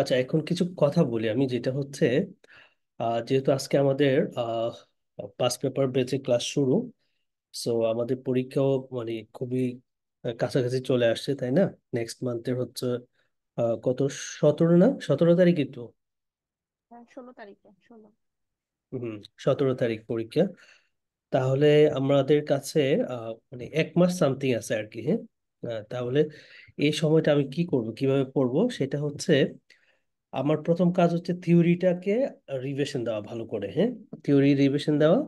আচ্ছা এখন কিছু কথা বলি আমি যেটা হচ্ছে আহ, যেহেতু আজকে আমাদের পাস পেপার বেচে ক্লাস শুরু সো আমাদের পরীক্ষাও মানে খুবই কাছাকাছি চলে আসছে তাই না নেক্সট মান্থের হচ্ছে আহ, কত সতেরো না সতেরো তারিখে তো হ্যাঁ, ষোলো তারিখে ষোলো হম সতেরো তারিখ পরীক্ষা তাহলে আমাদের কাছে আহ, মানে এক মাস সামথিং আছে আর কি হ্যাঁ আহ, তাহলে এই সময়টা আমি কি করব কিভাবে পড়বো সেটা হচ্ছে আমার প্রথম কাজ হচ্ছে থিওরিটাকে রিভিশন দেওয়া ভালো করে হ্যাঁ থিওরি রিভিশন দেওয়া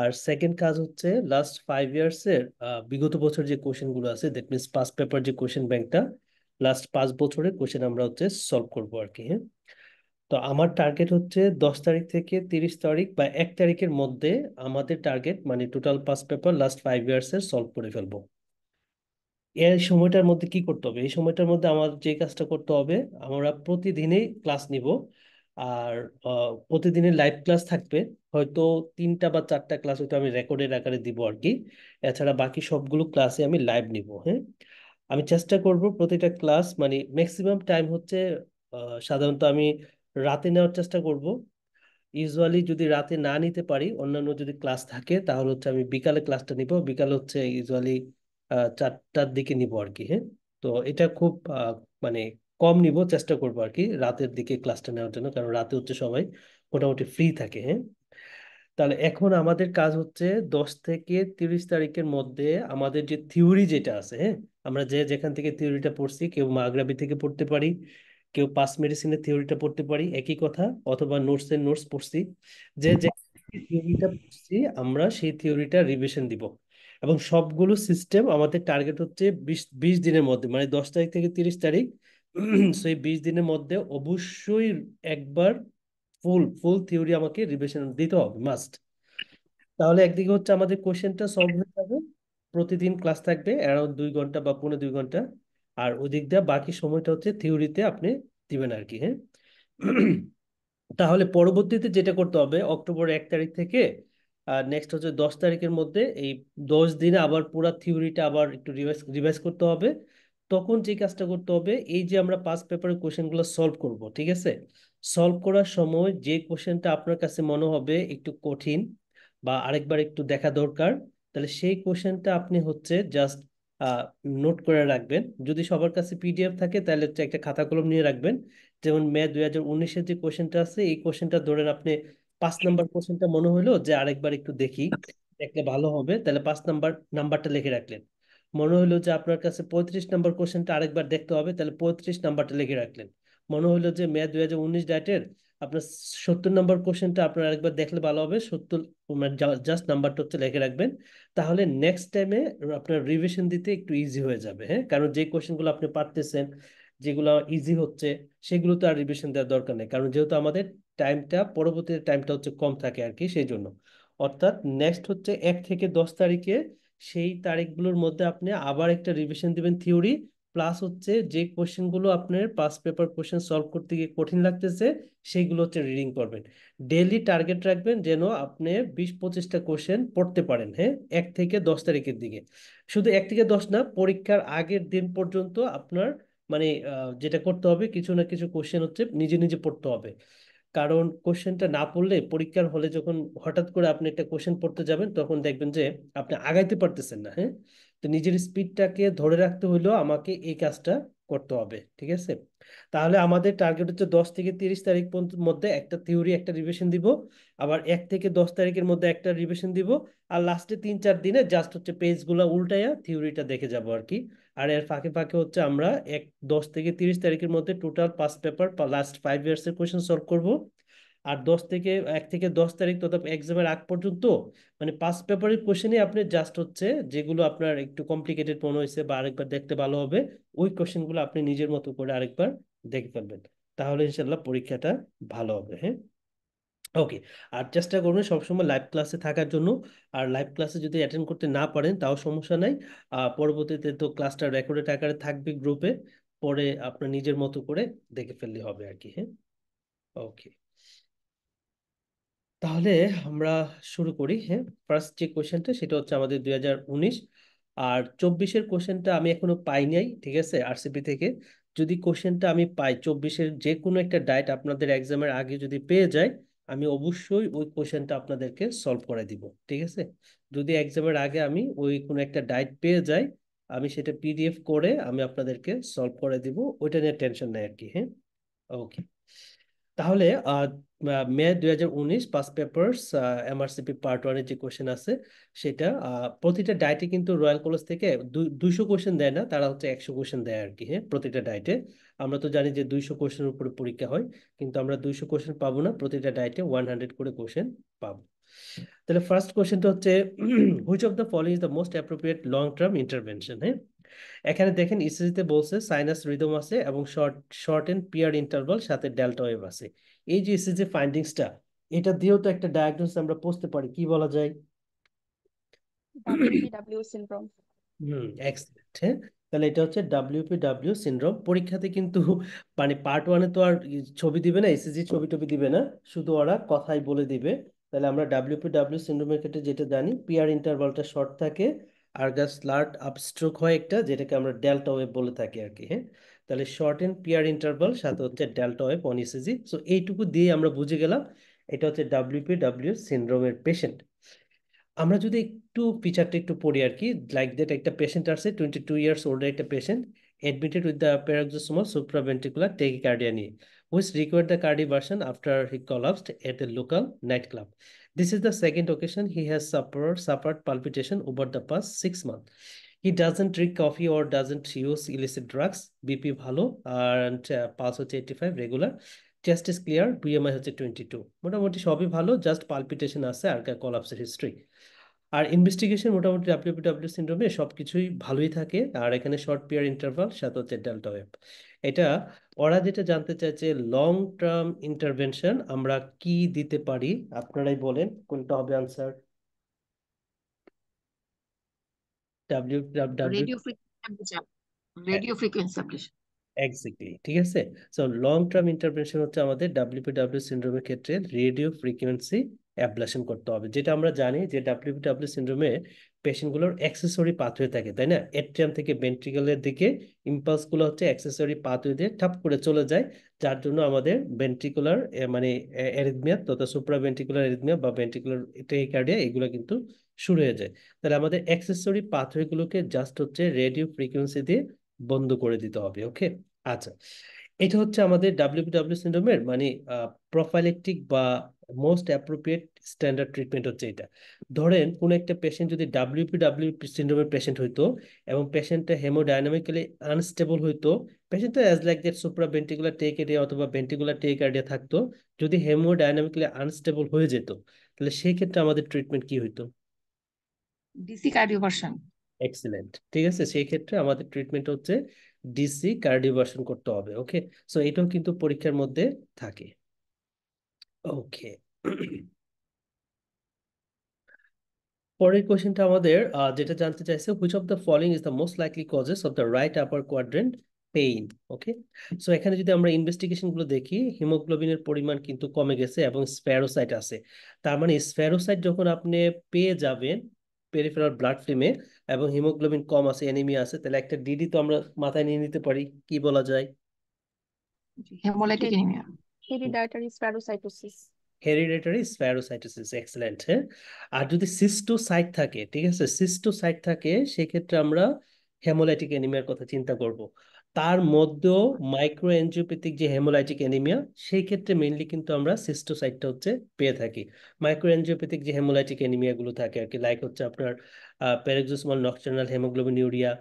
আর সেকেন্ড কাজ হচ্ছে লাস্ট ফাইভ ইয়ার্সের বিগত বছর যে কোশ্চেনগুলো আছে দ্যাট মিনস পাস পেপার যে কোশ্চেন ব্যাংকটা লাস্ট পাঁচ বছরের কোশ্চেন আমরা হচ্ছে সলভ করবো আর কি হ্যাঁ তো আমার টার্গেট হচ্ছে দশ তারিখ থেকে তিরিশ তারিখ বা এক তারিখের মধ্যে আমাদের টার্গেট মানে total past paper last five ইয়ার্সের সলভ করে ফেলবো এই সময়টার মধ্যে কি করতে হবে এই সময়টার মধ্যে আমার যে কাজটা করতে হবে আমরা প্রতিদিনই ক্লাস নিব আর প্রতিদিনের লাইভ ক্লাস থাকবে হয়তো তিনটা বা চারটা ক্লাস হয়তো আমি রেকর্ডের আকারে দিব আর কি এছাড়া বাকি সবগুলো ক্লাসে আমি লাইভ নিব হ্যাঁ আমি চেষ্টা করব প্রতিটা ক্লাস মানে ম্যাক্সিমাম টাইম হচ্ছে সাধারণত আমি রাতে নেওয়ার চেষ্টা করব ইউজুয়ালি যদি রাতে না নিতে পারি অন্যান্য যদি ক্লাস থাকে তাহলে হচ্ছে আমি বিকালে ক্লাসটা নিব বিকাল হচ্ছে ইউজুয়ালি চারটার দিকে নিব আর কি হ্যাঁ তো এটা খুব মানে কম নিব চেষ্টা করবো আর কি রাতের দিকে ক্লাসটা নেওয়ার জন্য কারণ রাতে হচ্ছে সবাই মোটামুটি ফ্রি থাকে হ্যাঁ তাহলে এখন আমাদের কাজ হচ্ছে দশ থেকে তিরিশ তারিখের মধ্যে আমাদের যে থিওরি যেটা আছে হ্যাঁ আমরা যে যেখান থেকে থিওরিটা পড়ছি কেউ মাগরাবি থেকে পড়তে পারি কেউ পাস মেডিসিনের থিওরিটা পড়তে পারি একই কথা অথবা নোটসের নোটস পড়ছি যে যে থিওরিটা পড়ছি আমরা সেই থিওরিটা রিভিশন দিব এবং সবগুলো সিস্টেম আমাদের টার্গেট হচ্ছে বিশ বিশ দিনের মধ্যে মানে দশ তারিখ থেকে তিরিশ তারিখ সেই বিশ দিনের মধ্যে অবশ্যই একবার ফুল ফুল থিওরি আমাকে রিভিশন দিতে হবে মাস্ট তাহলে একদিকে হচ্ছে আমাদের কোশ্চেনটা সলভ হয়ে যাবে প্রতিদিন ক্লাস থাকবে অ্যারাউন্ড দুই ঘন্টা বা পৌনে দুই ঘন্টা আর ওদিক দিয়ে বাকি সময়টা হচ্ছে থিওরিতে আপনি দিবেন আর কি হ্যাঁ তাহলে পরবর্তীতে যেটা করতে হবে অক্টোবর এক তারিখ থেকে আর নেক্সট হচ্ছে দশ তারিখের মধ্যে এই দশ দিনে আবার পুরা থিওরিটা আবার একটু রিভাইজ রিভাইজ করতে হবে তখন যে কাজটা করতে হবে এই যে আমরা পাস পেপারের কোয়েশ্চেনগুলো সলভ করব ঠিক আছে সলভ করার সময় যে কোয়েশনটা আপনার কাছে মনে হবে একটু কঠিন বা আরেকবার একটু দেখা দরকার তাহলে সেই কোয়েশ্চেনটা আপনি হচ্ছে জাস্ট নোট করে রাখবেন যদি সবার কাছে পিডিএফ থাকে তাহলে হচ্ছে একটা খাতা কলম নিয়ে রাখবেন যেমন মে দুই হাজার উনিশের যে কোয়েশ্চেনটা আছে এই কোয়েশ্চেনটা ধরেন আপনি পাঁচ নাম্বার কোশ্চেনটা মনে হলো যে আরেকবার একটু দেখি দেখলে ভালো হবে তাহলে পাঁচ নাম্বার নাম্বারটা লিখে রাখলেন মনে হলো যে আপনার কাছে পঁয়ত্রিশ নাম্বার কোশ্চেনটা আরেকবার দেখতে হবে তাহলে পঁয়ত্রিশ নাম্বারটা লিখে রাখলেন মনে হলো যে মে দুই হাজার উনিশ ডাটের আপনার সত্তর নাম্বার কোশ্চেনটা আপনার আরেকবার দেখলে ভালো হবে সত্তর জাস্ট মানে নাম্বারটা হচ্ছে লিখে রাখবেন তাহলে নেক্সট টাইমে আপনার রিভিশন দিতে একটু ইজি হয়ে যাবে হ্যাঁ কারণ যে কোশ্চেনগুলো আপনি পারতেছেন যেগুলো ইজি হচ্ছে সেগুলো তো আর রিভিশন দেওয়ার দরকার নেই কারণ যেহেতু আমাদের টাইমটা পরবর্তী টাইমটা হচ্ছে কম থাকে আর কি সেই জন্য অর্থাৎ নেক্সট হচ্ছে এক থেকে দশ তারিখে সেই তারিখগুলোর মধ্যে আপনি আবার একটা রিভিশন দিবেন থিওরি প্লাস হচ্ছে যে কোশ্চেনগুলো আপনার পাস পেপার কোশ্চেন সলভ করতে গিয়ে কঠিন লাগতেছে সেইগুলো হচ্ছে রিডিং করবেন ডেলি টার্গেট রাখবেন যেন আপনি বিশ পঁচিশটা কোশ্চেন পড়তে পারেন হ্যাঁ এক থেকে দশ তারিখের দিকে শুধু এক থেকে দশ না পরীক্ষার আগের দিন পর্যন্ত আপনার মানে যেটা করতে হবে কিছু না কিছু কোশ্চেন হচ্ছে নিজে নিজে পড়তে হবে কারণ কোশ্চেনটা না পড়লে পরীক্ষার হলে যখন হঠাৎ করে আপনি একটা কোশ্চেন পড়তে যাবেন তখন দেখবেন যে আপনি আগাইতে পারতেছেন না হ্যাঁ তো নিজের স্পিডটাকে ধরে রাখতে হলেও আমাকে এই কাজটা করতে হবে ঠিক আছে তাহলে আমাদের টার্গেট হচ্ছে দশ থেকে তিরিশ তারিখ মধ্যে একটা থিওরি একটা রিভিশন দিব আবার এক থেকে দশ তারিখের মধ্যে একটা রিভিশন দিব আর লাস্টে তিন চার দিনে জাস্ট হচ্ছে পেজগুলো উল্টাইয়া থিওরিটা দেখে যাব আর কি আর এর ফাঁকে ফাঁকে হচ্ছে আমরা এক দশ থেকে তিরিশ তারিখের মধ্যে টোটাল পাঁচ পেপার লাস্ট ফাইভ এর কোয়েশন সলভ করব আর দশ থেকে এক থেকে দশ তারিখ তথা এক্সামের আগ পর্যন্ত মানে পাঁচ পেপারের কোয়েশনই আপনি জাস্ট হচ্ছে যেগুলো আপনার একটু কমপ্লিকেটেড মনে হয়েছে বা আরেকবার দেখতে ভালো হবে ওই কোয়েশনগুলো আপনি নিজের মতো করে আরেকবার দেখে ফেলবেন তাহলে ইনশাল্লাহ পরীক্ষাটা ভালো হবে হ্যাঁ ওকে আর চেষ্টা করবেন সবসময় লাইভ ক্লাসে থাকার জন্য আর লাইভ ক্লাসে যদি অ্যাটেন্ড করতে না পারেন তাও সমস্যা নাই পরবর্তীতে তো ক্লাসটা রেকর্ডেড আকারে থাকবে গ্রুপে পরে আপনার নিজের মতো করে দেখে ফেললে হবে আর কি হ্যাঁ ওকে তাহলে আমরা শুরু করি হ্যাঁ ফার্স্ট যে কোয়েশনটা সেটা হচ্ছে আমাদের দুই হাজার উনিশ আর চব্বিশের কোশ্চেনটা আমি এখনো পাই নাই ঠিক আছে আরসিপি থেকে যদি কোশ্চেনটা আমি পাই চব্বিশের যে কোনো একটা ডায়েট আপনাদের এক্সামের আগে যদি পেয়ে যায় আমি অবশ্যই ওই কোয়েশনটা আপনাদেরকে সলভ করে দিব ঠিক আছে যদি এক্সামের আগে আমি ওই কোনো একটা ডায়েট পেয়ে যাই আমি সেটা পিডিএফ করে আমি আপনাদেরকে সলভ করে দিব ওইটা নিয়ে টেনশন নেই আর কি হ্যাঁ ওকে তাহলে মে দুই হাজার উনিশ পাস পেপার্স এমআরসিপি পার্ট ওয়ানের যে কোয়েশ্চেন আছে সেটা প্রতিটা ডায়েটে কিন্তু রয়্যাল কলেজ থেকে দুইশো কোয়েশ্চেন দেয় না তারা হচ্ছে একশো কোয়েশ্চেন দেয় আর কি হ্যাঁ প্রতিটা ডায়েটে আমরা তো জানি যে দুইশো কোশ্চেনের উপরে পরীক্ষা হয় কিন্তু আমরা দুইশো কোশ্চেন পাবো না প্রতিটা ডায়েটে ওয়ান হান্ড্রেড করে কোশ্চেন পাবো তাহলে ফার্স্ট কোশ্চেনটা হচ্ছে which of the fall is the most appropriate long term intervention হ্যাঁ এখানে দেখেন ইসিজিতে বলছে সাইনাস রিদম আছে এবং short short and PR interval সাথে ডেল্টা ওয়েভ আছে এই যে ইসিজি ফাইন্ডিংসটা এটা দিয়েও তো একটা ডায়াগনোসিস আমরা পৌঁছতে পারি কি বলা যায় হুম এক্সেলেন্ট হ্যাঁ তাহলে এটা হচ্ছে ডাব্লিউপি ডাব্লিউ সিনড্রোম পরীক্ষাতে কিন্তু মানে পার্ট ওয়ানে তো আর ছবি দিবে না এসএসজি ছবি টবি দিবে না শুধু ওরা কথাই বলে দিবে তাহলে আমরা ডাব্লিউপি ডাব্লিউ সিনড্রোমের ক্ষেত্রে যেটা জানি পিয়ার ইন্টারভালটা শর্ট থাকে আর্গাস লার্ট আপস্ট্রোক হয় একটা যেটাকে আমরা ডেল্টা ওয়েভ বলে থাকি আর কি হ্যাঁ তাহলে শর্ট এন্ড পিয়ার ইন্টারভাল সাথে হচ্ছে delta wave on ECG so এইটুকু দিয়ে আমরা বুঝে গেলাম এটা হচ্ছে ডাব্লিউপি ডাব্লিউ সিনড্রোমের পেশেন্ট আমরা যদি একটু পিকচারটা একটু পড়ি আর কি লাইক দ্যাট একটা পেশেন্ট আসছে টোয়েন্টি টু ইয়ার্স ওল্ড একটা patient admitted with the paroxysmal supraventricular tachycardia নিয়ে which required the cardioversion after he collapsed at the local night club this is the second occasion he has suffer suffered palpitation over the past six month he doesn't drink coffee or doesn't use illicit drugs bp bhalo and uh, pulse 85 regular chest clear BMI হচ্ছে twenty two মোটামুটি সবই ভালো just palpitation আছে আর কলাপসের history আর investigation মোটামুটি ডাব্লিউপিডাব্লিউ সিন্ড্রোমে সব কিছুই ভালোই থাকে আর এখানে শর্ট পিয়ার ইন্টারভাল সাথে হচ্ছে ডেল্টা ওয়েব এটা ওরা যেটা জানতে চাইছে লং টার্ম ইন্টারভেনশন আমরা কি দিতে পারি আপনারাই বলেন কোনটা হবে answer W W radio frequency exactly ঠিক আছে সো লং টার্ম ইন্টারভেনশন হচ্ছে আমাদের ডাব্লিউপিডাব্লিউ সিন্ড্রোমের ক্ষেত্রে রেডিও ফ্রিকোয়েন্সি অ্যাবলেশন করতে হবে যেটা আমরা জানি যে ডাব্লিউপিডাব্লিউ সিন্ড্রোমে পেশেন্টগুলোর অ্যাক্সেসরি পাথওয়ে থাকে তাই না এট্রিয়াম থেকে ভেন্ট্রিকলের দিকে ইম্পালসগুলো হচ্ছে অ্যাক্সেসরি পাথওয়ে দিয়ে ঠাপ করে চলে যায় যার জন্য আমাদের ভেন্ট্রিকুলার মানে অ্যারিথমিয়া তথা সুপ্রা ভেন্ট্রিকুলার অ্যারিথমিয়া বা ভেন্ট্রিকুলার টেইকার্ডিয়া এগুলো কিন্তু শুরু হয়ে যায় তাহলে আমাদের অ্যাক্সেসরি পাথওয়েগুলোকে জাস্ট হচ্ছে রেডিও ফ্রিকোয়েন্সি দিয়ে বন্ধ করে দিতে হবে ওকে আচ্ছা এটা হচ্ছে আমাদের ডাব্লিউপিডাব্লিউ সিন্ড্রোমের মানে প্রোফাইলেকটিক বা মোস্ট অ্যাপ্রোপ্রিয়েট স্ট্যান্ডার্ড ট্রিটমেন্ট হচ্ছে এটা ধরেন কোনো একটা পেশেন্ট যদি ডাব্লিউপিডাব্লিউ সিন্ড্রোমের পেশেন্ট হইতো এবং পেশেন্টটা হেমোডাইনামিক্যালি আনস্টেবল হইতো পেশেন্টটা as like that supra ventricular area অথবা ভেন্টিকুলার এরিয়া থাকতো যদি হেমোডাইনামিক্যালি আনস্টেবল হয়ে যেত তাহলে সেই ক্ষেত্রে আমাদের ট্রিটমেন্ট কি হইতো ডিসি কার্ডিওভার্সন এক্সিলেন্ট ঠিক আছে সেই ক্ষেত্রে আমাদের ট্রিটমেন্ট হচ্ছে ডিসি কার্ডিওভার্সন করতে হবে ওকে সো এটাও কিন্তু পরীক্ষার মধ্যে থাকে ওকে পরের কোয়েশ্চেনটা আমাদের যেটা জানতে চাইছে which of the following is the most likely causes of the right upper quadrant pain okay so এখানে যদি আমরা ইনভেস্টিগেশনগুলো দেখি হিমোগ্লোবিনের পরিমাণ কিন্তু কমে গেছে এবং স্প্যারোসাইট আছে তার মানে স্প্যারোসাইট যখন আপনি পেয়ে যাবেন পেরিফেরাল ব্লাড ফিল্মে এবং হিমোগ্লোবিন কম আছে অ্যানিমিয়া আছে তাহলে একটা ডিডি তো আমরা মাথায় নিয়ে নিতে পারি কি বলা যায় এক্সেলেন্ট হ্যাঁ আর যদি সিস্টোসাইট থাকে ঠিক আছে সিস্টোসাইট থাকে সেক্ষেত্রে আমরা হেমোলাইটিক এনিমিয়ার কথা চিন্তা করব তার মধ্যেও মাইক্রো এনজিওপ্যাথিক যে হেমোলাইটিক অ্যানিমিয়া সেই ক্ষেত্রে মেনলি কিন্তু আমরা সিস্টোসাইটটা হচ্ছে পেয়ে থাকি মাইক্রো এনজিওপ্যাথিক যে হেমোলাইটিক অ্যানিমিয়াগুলো থাকে আর কি লাইক হচ্ছে আপনার প্যারাক্সোসমাল নকচার্নাল ইউরিয়া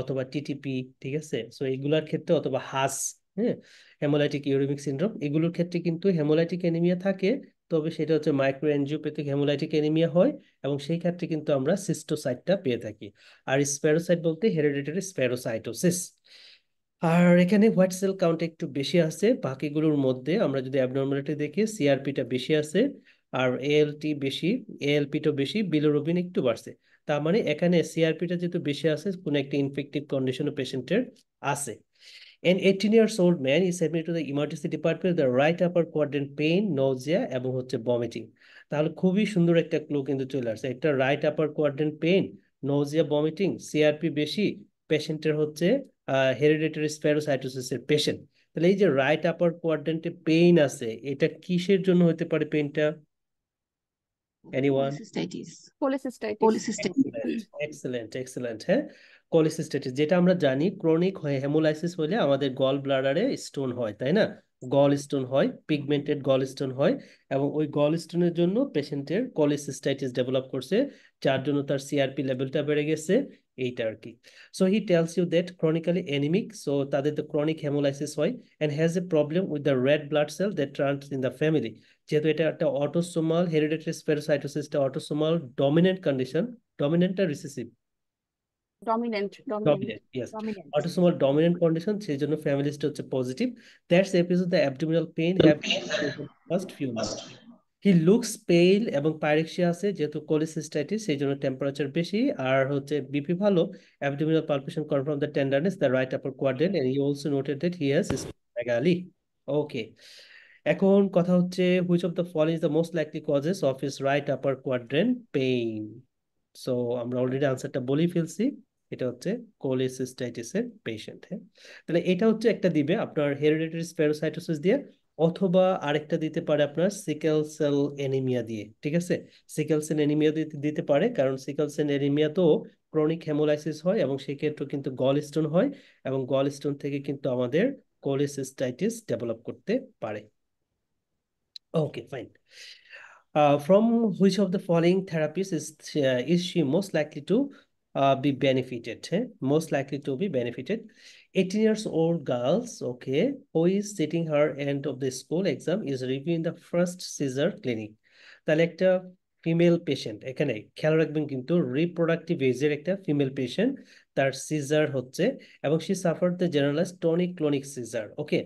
অথবা টিটিপি ঠিক আছে সো এইগুলোর ক্ষেত্রে অথবা হাস হ্যাঁ হেমোলাইটিক ইউরেমিক সিন্ড্রোম এগুলোর ক্ষেত্রে কিন্তু হেমোলাইটিক অ্যানিমিয়া থাকে তবে সেটা হচ্ছে মাইক্রো এনজিওপ্যাথিক হেমোলাইটিক অ্যানিমিয়া হয় এবং সেই ক্ষেত্রে কিন্তু আমরা সিস্টোসাইটটা পেয়ে থাকি আর স্প্যারোসাইট বলতে হেরিডিটারি স্প্যারোসাইটোসিস আর এখানে হোয়াইট সেল কাউন্ট একটু বেশি আছে বাকিগুলোর মধ্যে আমরা যদি অ্যাবনর্মালিটি দেখি সিআরপিটা বেশি আছে আর এএলটি বেশি এএলপিটা বেশি বিলোরোবিন একটু বাড়ছে তার মানে এখানে সিআরপিটা যেহেতু বেশি আছে কোনো একটা ইনফেক্টিভ কন্ডিশনও পেশেন্টের আছে an eighteen years old man is admitted to the emergency department the right upper upper pain nausea এবং হচ্ছে বমিটিং তাহলে খুবই সুন্দর একটা ক্লু কিন্তু চলে আসছে একটা right upper quadrant pain nausea vomiting CRP বেশি পেশেন্টের হচ্ছে হেরিডেটারি স্প্যারোসাইটোসিসের পেশেন্ট তাহলে এই যে রাইট আপার কোয়াড্রেন্টে পেইন আছে এটা কিসের জন্য হতে পারে পেইনটা এনিওয়ান এক্সেলেন্ট এক্সেলেন্ট হ্যাঁ যেটা আমরা জানি ক্রনিক হয় হেমোলাইসিস হলে আমাদের গল ব্লাডারে স্টোন হয় তাই না গল স্টোন হয় পিগমেন্টেড গল স্টোন হয় এবং ওই গল স্টোনের জন্য পেশেন্টের কলিসিস্টাইটিস ডেভেলপ করছে যার জন্য তার সিআরপি লেভেলটা বেড়ে গেছে এইটা আর কি so he tells you that chronically anaemic so তাদের তো ক্রনিক হেমোলাইসিস হয় and has a problem with the red blood cell that runs in the family যেহেতু এটা একটা অটোসোমাল হেরিডেটারি স্পেরোসাইটোসিসটা অটোসোমাল ডমিনেন্ট কন্ডিশন ডমিনেন্টটা recessive dominant dominant yes autosomal dominant condition সেই জন্য ফ্যামিলিস্ট হচ্ছে positive that's episode the abdominal pain have first few months he looks pale এবং পাইরেক্সিয়া আছে যেহেতু কোলিসিস্টাইটিস সেই জন্য টেম্পারেচার বেশি আর হচ্ছে বিপি ভালো abdominal palpation confirm the tenderness the right upper quadrant and he also noted that he has splenomegaly okay এখন কথা হচ্ছে which of the fall is the most likely causes of his right upper quadrant pain so আমরা already আনসারটা বলি ফেলছি এটা হচ্ছে কোলিসিস্টাইটিসের patient হ্যাঁ তাহলে এটা হচ্ছে একটা দিবে আপনার হেরিডিটারি স্পেরোসাইটোসিস দিয়ে অথবা আরেকটা দিতে পারে আপনার সিকেল সেল এনিমিয়া দিয়ে ঠিক আছে সিকেল সেল এনিমিয়া দিতে পারে কারণ সিকেল সেল এনিমিয়া তো ক্রনিক হেমোলাইসিস হয় এবং সেক্ষেত্রে কিন্তু গল স্টোন হয় এবং গল স্টোন থেকে কিন্তু আমাদের কোলেসিস্টাইটিস ডেভেলপ করতে পারে okay fine from which of the following therapies is is she most likely to be benefited হ্যাঁ most likely to be benefited 18 years old girls, okay, who is sitting her end of the school exam is reviewing the first scissor clinic. তাহলে একটা female patient এখানে খেয়াল রাখবেন কিন্তু reproductive এজের একটা female patient তার সিজার হচ্ছে এবং সে suffer the generalize tonic clonic seizure okay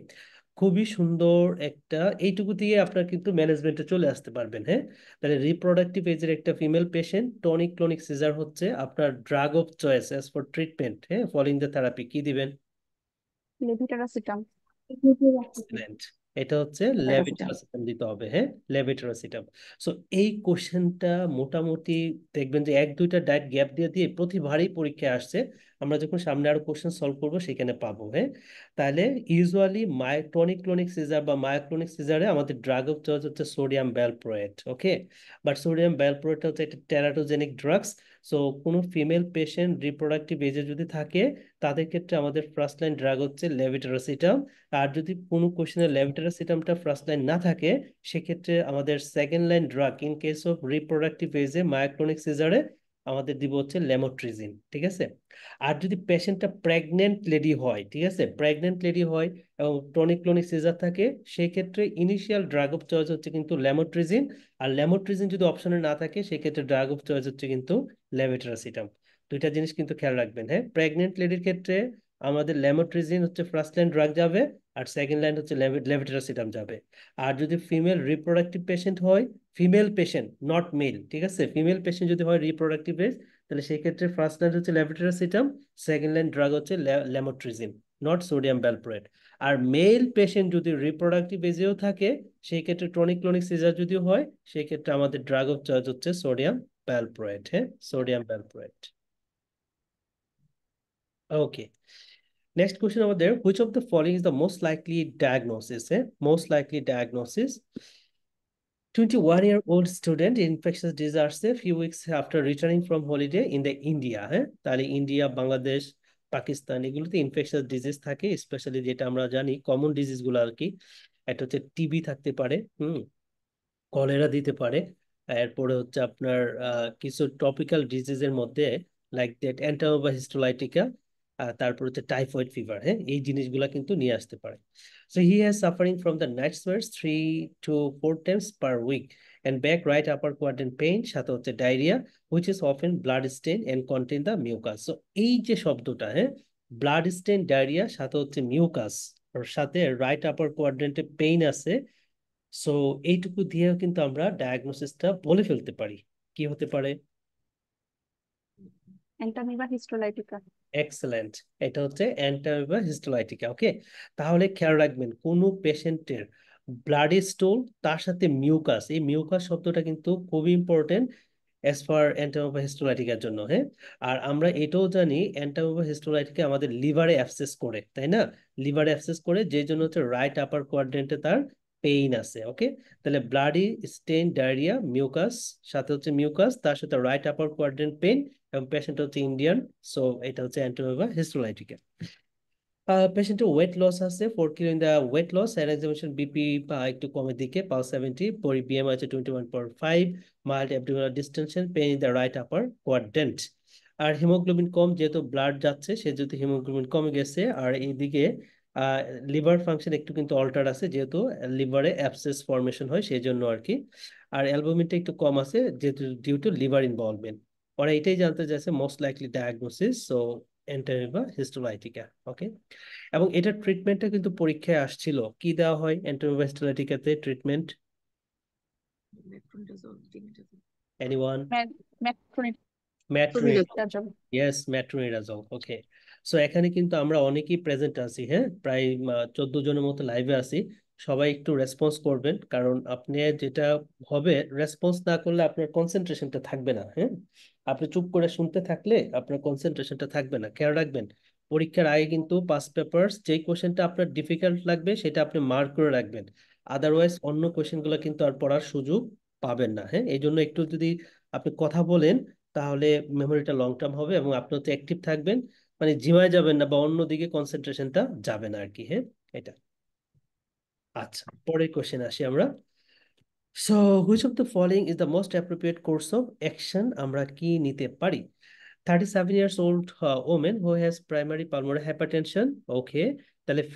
খুবই সুন্দর একটা এইটুকু দিয়ে আপনার কিন্তু ম্যানেজমেন্টে চলে আসতে পারবেন হ্যাঁ তাহলে রিপ্রোডাক্টিভ এজের একটা female patient tonic clonic seizure হচ্ছে আপনার drug of choice as for treatment হ্যাঁ ফলোইং দ্য থেরাপি কি দিবেন লেভেটারাসিটাম মানে এটা হচ্ছে লেভেটারাসিটাম দিতে হবে হ্যাঁ লেভেটারাসিটাম সো এই কোশ্চেনটা মোটামুটি দেখবেন যে এক দুইটা ডায়েট গ্যাপ দিয়ে দিয়ে প্রতিবারই পরীক্ষায় আসছে আমরা যখন সামনে আরো কোশ্চেন সলভ করব সেখানে পাবো হ্যাঁ তাহলে ইউজুয়ালি মায়োটনিক ক্লোনিক সিজার বা মায়োক্লোনিক সিজারে আমাদের ড্রাগ অফ চয়েস হচ্ছে sodium valproate okay but sodium ব্যালপ্রোয়েটটা হচ্ছে একটা টেরাটোজেনিক ড্রাগস সো কোনো ফিমেল পেশেন্ট রিপ্রোডাক্টিভ এজে যদি থাকে তাদের ক্ষেত্রে আমাদের ফার্স্ট লাইন ড্রাগ হচ্ছে লেভিটারাসিটাম আর যদি কোনো কোশ্চেনে লেভিটারাসিটামটা ফার্স্ট লাইন না থাকে সেক্ষেত্রে আমাদের second line drug in case of reproductive এজে মায়োক্লোনিক সিজারে আমাদের দিব হচ্ছে ল্যামোট্রিজিন ঠিক আছে আর যদি পেশেন্টটা প্রেগনেন্ট লেডি হয় ঠিক আছে প্রেগনেন্ট লেডি হয় এবং টনিক ক্লোনিক সিজার থাকে সেই ক্ষেত্রে ইনিশিয়াল ড্রাগ অফ চয়েস হচ্ছে কিন্তু ল্যামোট্রিজিন আর ল্যামোট্রিজিন যদি অপশনে না থাকে সেক্ষেত্রে ড্রাগ অফ চয়েস হচ্ছে কিন্তু ল্যাবেট্রাসিটাম দুইটা জিনিস কিন্তু খেয়াল রাখবেন হ্যাঁ প্রেগনেন্ট লেডির ক্ষেত্রে আমাদের ল্যামোট্রিজিন হচ্ছে ফার্স্ট লাইন ড্রাগ যাবে আর সেকেন্ড লাইন হচ্ছে লেভেটেরাসিটাম যাবে আর যদি ফিমেল রিপ্রোডাক্টিভ পেশেন্ট হয় ফিমেল পেশেন্ট নট মেল ঠিক আছে ফিমেল পেশেন্ট যদি হয় রিপ্রোডাক্টিভ এজ তাহলে সেক্ষেত্রে ফার্স্ট লাইন হচ্ছে লেভেটেরাসিটাম সেকেন্ড লাইন ড্রাগ হচ্ছে ল্যামোট্রিজিন নট সোডিয়াম ব্যালপ্রেট আর মেল পেশেন্ট যদি রিপ্রোডাক্টিভ এজেও থাকে সেই ক্ষেত্রে টনিক ক্লোনিক সিজার যদি হয় সেই ক্ষেত্রে আমাদের ড্রাগ অফ চয়েস হচ্ছে সোডিয়াম ব্যালপ্রেট হ্যাঁ sodium valproate okay next question আমাদের which of the following is the most likely diagnosis হ্যাঁ most likely diagnosis 21 year old student infectious disease a few weeks after returning from holiday in the India হ্যাঁ তাহলে India Bangladesh Pakistan এগুলোতে infectious disease থাকে specially যেটা আমরা জানি common disease গুলো আর কি একটা হচ্ছে টিবি থাকতে পারে হুম কলেরা দিতে পারে এরপরে হচ্ছে আপনার কিছু টপিক্যাল ডিজিজের মধ্যে লাইক দ্যাট অ্যান্টামোবা হিস্টোলাইটিকা তারপর হচ্ছে টাইফয়েড ফিভার হ্যাঁ এই জিনিসগুলো কিন্তু নিয়ে আসতে পারে so he has suffering from the night sweats three to four times per week and back right upper quadrant pain সাথে হচ্ছে diarrhoea which is often blood stain and contain the mucus so এই যে শব্দটা হ্যাঁ blood স্টেন diarrhoea সাথে হচ্ছে mucus সাথে right upper কোয়ার্ডেন্টে পেইন আছে সো এইটুকু দিয়েও কিন্তু আমরা ডায়াগনোসিসটা বলে ফেলতে পারি কি হতে পারে অ্যান্টামিবা হিস্টোলাইটিকা এক্সেলেন্ট এটা হচ্ছে অ্যান্টারিভার হিস্টোলাইটিকা ওকে তাহলে খেয়াল রাখবেন কোনো পেশেন্টের ব্লাডি স্টোল তার সাথে মিউকাস এই মিউকাস শব্দটা কিন্তু খুবই ইম্পর্টেন্ট অ্যাজ ফার অ্যান্টামোবা হিস্টোলাইটিকার জন্য হ্যাঁ আর আমরা এটাও জানি অ্যান্টামোবা হিস্টোলাইটিকা আমাদের লিভারে অ্যাবসেস করে তাই না লিভারে অ্যাবসেস করে যে জন্য হচ্ছে রাইট আপার কোয়াড্রেন্টে তার পেইন আছে ওকে তাহলে ব্লাডি স্টেন ডায়রিয়া মিউকাস সাথে হচ্ছে মিউকাস তার সাথে রাইট আপার কোয়াড্রেন্ট পেইন এবং পেশেন্ট হচ্ছে ইন্ডিয়ান সো এটা হচ্ছে অ্যান্টোমোবা হিস্টোলাইটিকা পেশেন্টের ওয়েট লস আছে four kilo in the weight loss এর বিপি বিপি একটু কমের দিকে পাওয়ার সেভেন্টি পরি বিএম আছে twenty one point five mild abdominal distension pain in the right upper quadrant আর হিমোগ্লোবিন কম যেহেতু ব্লাড যাচ্ছে সে যেহেতু হিমোগ্লোবিন কমে গেছে আর এইদিকে লিভার ফাংশন একটু কিন্তু অল্টার আছে যেহেতু লিভারে অ্যাবসেস ফর্মেশন হয় সেই জন্য আর কি আর অ্যালবোমিনটা একটু কম আছে যেহেতু ডিউ টু লিভার ইনভলভমেন্ট ওরা এটাই জানতে চাইছে most likely diagnosis so Entamoeba histolytica ওকে এবং এটা ট্রিটমেন্টটা কিন্তু পরীক্ষায় আসছিল কি দেওয়া হয় এন্টারি বা হিস্টোলাইটিকাতে treatment yes metronidazole okay so এখানে কিন্তু আমরা অনেকেই প্রেজেন্ট আছি হ্যাঁ প্রায় চোদ্দ জনের মতো লাইভে আছি সবাই একটু রেসপন্স করবেন কারণ আপনি যেটা হবে রেসপন্স না করলে আপনার কনসেন্ট্রেশনটা থাকবে না হ্যাঁ আপনি চুপ করে শুনতে থাকলে আপনার কনসেন্ট্রেশনটা থাকবে না খেয়াল রাখবেন পরীক্ষার আগে কিন্তু পাস পেপার্স যেই কোয়েশনটা আপনার ডিফিকাল্ট লাগবে সেটা আপনি মার্ক করে রাখবেন আদারওয়াইজ অন্য কোয়েশনগুলো কিন্তু আর পড়ার সুযোগ পাবেন না হ্যাঁ এই জন্য একটু যদি আপনি কথা বলেন তাহলে মেমোরিটা লং টার্ম হবে এবং আপনি হচ্ছে অ্যাক্টিভ থাকবেন মানে জিমায় যাবেন না বা অন্যদিকে কনসেন্ট্রেশনটা যাবে না আর কি হ্যাঁ এটা আচ্ছা পরের কোশ্চেন আসি আমরা So, which of the following is the most appropriate course of action? Amra ki নিতে পারি? 37 years old uh, woman who has primary pulmonary hypertension. Okay.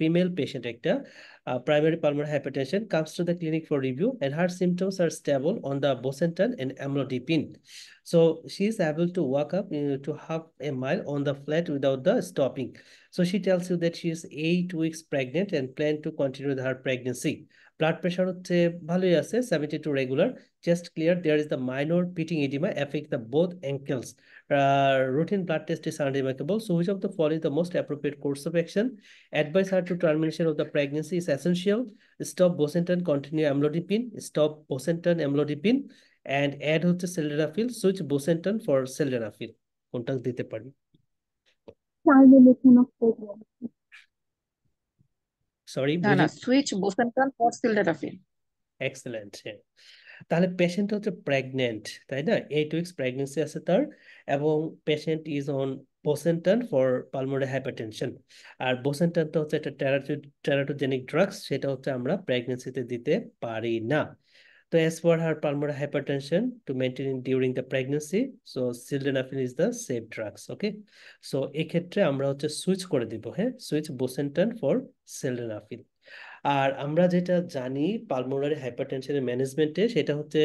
female patient ekta. একটা uh, primary pulmonary hypertension comes to the clinic for review and her symptoms are stable on the bosentan and amlodipine. So she is able to walk up uh, to half a mile on the flat without the stopping. So she tells you that she is eight weeks pregnant and plan to continue her pregnancy. Blood pressure হচ্ছে ভালোই আছে seventy two regular chest clear there is the minor pitting oedema effect the both ankles routine blood test is unremarkable so which of the fall is the most appropriate course of action advise her to termination of the pregnancy is essential stop bosentan continue amlodipine stop bosentan amlodipine and add হচ্ছে sildenafil switch বোসেন্টন for সেলডেনাফিল কোনটা দিতে পারি sorry switch bosentan for sildenafil excellent তাহলে patient হচ্ছে pregnant তাই না eight weeks pregnancy আছে তার এবং patient is on bosentan for pulmonary hypertension আর বোসেন্টন বোসেন্টানটা হচ্ছে একটা টেরাটোজেনিক ড্রাগস সেটা হচ্ছে আমরা প্রেগনেন্সিতে দিতে পারি না তো as per her pulmonary hypertension to maintain during the pregnancy so sildenafil is the safe drugs okay so এক্ষেত্রে আমরা হচ্ছে সুইচ করে দিব হ্যাঁ সুইচ বোসেন্টান ফর sildenafil আর আমরা যেটা জানি পালমোনারি হাইপারটেনশনের ম্যানেজমেন্টে সেটা হচ্ছে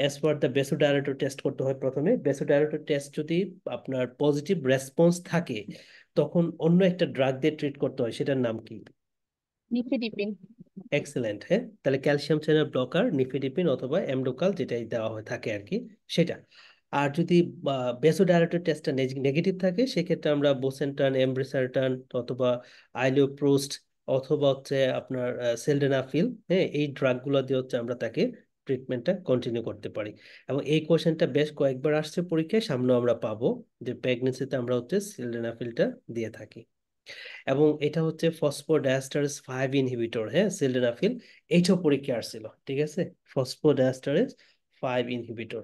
as per the vasodilator test করতে হয় প্রথমে বেসোডাইরেটর টেস্ট যদি আপনার পজিটিভ রেসপন্স থাকে তখন অন্য একটা ড্রাগ দিয়ে ট্রিট করতে হয় সেটার নাম কি নিফেডিপিন এক্সেলেন্ট হ্যাঁ তাহলে ক্যালসিয়াম চ্যানেল ব্লকার নিফিডিপিন অথবা এমডোকাল যেটাই দেওয়া হয়ে থাকে আর কি সেটা আর যদি বেসোডাইরেক্টেড টেস্টটা নেগেটিভ থাকে সেক্ষেত্রে আমরা বোসেন্টান এমব্রিসারটান অথবা আইলিওপ্রোস্ট অথবা হচ্ছে আপনার সেলডেনাফিল হ্যাঁ এই ড্রাগগুলো দিয়ে হচ্ছে আমরা তাকে ট্রিটমেন্টটা কন্টিনিউ করতে পারি এবং এই কোয়েশ্চেনটা বেশ কয়েকবার আসছে পরীক্ষায় সামনে আমরা পাবো যে প্রেগনেন্সিতে আমরা হচ্ছে সিলডেনাফিলটা দিয়ে থাকি এবং এটা হচ্ছে ফসফোডায়াস্টারেজ ফাইভ ইনহিবিটর হ্যাঁ সিলডেনাফিল এইটাও পরীক্ষা আসছিল ঠিক আছে ফসফোডায়াস্টারেজ ফাইভ ইনহিবিটর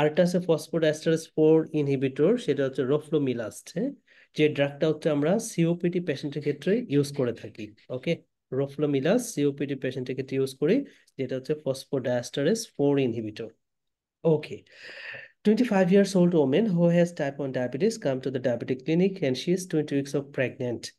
একটা আছে ফসফোডায়াস্টারেজ ফোর ইনহিবিটর সেটা হচ্ছে রফলোমিলাস্ট হ্যাঁ যে ড্রাগটা হচ্ছে আমরা সিওপিটি পেশেন্টের ক্ষেত্রে ইউজ করে থাকি ওকে রফলোমিলাস সিওপিটি পেশেন্টের ক্ষেত্রে ইউজ করি যেটা হচ্ছে phosphodiesterase four inhibitor okay 25 years old woman who has type 1 diabetes come to the diabetic clinic and she is 20 weeks of pregnant.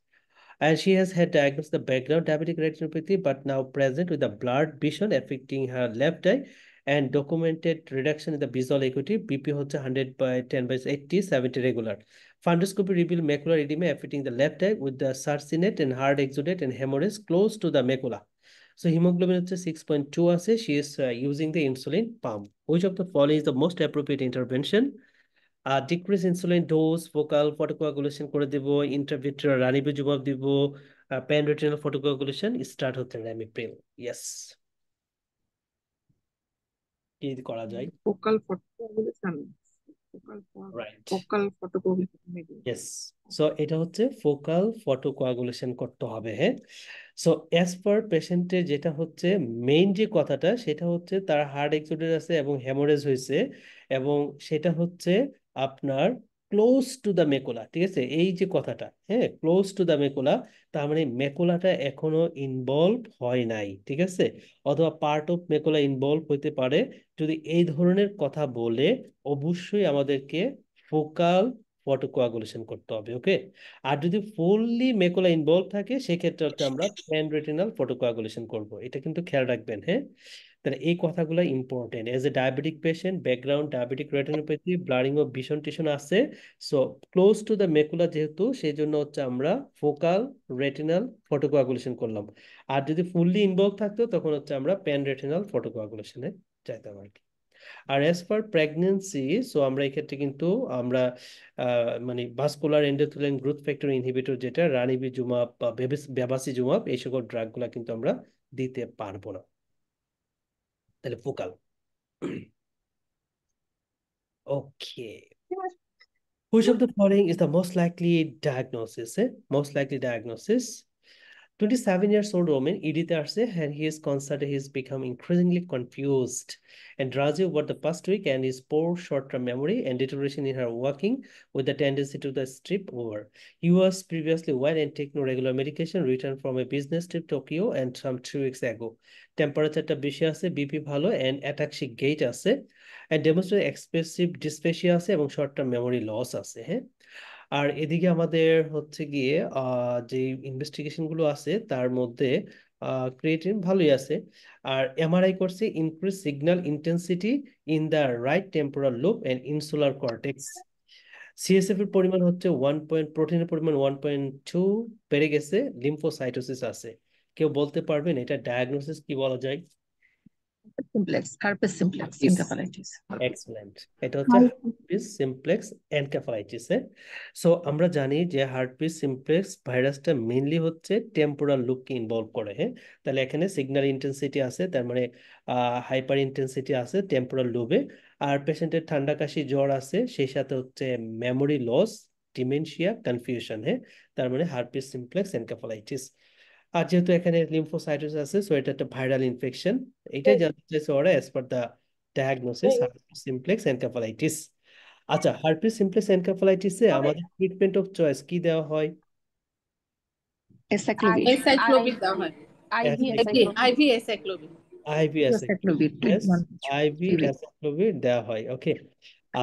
And she has had diagnosed the background diabetic retinopathy but now present with a blurred vision affecting her left eye and documented reduction in the visual acuity. BP 100 by 10 by 80, 70 regular. Fundoscopy revealed macular edema affecting the left eye with the sarcinate and hard exudate and hemorrhage close to the macula. So hemoglobin হচ্ছে 6.2 আছে she is uh, using the insulin pump. Which of the following is the most appropriate intervention? আর decrease insulin dose focal photocoagulation করে দেব ইন্টারভিট্রিয়াল রানিবে জবাব দিব panretinal photocoagulation start হতে র্যামিপ্রিল yes কি করা যায় focal photocoagulation focal photocoagulation yes so এটা হচ্ছে ফোকাল ফটোকোয়াগুলেশন করতে হবে হ্যাঁ সো অ্যাজ পার পেশেন্টের যেটা হচ্ছে মেইন যে কথাটা সেটা হচ্ছে তার হার্ট এক্সোডের আছে এবং হ্যামোরেজ হয়েছে এবং সেটা হচ্ছে আপনার ক্লোজ টু দ্য মেকোলা ঠিক আছে এই যে কথাটা হ্যাঁ ক্লোজ টু দ্য মেকোলা তার মানে মেকোলাটা এখনো ইনভলভ হয় নাই ঠিক আছে অথবা পার্ট অফ মেকোলা ইনভলভ হইতে পারে যদি এই ধরনের কথা বলে অবশ্যই আমাদেরকে ফোকাল ওয়াটার কোয়াগুলেশন করতে হবে ওকে আর যদি ফুললি মেকোলা ইনভলভ থাকে সেক্ষেত্রে হচ্ছে আমরা প্যানরেটিনাল রেটিনাল ফটোকোয়াগুলেশন করব এটা কিন্তু খেয়াল রাখবেন হ্যাঁ তাহলে এই কথাগুলো important as a diabetic patient background diabetic retinopathy blurring of vision টিশন আছে so close to the macula যেহেতু সেই জন্য হচ্ছে আমরা ফোকাল রেটিনাল ফটোকোয়াগুলেশন করলাম আর যদি ফুললি ইনভলভ থাকতো তখন হচ্ছে আমরা প্যান রেটিনাল ফটোকোয়াগুলেশনে চাইতাম আর কি আর অ্যাজ পার প্রেগনেন্সি সো আমরা এক্ষেত্রে কিন্তু আমরা মানে vascular endothelial growth factor inhibitor যেটা রানিবি জুমাপ বা জুমাপ এই সকল ড্রাগগুলা কিন্তু আমরা দিতে পারবো না তাহলে focal okay Which of the following is the most likely diagnosis? Eh? Most likely diagnosis 27 years old woman Edith Arce and he is considered he's become increasingly confused and drowsy over the past week and his poor short-term memory and deterioration in her walking with a tendency to the strip over. He was previously well and taking regular medication returned from a business trip to Tokyo and some three weeks ago. Temperature, বেশি আছে BP ভালো and ataxic gait আছে and demonstrate expressive dysphasia আছে এবং short-term memory loss আছে আর এদিকে আমাদের হচ্ছে গিয়ে যে ইনভেস্টিগেশনগুলো আছে তার মধ্যে ক্রিয়েটিন ভালোই আছে আর এমআরআই করছে increase signal intensity in the right temporal lobe and insular cortex CSF এর পরিমাণ হচ্ছে ওয়ান পয়েন্ট প্রোটিনের পরিমাণ ওয়ান পয়েন্ট টু বেড়ে গেছে লিম্ফোসাইটোসিস আছে কেউ বলতে পারবেন এটা ডায়াগনোসিস কি বলা যায় herpes simplex encephalitis herpes simplex encephalitis herpes simplex এখানে সিগন্যাল ইন্টেনসিটি আছে তার মানে হাইপার ইন্টেনসিটি আছে টেম্পোরাল লুবে আর পেশেন্টের ঠান্ডা কাশি জ্বর আছে সেই সাথে হচ্ছে মেমোরি লস ডিমেনশিয়া কনফিউশন হ্যাঁ তার মানে herpes simplex encephalitis আর যেহেতু এখানে লিম্ফোসাইটোস আছে সো এটা একটা ভাইরাল ইনফেকশন এটাই জানতে চাইছে ওরা as per the diagnosis simplex encephalitis আচ্ছা হার্পিস সিমপ্লেক্স এনকেফালাইটিসে আমাদের ট্রিটমেন্ট অফ চয়েস কি দেওয়া হয় দেওয়া হয় ওকে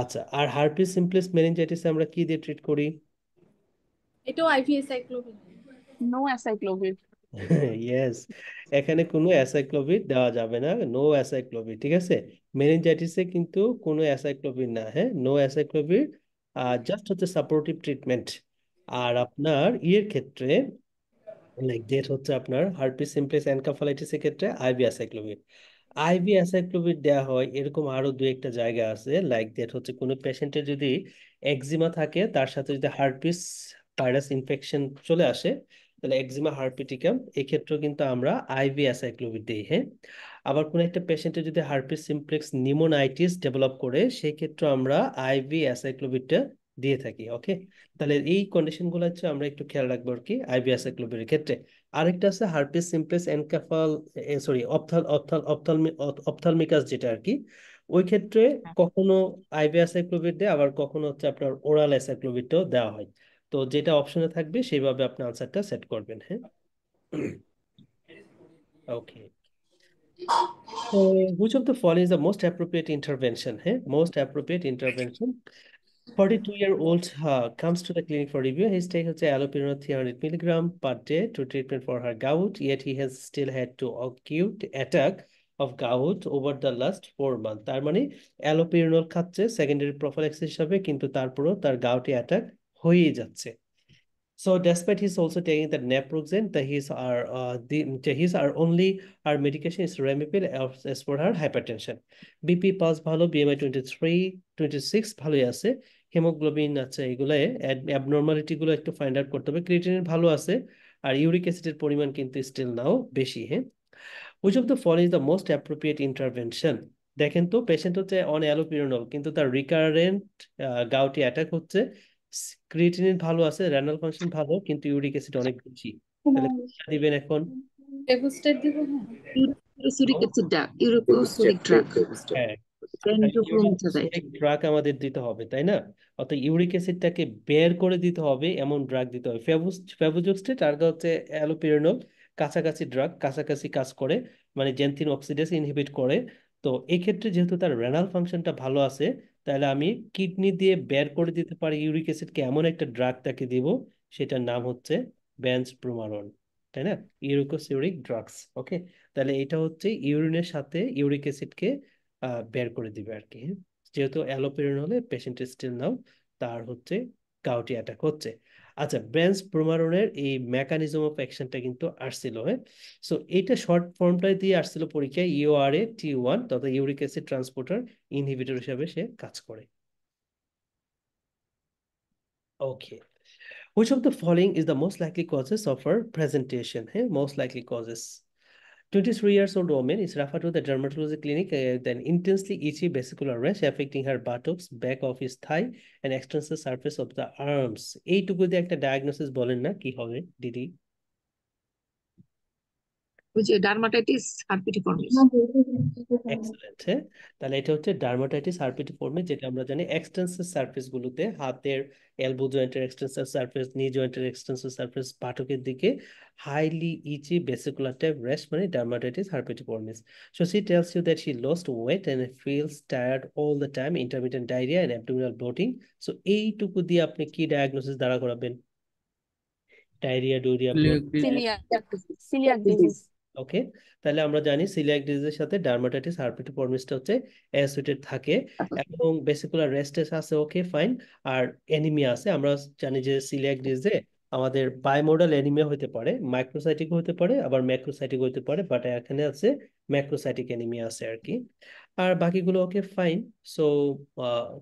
আচ্ছা আর হার্পিস সিমপ্লেক্স মেনিনজাইটিসে আমরা কি দিয়ে ট্রিট করি এটাও IV aciclovir no aciclovir yes এখানে কোনো অ্যাসাইক্লোভিড দেওয়া যাবে না নো অ্যাসাইক্লোভিড ঠিক আছে মেনিনজাইটিসে কিন্তু কোনো অ্যাসাইক্লোভিড না হ্যাঁ নো অ্যাসাইক্লোভিড আর জাস্ট হচ্ছে সাপোর্টিভ ট্রিটমেন্ট আর আপনার ইয়ের ক্ষেত্রে লাইক ডেট হচ্ছে আপনার হার্পিস সিমপ্লেক্স এনকাফালাইটিসের ক্ষেত্রে আইভি অ্যাসাইক্লোভিড আইভি অ্যাসাইক্লোভিড দেওয়া হয় এরকম আরও দু একটা জায়গা আছে লাইক ডেট হচ্ছে কোনো পেশেন্টের যদি একজিমা থাকে তার সাথে যদি হার্পিস ভাইরাস ইনফেকশন চলে আসে তাহলে একজিমা হার্পিটিকাম এক্ষেত্রেও কিন্তু আমরা আইভি অ্যাসাইক্লোভিড দিই হ্যাঁ আবার কোনো একটা পেশেন্টে যদি হার্পিস সিমপ্লেক্স নিমোনাইটিস ডেভেলপ করে সেই ক্ষেত্রে আমরা আইভি অ্যাসাইক্লোভিডটা দিয়ে থাকি ওকে তাহলে এই কন্ডিশনগুলো হচ্ছে আমরা একটু খেয়াল রাখবো আর কি আইবিএস গ্লোবের ক্ষেত্রে আরেকটা আছে হার্পিস সিমপ্লেক্স এনকাফাল সরি অপথাল অপথাল অপথালমি অপথালমিকাস যেটা আর কি ওই ক্ষেত্রে হ্যাঁ। কখনো আইভি অ্যাসাইক্লোভিড দেয় আবার কখনো হচ্ছে আপনার ওরাল অ্যাসাইক্লোভিডটাও দেওয়া হয় তো যেটা অপশনে থাকবে সেভাবে আপনি আনসারটা সেট করবেন হ্যাঁ ওকে তো which of the fall is the most appropriate intervention হ্যাঁ most appropriate intervention forty two year old comes to the clinic for review his take হচ্ছে allopurinol three hundred milligram per day to treatment for her gout yet he has still had two acute attack of gout over the last four month তার মানে অ্যালোপিরিনল খাচ্ছে secondary প্রফাইল exercise হিসাবে কিন্তু তারপরও তার gouty attack হয়ে যাচ্ছে so despite his also taking the the the his আর দি uh, the আর are only our medication is remipil uh, as, as for BP পাস ভালো BMI twenty three twenty six ভালোই আছে হিমোগ্লোবিন আছে এগুলো অ্যাবনর্মালিটি একটু ফাইন্ড আউট করতে হবে ক্রিটিন ভালো আছে আর ইউরিক অ্যাসিডের পরিমাণ কিন্তু স্টিল নাও বেশি হ্যাঁ which of the fall is the most appropriate intervention দেখেন তো পেশেন্ট হচ্ছে অন অ্যালোপিরোনল কিন্তু তার রিকারেন্ট গাউটি অ্যাটাক হচ্ছে ক্রিয়েটিনিন ভালো আছে রেনাল ফাংশন ভালো কিন্তু ইউরিক অ্যাসিড অনেক বেশি তাহলে হ্যাঁ। কোনটা দিবেন এখন ডেভোস্টেট দিব uric acid drug uric acid ট্রাক ড্রাগ আমাদের দিতে হবে তাই না অর্থাৎ ইউরিক অ্যাসিডটাকে বের করে দিতে হবে এমন ড্রাগ দিতে হবে ফেভোজোক্সটেট আর হচ্ছে অ্যালোপিরেনল কাছাকাছি ড্রাগ কাছাকাছি কাজ করে মানে জেন্থিন অক্সিডেস ইনহিবিট করে তো এক্ষেত্রে যেহেতু তার রেনাল ফাংশনটা ভালো আছে তাহলে আমি কিডনি দিয়ে বের করে দিতে পারি ইউরিক অ্যাসিডকে এমন একটা ড্রাগ তাকে দিব সেটার নাম হচ্ছে ব্যান্স প্রোমারন তাই না ইউরিকোসিউরিক ড্রাগস ওকে তাহলে এটা হচ্ছে ইউরিনের সাথে ইউরিক অ্যাসিডকে বের করে দিবে আর কি যেহেতু অ্যালোপেরিন হলে পেশেন্টের স্টিল নাও তার হচ্ছে কাউটি অ্যাটাক হচ্ছে আচ্ছা ব্রেন্স প্রমারণের এই মেকানিজম অফ অ্যাকশনটা কিন্তু আসছিল হ্যাঁ সো এটা শর্ট ফর্মটাই দিয়ে আসছিল পরীক্ষায় ইউআরএ টি ওয়ান তথা ইউরিক অ্যাসিড ট্রান্সপোর্টার ইনহিবিটর হিসাবে সে কাজ করে okay which of the following is the most likely causes of আর প্রেজেন্টেশন হ্যাঁ most likely causes 23 years old woman is referred to the dermatology clinic with uh, an intensely itchy vesicular rash affecting her buttocks, back of his thigh, and extensor surface of the arms. এইটুকু দিয়ে একটা diagnosis bolen na কি হবে দিদি ওই যে dermatitis হারপিটিফর্মিস excellent তাহলে এটা হচ্ছে ডার্মাটাইটিস হারপিটিফর্মিস যেটা আমরা জানি এক্সটেন্সর সারফেস গুলোতে হাতের এলবো জয়েন্টের এক্সটেন্সর সারফেস নি জয়েন্টের এক্সটেন্সর সারফেস পাঠকের দিকে highly itchy vesicular type rest মানে dermatitis herpetiformis so she tells you that she lost weight and feels tired all the time intermittent diarrhoea and abdominal bloating so এইটুকু দিয়ে আপনি কি diagnosis দ্বারা করাবেন ডায়রিয়া ডোরিয়া সিলিয়াক ডিজিজ ওকে তাহলে আমরা জানি সিলিয়াক ডিজিজের সাথে ডার্মাটাইটিস হার্পিটোপরমিসটা হচ্ছে অ্যাসোসিয়েটেড থাকে আচ্ছা। এবং ভেসিকুলার রেস্টেস আছে ওকে ফাইন আর অ্যানিমিয়া আছে আমরা জানি যে সিলিয়াক ডিজিজে আমাদের বায়োমোডাল অ্যানিমিয়া হতে পারে মাইক্রোসাইটিক হতে পারে আবার ম্যাক্রোসাইটিক হতে পারে বাট এখানে আছে ম্যাক্রোসাইটিক অ্যানিমিয়া আছে আর কি আর বাকিগুলো okay fine so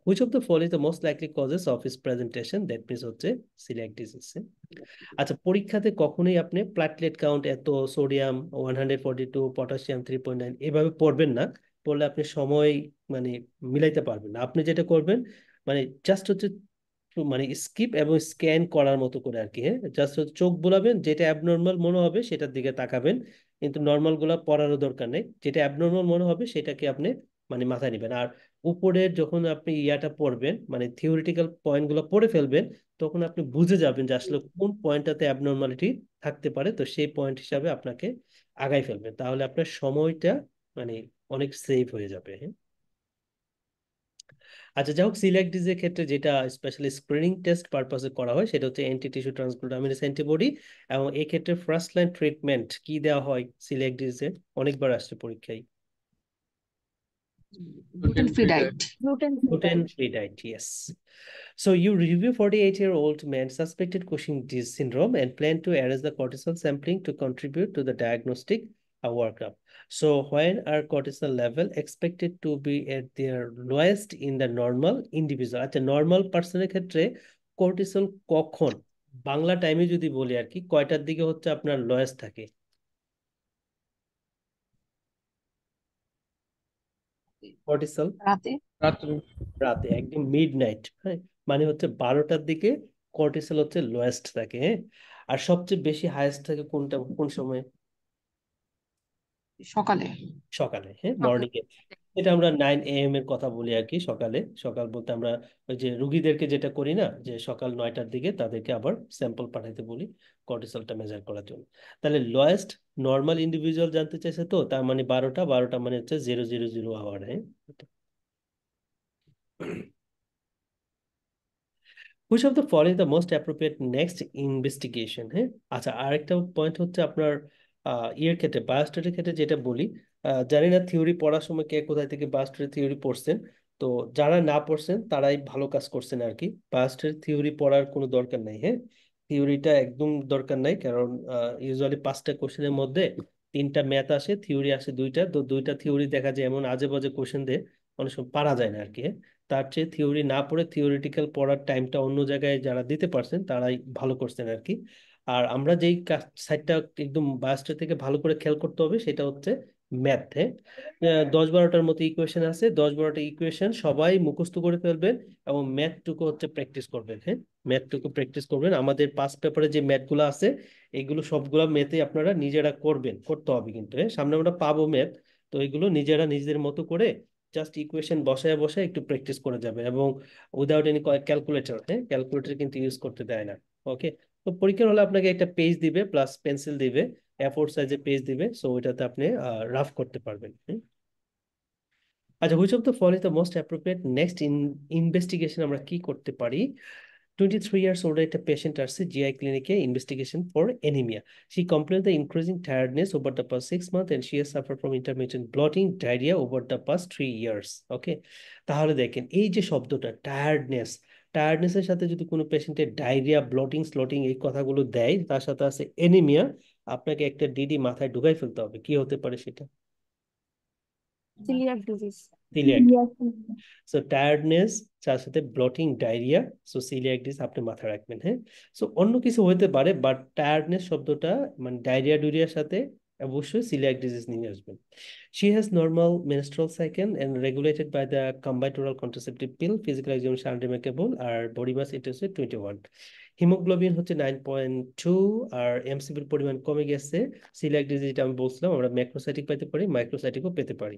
which of the fall is the most likely causes of his presentation that means হচ্ছে সিলিয়াক ডিজিজ আচ্ছা পরীক্ষাতে কখনোই আপনি প্লাটলেট কাউন্ট এত sodium one hundred forty two potassium three point nine এভাবে পড়বেন না পড়লে আপনি সময় মানে মিলাইতে পারবেন না আপনি যেটা করবেন মানে জাস্ট হচ্ছে মানে স্কিপ এবং স্ক্যান করার মতো করে আর কি হ্যাঁ জাস্ট চোখ বোলাবেন যেটা অ্যাবনর্মাল মনে হবে সেটার দিকে তাকাবেন কিন্তু নর্মাল গুলা পড়ারও দরকার নেই যেটা অ্যাবনর্মাল মনে হবে সেটাকে আপনি মানে মাথায় নেবেন আর উপরে যখন আপনি ইয়াটা পড়বেন মানে থিওরিটিক্যাল পয়েন্টগুলো পড়ে ফেলবেন তখন আপনি বুঝে যাবেন যে আসলে কোন পয়েন্টটাতে অ্যাবনর্মালিটি থাকতে পারে তো সেই পয়েন্ট হিসাবে আপনাকে আগাই ফেলবেন তাহলে আপনার সময়টা মানে অনেক সেভ হয়ে যাবে হ্যাঁ আচ্ছা যাই হোক সিলিয়াক ডিজিজের ক্ষেত্রে যেটা স্পেশালি স্ক্রিনিং টেস্ট পারপাসে করা হয় সেটা হচ্ছে অ্যান্টি টিস্যু ট্রান্সগ্লুটামিনেস অ্যান্টিবডি এবং এই ক্ষেত্রে ফার্স্ট লাইন ট্রিটমেন্ট কি দেওয়া হয় সিলিয়াক ডিজে অনেকবার আসছে পরীক্ষায় diagnostic workup So when are cortisol level expected to be at their lowest in the normal individual? আচ্ছা normal পার্সনের ক্ষেত্রে cortisol কখন বাংলা টাইমে যদি বলি আর কি কয়টার দিকে হচ্ছে আপনার লয়েস্ট থাকে কর্টিসল রাতে রাতে একদম মিড নাইট হ্যাঁ মানে হচ্ছে বারোটার দিকে কর্টিসল হচ্ছে লোয়েস্ট থাকে হ্যাঁ আর সবচেয়ে বেশি হায়েস্ট থাকে কোনটা কোন সময় সকালে সকালে হ্যাঁ মর্নিং এ এটা আমরা নাইন এম এর কথা বলি আর কি সকালে সকাল বলতে আমরা ওই যে রুগীদেরকে যেটা করি না যে সকাল নয়টার দিকে তাদেরকে আবার স্যাম্পল পাঠাইতে বলি কর্টিসলটা মেজার করার জন্য তাহলে লয়েস্ট নর্মাল ইন্ডিভিজুয়াল জানতে চাইছে তো তার মানে বারোটা বারোটা মানে হচ্ছে জিরো জিরো জিরো আওয়ার হ্যাঁ which of the following the most appropriate next investigation হ্যাঁ আচ্ছা আরেকটা পয়েন্ট হচ্ছে আপনার ইয়ের ক্ষেত্রে বায়োস্ট্যাটের ক্ষেত্রে যেটা বলি জানি না থিওরি পড়ার সময় কে কোথায় থেকে বায়োস্টের থিওরি পড়ছেন তো যারা না পড়ছেন তারাই ভালো কাজ করছেন আর কি বায়োস্টের থিওরি পড়ার কোনো দরকার নাই হ্যাঁ থিওরিটা একদম দরকার নাই কারণ ইউজুয়ালি পাঁচটা কোশ্চেনের মধ্যে তিনটা ম্যাথ আসে থিওরি আসে দুইটা তো দুইটা থিওরি দেখা যায় এমন আজে বাজে কোশ্চেন দিয়ে অনেক সময় পারা যায় না আর কি হ্যাঁ? তার চেয়ে থিওরি না পড়ে থিওরিটিক্যাল পড়ার টাইমটা অন্য জায়গায় যারা দিতে পারছেন তারাই ভালো করছেন আর কি আর আমরা যেই সাইডটা একদম বায়োস্ট্রি থেকে ভালো করে খেয়াল করতে হবে সেটা হচ্ছে ম্যাথে দশ বারোটার মতো ইকুয়েশন আছে দশ বারোটা ইকুয়েশন সবাই মুখস্থ করে ফেলবেন এবং ম্যাথটুকু হচ্ছে প্র্যাকটিস করবেন হ্যাঁ ম্যাথটুকু প্র্যাকটিস করবেন আমাদের পাস পেপারে যে ম্যাথগুলো আছে এগুলো সবগুলো ম্যাথে আপনারা নিজেরা করবেন করতে হবে কিন্তু হ্যাঁ সামনে আমরা পাবো ম্যাথ তো এগুলো নিজেরা নিজেদের মতো করে জাস্ট ইকুয়েশন বসায় বসায় একটু প্র্যাকটিস করে যাবে এবং উইদাউট এনি ক্যালকুলেটর হ্যাঁ ক্যালকুলেটর কিন্তু ইউজ করতে দেয় না ওকে তো পরীক্ষার হলে আপনাকে একটা পেজ দিবে প্লাস পেন্সিল দিবে এ ফোর সাইজের পেজ দিবে সো ওইটাতে আপনি রাফ করতে পারবেন আচ্ছা which of the fall is the most appropriate next investigation আমরা কি করতে পারি টোয়েন্টি থ্রি ইয়ার্স ওল্ডের একটা পেশেন্ট আসছে জিআই ক্লিনিকে investigation for anaemia she complain the increasing tiredness over the past six month and she suffer from intermediate bloating diarrhoea over the past three years okay তাহলে দেখেন এই যে শব্দটা tiredness টায়ার্ডনেসের সাথে যদি কোনো পেশেন্টের ডায়রিয়া ব্লটিং স্লটিং এই কথাগুলো দেয় তার সাথে আছে এনিমিয়া আপনাকে একটা ডিডি মাথায় ঢুকাই ফেলতে হবে কি হতে পারে সেটা coeliac disease coeliac so tiredness তার সাথে bloating diarrhoea so coeliac disease আপনি মাথায় রাখবেন হ্যাঁ সো অন্য কিছু হতে পারে বাট টায়ার্ডনেস শব্দটা মানে ডায়রিয়া ডুরিয়ার সাথে অবশ্যই সিলিয়াক ডিজিজ নিয়ে আসবেন she has normal menstrual cycle and regulated by the combined oral oral contraceptive pill physical exam unremarkable আর বডি মাস এটা হচ্ছে টোয়েন্টি ওয়ান হিমোগ্লোবিন হচ্ছে নাইন পয়েন্ট টু আর এমসিবির পরিমাণ কমে গেছে সিলিয়াক যেটা আমি বলছিলাম আমরা ম্যাক্রোসাইটিক পেতে পারি মাইক্রোসাইটিকও পেতে পারি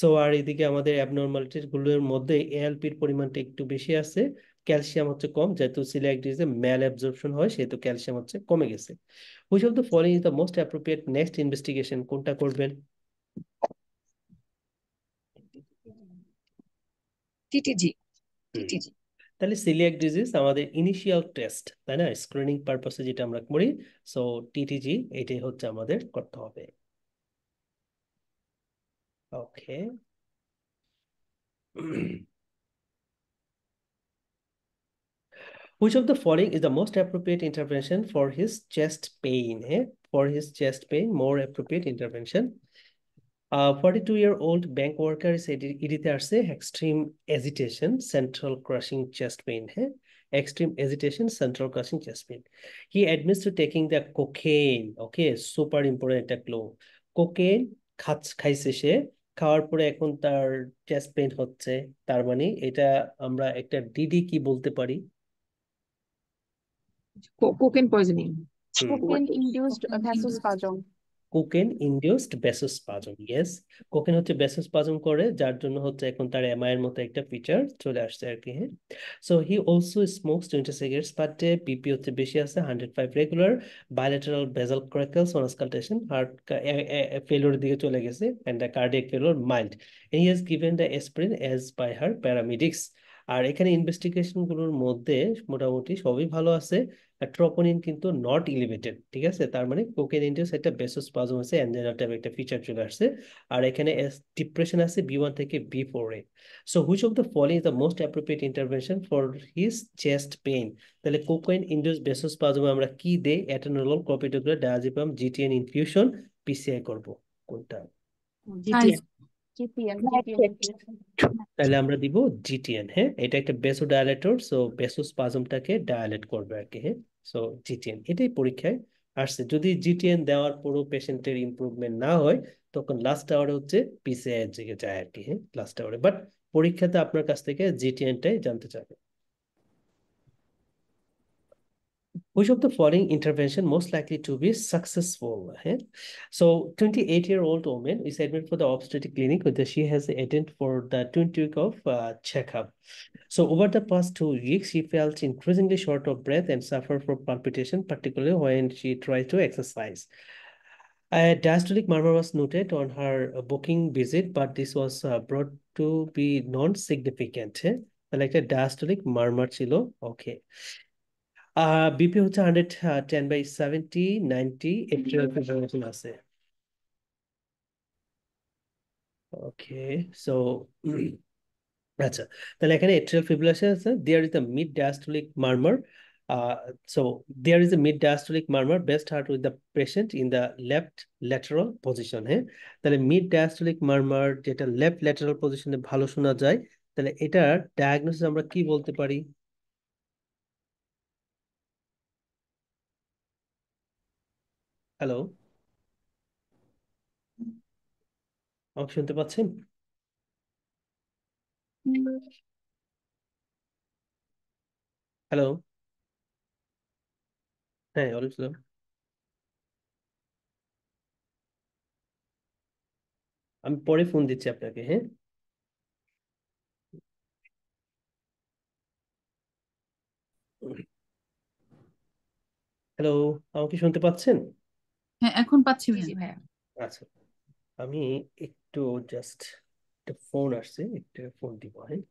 সো আর এদিকে আমাদের অ্যাবনর্মালিটিগুলোর মধ্যে এএলপির পরিমাণটা একটু বেশি আছে ক্যালসিয়াম হচ্ছে কম যেহেতু সিলিয়াক ডিজিজে ম্যাল অ্যাবজর্পশন হয় সেহেতু ক্যালসিয়াম হচ্ছে কমে গেছে which of the following is the most appropriate next investigation কোনটা করবেন টিটিজি টিটিজি তাহলে সিলিয়াক ডিজিজ আমাদের ইনিশিয়াল টেস্ট তাই না স্ক্রিনিং পারপাসে যেটা আমরা করি সো টিটিজি এটাই হচ্ছে আমাদের করতে হবে ওকে which of the following is the most appropriate intervention for his chest pain eh? for his chest pain more appropriate intervention a uh, 42 year old bank worker is edith extreme agitation central crushing chest pain eh? extreme agitation central crushing chest pain he admits to taking the cocaine okay super important একটা clue cocaine খাচ খাইছে সে খাওয়ার পরে এখন তার chest pain হচ্ছে তার মানে এটা আমরা একটা ডিডি কি বলতে পারি cocaine poisoning cocaine induced vasospasm cocaine induced vasospasm yes cocaine হচ্ছে ভ্যাসোস্পাজম করে যার জন্য হচ্ছে এখন তার এমআই এর মতো একটা ফিচার চলে আসছে আর কি হ্যাঁ so he also smokes twenty cigarettes per day PP হচ্ছে বেশি আছে হান্ড্রেড ফাইভ রেগুলার বাইলেটারাল বেজাল ক্র্যাকলস কনসকালটেশন হার্ট ফেলোর দিকে চলে গেছে and the cardiac failure mild he has given the aspirin as by her paramedics আর এখানে ইনভেস্টিগেশনগুলোর মধ্যে মোটামুটি সবই ভালো আছে আর ট্রপোনিন কিন্তু নট ইলিভেটেড ঠিক আছে তার মানে কোকেন ইন্ডিয়াস একটা বেসস পাজম আছে অ্যাঞ্জাইনা টাইপ একটা ফিচার চলে আসছে আর এখানে ডিপ্রেশন আছে বি ওয়ান থেকে বি ফোরে A so which of the following is the most appropriate intervention for his chest pain তাহলে কোকেন ইন্ডিয়াস বেসোস্পাজমে আমরা কি দেই অ্যাটানোলল কপিটোগ্রা ডায়াজিপাম জিটিএন ইনফিউশন পিসিআই করব কোনটা জিটিএন তাহলে আমরা দিব জিটিএন হ্যাঁ এটা একটা বেসো ডায়ালেটর সো বেসো স্পাজমটাকে ডায়ালেট করবে আর কি হ্যাঁ সো জিটিএন এটাই পরীক্ষায় আসছে যদি জিটিএন দেওয়ার পরও পেশেন্টের ইম্প্রুভমেন্ট না হয় তখন লাস্ট আওয়ারে হচ্ছে পিসিআই এর দিকে যায় আর কি হ্যাঁ লাস্ট আওয়ারে বাট পরীক্ষাতে আপনার কাছ থেকে জিটিএনটাই জানতে চাবে which of the following intervention most likely to be successful? So 28-year-old woman is admitted for the obstetric clinic where she has attended for the 20 week of uh, checkup. So over the past two weeks, she felt increasingly short of breath and suffered from palpitation, particularly when she tried to exercise. A diastolic murmur was noted on her booking visit, but this was uh, brought to be non-significant. Eh? Like a diastolic murmur chilo. Okay. Ah BP হচ্ছে hundred ten by seventy ninety atrial fibrillation আছে okay so আচ্ছা তাহলে এখানে atrial fibrillation আছে there is the mid diastolic murmur so there is a mid diastolic murmur best heart with the patient in the left lateral position হ্যাঁ তাহলে mid diastolic murmur যেটা left lateral position এ ভালো শোনা যায় তাহলে এটার diagnosis আমরা কি বলতে পারি হ্যালো হ্যাঁ? আমাকে শুনতে পাচ্ছেন হ্যালো হ্যাঁ ওয়ালাইকুম সালাম আমি পরে ফোন দিচ্ছি আপনাকে হ্যাঁ হ্যালো আমাকে শুনতে পাচ্ছেন হ্যাঁ এখন পাচ্ছি আচ্ছা আমি একটু জাস্ট একটা ফোন আসছে একটা ফোন দিব হ্যাঁ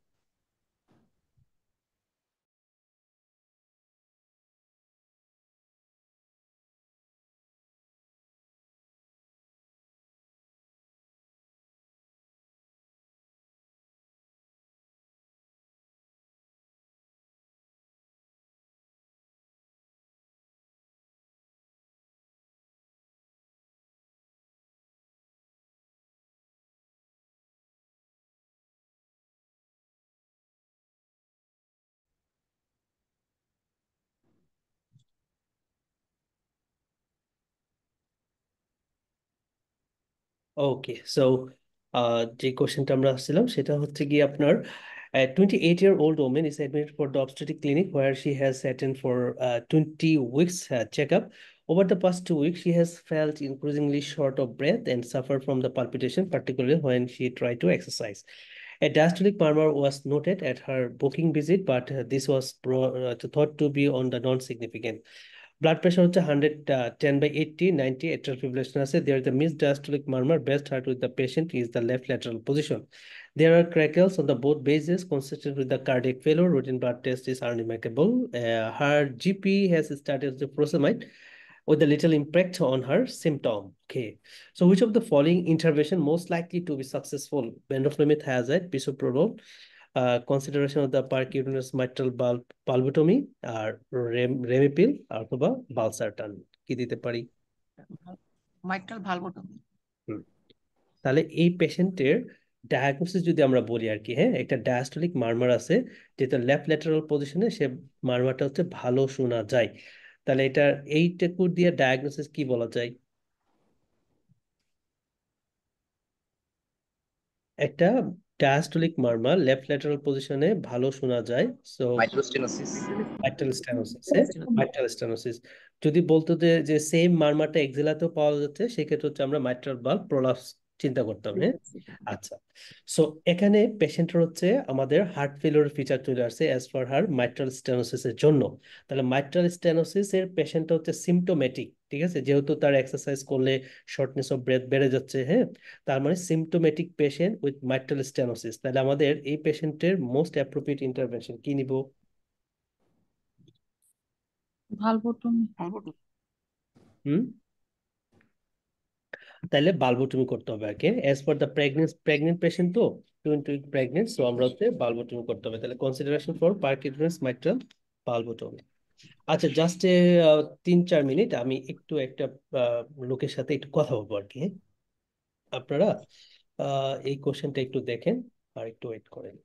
ওকে সো uh, যে কোশ্চেনটা আমরা আসছিলাম সেটা হচ্ছে কি আপনার A 28 year old woman is admitted for the obstetric clinic where she has sat in for uh, 20 weeks uh, checkup. Over the past two weeks, she has felt increasingly short of breath and suffered from the palpitation, particularly when she tried to exercise. A diastolic murmur was noted at her booking visit, but uh, this was uh, thought to be on the non-significant. Blood pressure is hundred uh, ten by by eighty ninety atrial fibrillation আছে there is the mid diastolic murmur best heard with the patient is the left There are crackles on the both bases consistent with the cardiac failure. Routine blood test is unremarkable. Uh, her GP has started the prosamide with a little impact on her symptom. Okay. So which of the following intervention most likely to be successful? Bendoflumet has it, bisoprolol, consideration of the percutaneous mitral বাল্ব valvotomy আর ramipril অথবা valsartan কি দিতে পারি mitral ভালভোটমি তাহলে এই পেশেন্টের diagnosis যদি আমরা বলি আর কি হ্যাঁ একটা ডায়াস্টলিক মার্মার আছে যেটা লেফট ল্যাটারাল পজিশনে সে মার্মারটা হচ্ছে ভালো শোনা যায় তাহলে এটা এই টেকুর দিয়ে ডায়াগনোসিস কি বলা যায় একটা ডায়াস্টোলিক মার্মার লেফট ল্যাটারাল পজিশনে ভালো শোনা যায় so mitral stenosis mitral stenosis যদি বলতো যে সেম মার্মারটা এক্সেলাতেও পাওয়া যাচ্ছে সেক্ষেত্রে হচ্ছে আমরা মাইট্রাল বাল্ব প্রলাপস চিন্তা করতে হবে হ্যাঁ? আচ্ছা সো এখানে পেশেন্টের হচ্ছে আমাদের হার্ট ফেলোর ফিচার চলে আসছে অ্যাজ পার হার মাইট্রাল স্টেনোসিসের জন্য তাহলে মাইট্রাল স্টেনোসিসের পেশেন্ট হচ্ছে সিমটোমেটিক ঠিক আছে যেহেতু তার এক্সারসাইজ করলে শর্টনেস অফ ব্রেথ বেড়ে যাচ্ছে হ্যাঁ তার মানে symptomatic patient with mitral stenosis তাহলে আমাদের এই পেশেন্টের মোস্ট অ্যাপ্রোপ্রিয়েট ইন্টারভেনশন কি নিব ভালভোটমি হুম তাহলে বাল্বো করতে হবে আর কি as for the pregnant pregnant patient তো টুয়েন্টি উইক প্রেগনেন্ট সো আমরা হচ্ছে বাল্বোটমি করতে হবে তাহলে consideration for percutaneous mitral valvotomy আচ্ছা জাস্ট তিন চার মিনিট আমি একটু একটা লোকের সাথে একটু কথা বলবো আর কি আপনারা এই কোশ্চেনটা একটু দেখেন আর একটু ওয়েট করেন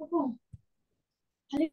어머. 아니,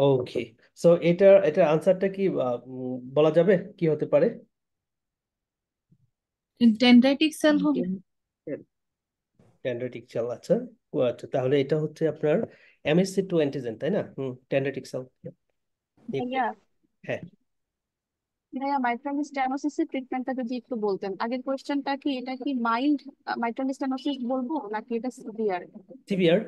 ওকে সো এটা এটার আনসারটা কি বলা যাবে কি হতে পারে ডেনড্রাইটিক সেল হবে ডেনড্রাইটিক সেল আচ্ছা আচ্ছা তাহলে এটা হচ্ছে আপনার এমএসসি টু অ্যান্টিজেন তাই না হুম ডেনড্রাইটিক সেল হ্যাঁ ভাইয়া মাইট্রাল স্টেনোসিসের ট্রিটমেন্টটা যদি একটু বলতেন আগের কোয়েশ্চেনটা কি এটা কি মাইল্ড মাইট্রাল স্টেনোসিস বলবো নাকি এটা সিভিয়ার সিভিয়ার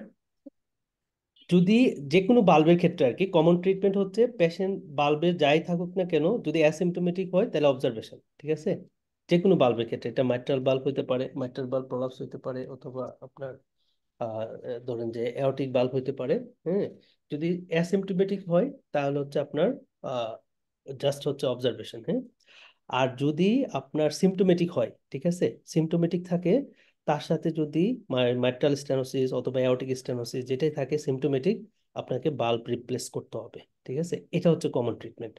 যদি যে কোনো বাল্বের ক্ষেত্রে আর কি কমন ট্রিটমেন্ট হচ্ছে পেশেন্ট বাল্বে যাই থাকুক না কেন যদি অ্যাসিমটোমেটিক হয় তাহলে অবজারভেশন ঠিক আছে যে কোনো বাল্বের ক্ষেত্রে এটা মাইট্রাল বাল্ব হইতে পারে মাইট্রাল বাল্ব প্রলাপস হইতে পারে অথবা আপনার ধরেন যে অ্যাওটিক বাল্ব হইতে পারে হ্যাঁ যদি অ্যাসিমটোমেটিক হয় তাহলে হচ্ছে আপনার জাস্ট হচ্ছে অবজারভেশন হ্যাঁ আর যদি আপনার সিমটোমেটিক হয় ঠিক আছে সিমটোমেটিক থাকে তার সাথে যদি ম্যাট্রাল স্টেনোসিস অথবা অ্যাওটিক স্টেনোসিস যেটাই থাকে সিমটোমেটিক আপনাকে বাল্ব রিপ্লেস করতে হবে ঠিক আছে এটা হচ্ছে কমন ট্রিটমেন্ট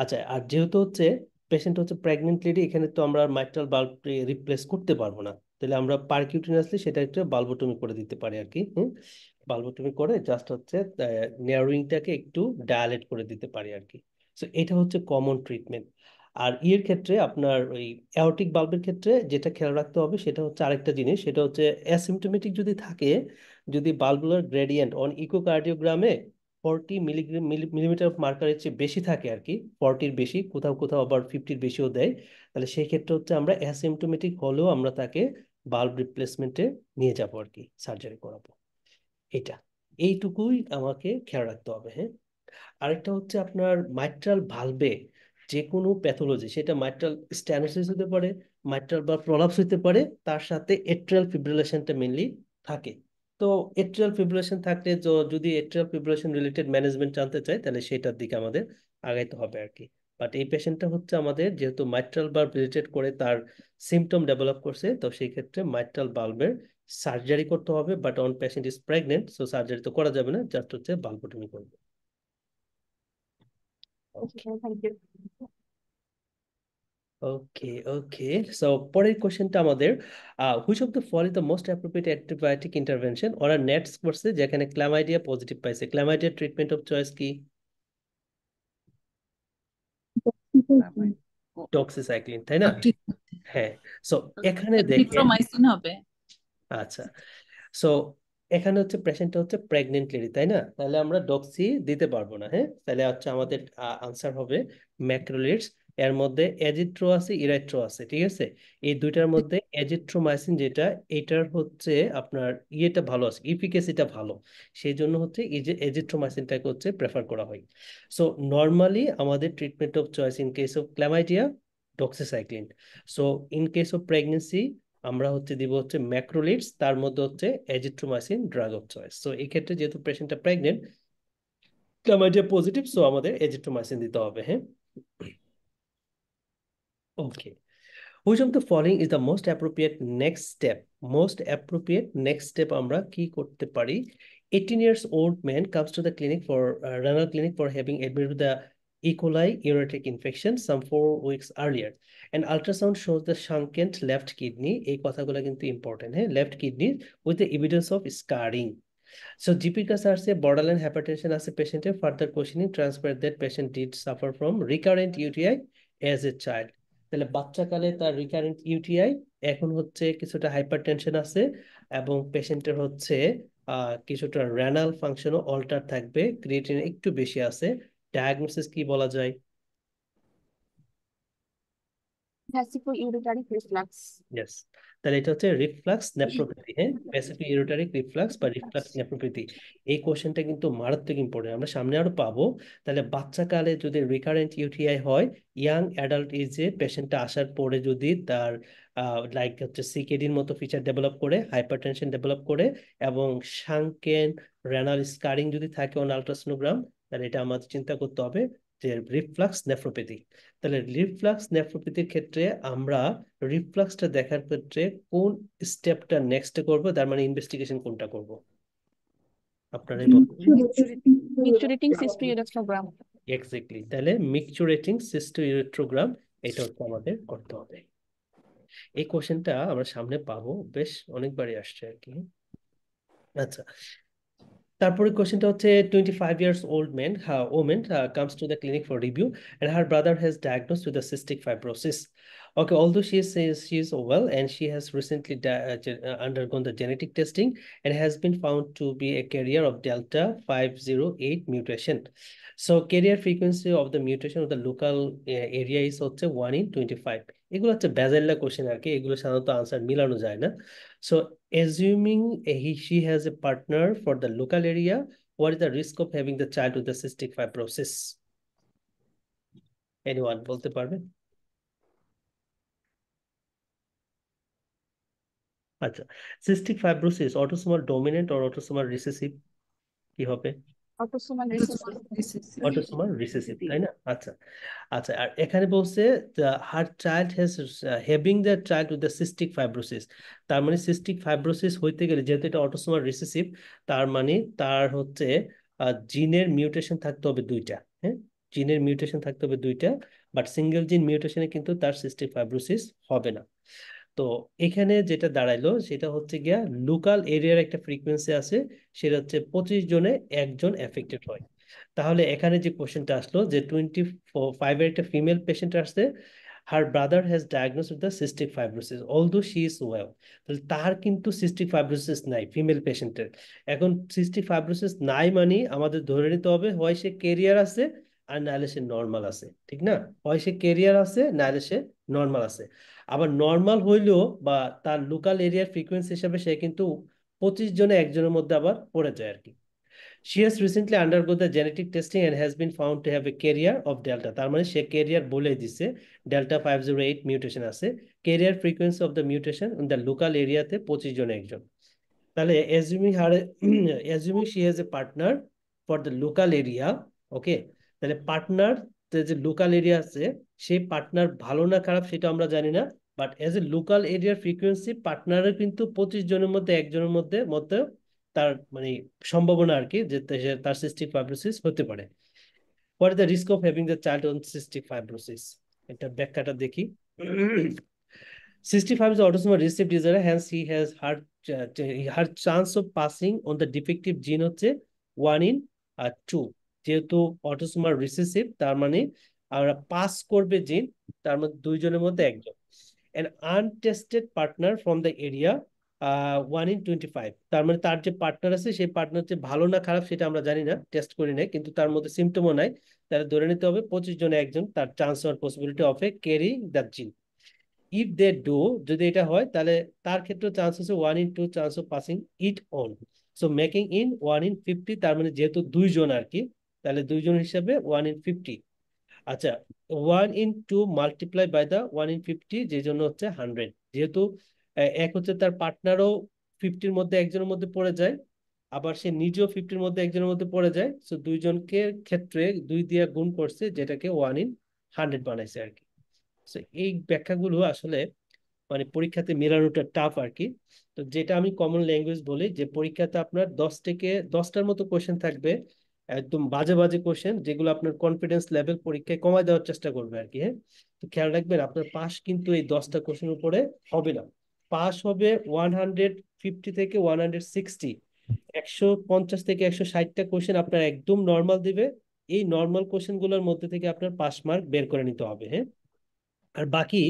আচ্ছা আর যেহেতু হচ্ছে পেশেন্ট হচ্ছে প্রেগনেন্ট লেডি এখানে তো আমরা মাইট্রাল বাল্ব রিপ্লেস করতে পারবো না তাহলে আমরা পার্কিউটিনাসলি সেটা একটা বাল্বোটমি করে দিতে পারি আর কি হুম বাল্বোটমি করে জাস্ট হচ্ছে নেয়ারিংটাকে একটু ডায়ালেট করে দিতে পারি আর কি সো এটা হচ্ছে কমন ট্রিটমেন্ট আর ইয়ের ক্ষেত্রে আপনার ওই অ্যাওটিক বাল্বের ক্ষেত্রে যেটা খেয়াল রাখতে হবে সেটা হচ্ছে আরেকটা জিনিস সেটা হচ্ছে অ্যাসিমটোমেটিক যদি থাকে যদি বাল্বুলার গ্রেডিয়েন্ট অন ইকোকার্ডিওগ্রামে ফর্টি মিলিগ্রাম মিলিমিটার অফ মার্কারের চেয়ে বেশি থাকে আর কি ফর্টির বেশি কোথাও কোথাও আবার ফিফটির বেশিও দেয় তাহলে সেই ক্ষেত্রে হচ্ছে আমরা অ্যাসিমটোমেটিক হলেও আমরা তাকে বাল্ব রিপ্লেসমেন্টে নিয়ে যাব আর কি সার্জারি করাবো এটা এইটুকুই আমাকে খেয়াল রাখতে হবে হ্যাঁ আরেকটা হচ্ছে আপনার মাইট্রাল ভালবে যে কোনো প্যাথোলজি সেটা মাইট্রাল স্ট্যানোসিস হতে পারে মাইট্রাল বা প্রলাপস হতে পারে তার সাথে এট্রিয়াল ফিব্রিলেশনটা মেনলি থাকে তো এট্রিয়াল ফিব্রিলেশন থাকলে যদি এট্রিয়াল ফিব্রিলেশন রিলেটেড ম্যানেজমেন্ট জানতে চাই তাহলে সেটার দিকে আমাদের আগাইতে হবে আর কি বাট এই পেশেন্টটা হচ্ছে আমাদের যেহেতু মাইট্রাল বাল্ব রিলেটেড করে তার সিমটম ডেভেলপ করছে তো সেই ক্ষেত্রে মাইট্রাল বাল্বের সার্জারি করতে হবে but on patient is pregnant so surgery তো করা যাবে না জাস্ট হচ্ছে বাল্বটমি করবে ওকে ওকে সো পরের কোশ্চেনটা আমাদের which of the fall is the most appropriate antibiotic intervention ওরা নেটস করছে যেখানে ক্লামাইডিয়া পজিটিভ পাইছে ক্লামাইডিয়া ট্রিটমেন্ট অফ চয়েস কি টক্সিসাইক্লিন তাই না হ্যাঁ সো এখানে দেখে হবে আচ্ছা সো এখানে হচ্ছে পেশেন্টটা হচ্ছে প্রেগনেন্ট লেডি তাই না তাহলে আমরা ডক্সি দিতে পারবো না হ্যাঁ তাহলে হচ্ছে আমাদের আনসার হবে ম্যাক্রোলিডস এর মধ্যে এজিথ্রো আছে ইরাইথ্রো আছে ঠিক আছে এই দুইটার মধ্যে এজিথ্রোমাইসিন যেটা এটার হচ্ছে আপনার ইয়েটা ভালো আছে ইফিকেসিটা ভালো সেই জন্য হচ্ছে এই যে এজিথ্রোমাইসিনটাকে হচ্ছে প্রেফার করা হয় সো নর্মালি আমাদের treatment of choice in case of chlamydia doxycycline so in case of pregnancy আমরা হচ্ছে দিব হচ্ছে ম্যাক্রোলিডস তার মধ্যে হচ্ছে azithromycin drug of choice so এক্ষেত্রে যেহেতু পেশেন্টটা প্রেগনেন্ট ক্লামাইডিয়া পজিটিভ সো আমাদের এজিট্রোমাইসিন দিতে হবে হ্যাঁ okay which of the following is the most appropriate next step most appropriate next step আমরা কি করতে পারি 18 years old man comes to the clinic for uh, clinic for for having admitted the E. coli ureteric infection some four weeks earlier. And ultrasound shows the sunken left kidney. a কথাগুলো কিন্তু important হ্যাঁ left kidney with the evidence of scarring. So GP কাছে আসছে borderline hypertension as a patient, further questioning transfer that patient did suffer from recurrent UTI as a child. তাহলে বাচ্চাকালে তার recurrent UTI এখন হচ্ছে কিছুটা হাইপারটেনশন আছে এবং পেশেন্টের হচ্ছে কিছুটা রেনাল ফাংশনও অল্টার থাকবে ক্রিয়েটিন একটু বেশি আছে ডায়াগনোসিস কি বলা যায় তাহলে এটা হচ্ছে রিফ্লাক্স নেফ্রোপ্যাথি হ্যাঁ ব্যাসিকো ইউরিটারিক রিফ্লাক্স বা রিফ্লাক্স নেফ্রোপ্যাথি এই কোশ্চেনটা কিন্তু মারাত্মক ইম্পর্টেন্ট আমরা সামনে আরো পাবো তাহলে বাচ্চাকালে যদি রিকারেন্ট ইউটিআই হয় ইয়াং অ্যাডাল্ট এজে পেশেন্টটা আসার পরে যদি তার লাইক হচ্ছে সিকেডির মতো ফিচার ডেভেলপ করে হাইপারটেনশন ডেভেলপ করে এবং শাঙ্কেন রেনাল স্কারিং যদি থাকে অন আলট্রাসোনোগ্রাম তাহলে এটা আমাদের চিন্তা করতে হবে যে রিফ্লাক্স নেফ্রোপ্যাথি তাহলে রিফ্লাক্স নেফ্রোপ্যাথির ক্ষেত্রে আমরা রিফ্লাক্সটা দেখার ক্ষেত্রে কোন স্টেপটা নেক্সট করব তার মানে ইনভেস্টিগেশন কোনটা করব আপনারাই মিকচুরেটিং সিস্টোইরেট্রোগ্রাম এক্স্যাক্টলি তাহলে মিকচুরেটিং সিস্টোইরেট্রোগ্রাম এটা হচ্ছে আমাদের করতে হবে এই কোশ্চেনটা আমরা সামনে পাবো বেশ অনেকবারই আসছে আর কি আচ্ছা তারপরে কোয়েশ্চেনটা হচ্ছে twenty five years old man woman comes to the clinic for review and her brother has diagnosed with the cystic fibrosis Okay, although she says she is well and she has recently uh, uh, undergone the genetic testing and has been found to be a carrier of Delta 508 mutation. So carrier frequency of the mutation of the local uh, area is হচ্ছে 1 in 25. এগুলো হচ্ছে বেজেল্লা question আর কি এগুলো সাধারণত answer মিলানো যায় না so assuming a, he, she has a partner for the local area, what is the risk of having the child with the cystic fibrosis? Anyone both department? আচ্ছা cystic fibrosis, autosomal dominant or autosomal recessive? Autosomal autosomal recessive তাই না আচ্ছা আচ্ছা আর এখানে বলছে her child has having the child with the cystic fibrosis তার মানে সিস্টিক ফাইব্রোসিস হইতে গেলে যেহেতু এটা অটোসোমাল রিসেসিভ তার মানে তার হচ্ছে জিনের মিউটেশন থাকতে হবে দুইটা হ্যাঁ জিনের মিউটেশন থাকতে হবে দুইটা বাট সিঙ্গেল জিন মিউটেশনে কিন্তু তার সিস্টিক ফাইব্রোসিস হবে না তো এখানে যেটা দাঁড়াইলো সেটা হচ্ছে গিয়া লোকাল এরিয়ার একটা ফ্রিকোয়েন্সি আছে সেটা হচ্ছে পঁচিশ জনে একজন এফেক্টেড হয় তাহলে এখানে যে কোশ্চেনটা আসলো যে টোয়েন্টি ফাইভের একটা ফিমেল পেশেন্ট আসছে her brother has diagnosed with the cystic fibrosis though she is well তাহলে তার কিন্তু সিস্টিক ফাইব্রোসিস নাই ফিমেল পেশেন্টের এখন সিস্টিক ফাইব্রোসিস নাই মানে আমাদের ধরে নিতে হবে হয় সে কেরিয়ার আছে আর নাহলে সে নর্মাল আছে ঠিক না হয় সে ক্যারিয়ার আছে নাহলে সে নর্মাল আছে আবার নর্মাল হইলেও বা তার লোকাল এরিয়ার ফ্রিকুয়েন্সি হিসাবে সে কিন্তু পঁচিশ জনে একজনের মধ্যে আবার পড়ে যায় আর কি she has recently undergo the genetic testing and has been found to have a carrier of delta তার মানে সে ক্যারিয়ার বলে দিছে delta five zero eight mutation আছে carrier frequency of the mutation in the local এরিয়াতে পঁচিশ জন একজন তাহলে assume her assume she has a partner for the local area okay তাহলে পার্টনার যে লোকাল এরিয়া আছে সেই পার্টনার ভালো না খারাপ সেটা আমরা জানি না বাট এজ এ লোকাল এরিয়ার ফ্রিকুয়েন্সি পার্টনারের কিন্তু পঁচিশ জনের মধ্যে একজনের মধ্যে মধ্যে তার মানে সম্ভাবনা আর কি যে তার সিস্টিক ফাইব্রোসিস হতে পারে what the risk of having the child on cystic fibrosis এটা ব্যাখ্যাটা দেখি cystic five is autosomal recessive disorder hence he has her her chance of passing on the defective gene হচ্ছে ওয়ান ইন আর two যেহেতু autosomal recessive তার মানে আমরা pass করবে জিন তার মধ্যে দুইজনের মধ্যে একজন and untested partner from the area one in twenty five তার মানে তার যে পার্টনার আছে সেই পার্টনার যে ভালো না খারাপ সেটা আমরা জানি না টেস্ট করি নাই কিন্তু তার মধ্যে সিমটমও নাই তাহলে ধরে নিতে হবে পঁচিশ জনে একজন তার চান্স হওয়ার possibility of a carry the gene if they do যদি এটা হয় তাহলে তার ক্ষেত্রে চান্স আছে one in two chance of passing it on so making in one in fifty তার মানে যেহেতু দুইজন আর কি তাহলে দুইজন হিসাবে ওয়ান ইন ফিফটি আচ্ছা one in two multiply by the one in fifty যে জন্য হচ্ছে হান্ড্রেড যেহেতু এক হচ্ছে তার পার্টনারও ফিফটির মধ্যে একজনের মধ্যে পড়ে যায় আবার সে নিজেও ফিফটির মধ্যে একজনের মধ্যে পড়ে যায় সো দুইজনকে ক্ষেত্রে দুই দিয়ে গুণ করছে যেটাকে ওয়ান ইন হান্ড্রেড বানাইছে আর কি সো এই ব্যাখ্যাগুলো আসলে মানে পরীক্ষাতে মেলানোটা টাফ আর কি তো যেটা আমি কমন ল্যাঙ্গুয়েজ বলি যে পরীক্ষাতে আপনার দশ থেকে দশটার মতো কোয়েশ্চেন থাকবে একদম বাজে বাজে কোশ্চেন যেগুলো আপনার কনফিডেন্স লেভেল পরীক্ষায় কমায় দেওয়ার চেষ্টা করবে আর কি হ্যাঁ তো খেয়াল রাখবেন আপনার পাস কিন্তু এই দশটা কোশ্চেন উপরে হবে না পাস হবে ওয়ান হান্ড্রেড ফিফটি থেকে ওয়ান হান্ড্রেড সিক্সটি একশো পঞ্চাশ থেকে একশো ষাটটা কোশ্চেন আপনার একদম নর্মাল দিবে এই নর্মাল কোশ্চেনগুলোর মধ্যে থেকে আপনার পাস মার্ক বের করে নিতে হবে হ্যাঁ আর বাকি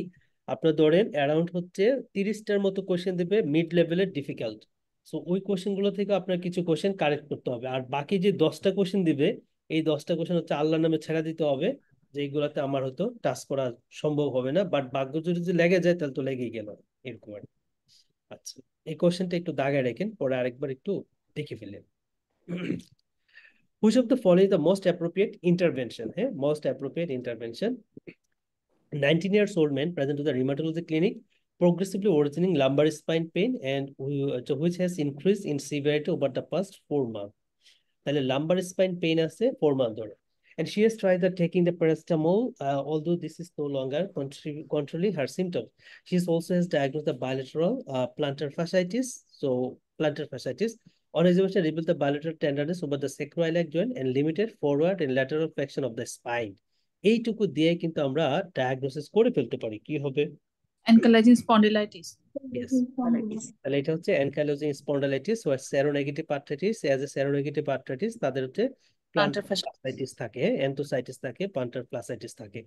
আপনার ধরেন অ্যারাউন্ড হচ্ছে তিরিশটার মতো কোশ্চেন দেবে মিড লেভেলের ডিফিকাল্ট সো ওই কোশ্চেনগুলো থেকে আপনার কিছু কোশ্চেন কারেক্ট করতে হবে আর বাকি যে দশটা কোশ্চেন দিবে এই দশটা কোশ্চেন হচ্ছে আল্লাহর নামে ছেড়া দিতে হবে যে এইগুলোতে আমার হয়তো টাচ করা সম্ভব হবে না বাট ভাগ্য যদি লেগে যায় তাহলে তো লেগেই গেল এরকম আর আচ্ছা এই কোশ্চেনটা একটু দাগায় রেখেন পরে আরেকবার একটু দেখে ফেলেন which of the following is the most appropriate intervention হ্যাঁ most appropriate intervention nineteen years old man present to the rheumatology clinic progressively worsening lumbar spine pain and uh, which has increased in severity over the past four months. তাহলে lumbar spine pain is four months ধরে. And she has tried the taking the paracetamol, uh, although this is no longer controlling her symptoms. She also has diagnosed the bilateral uh, plantar fasciitis. So plantar fasciitis. On examination, revealed the bilateral tenderness over the sacroiliac joint and limited forward and lateral flexion of the spine. এইটুকু দিয়ে কিন্তু আমরা diagnosis করে ফেলতে পারি কি হবে অ্যানকালাইজিং spondylitis এটা হচ্ছে seronegative arthritis as a seronegative arthritis তাদের হচ্ছে থাকে থাকে প্লান্টার থাকে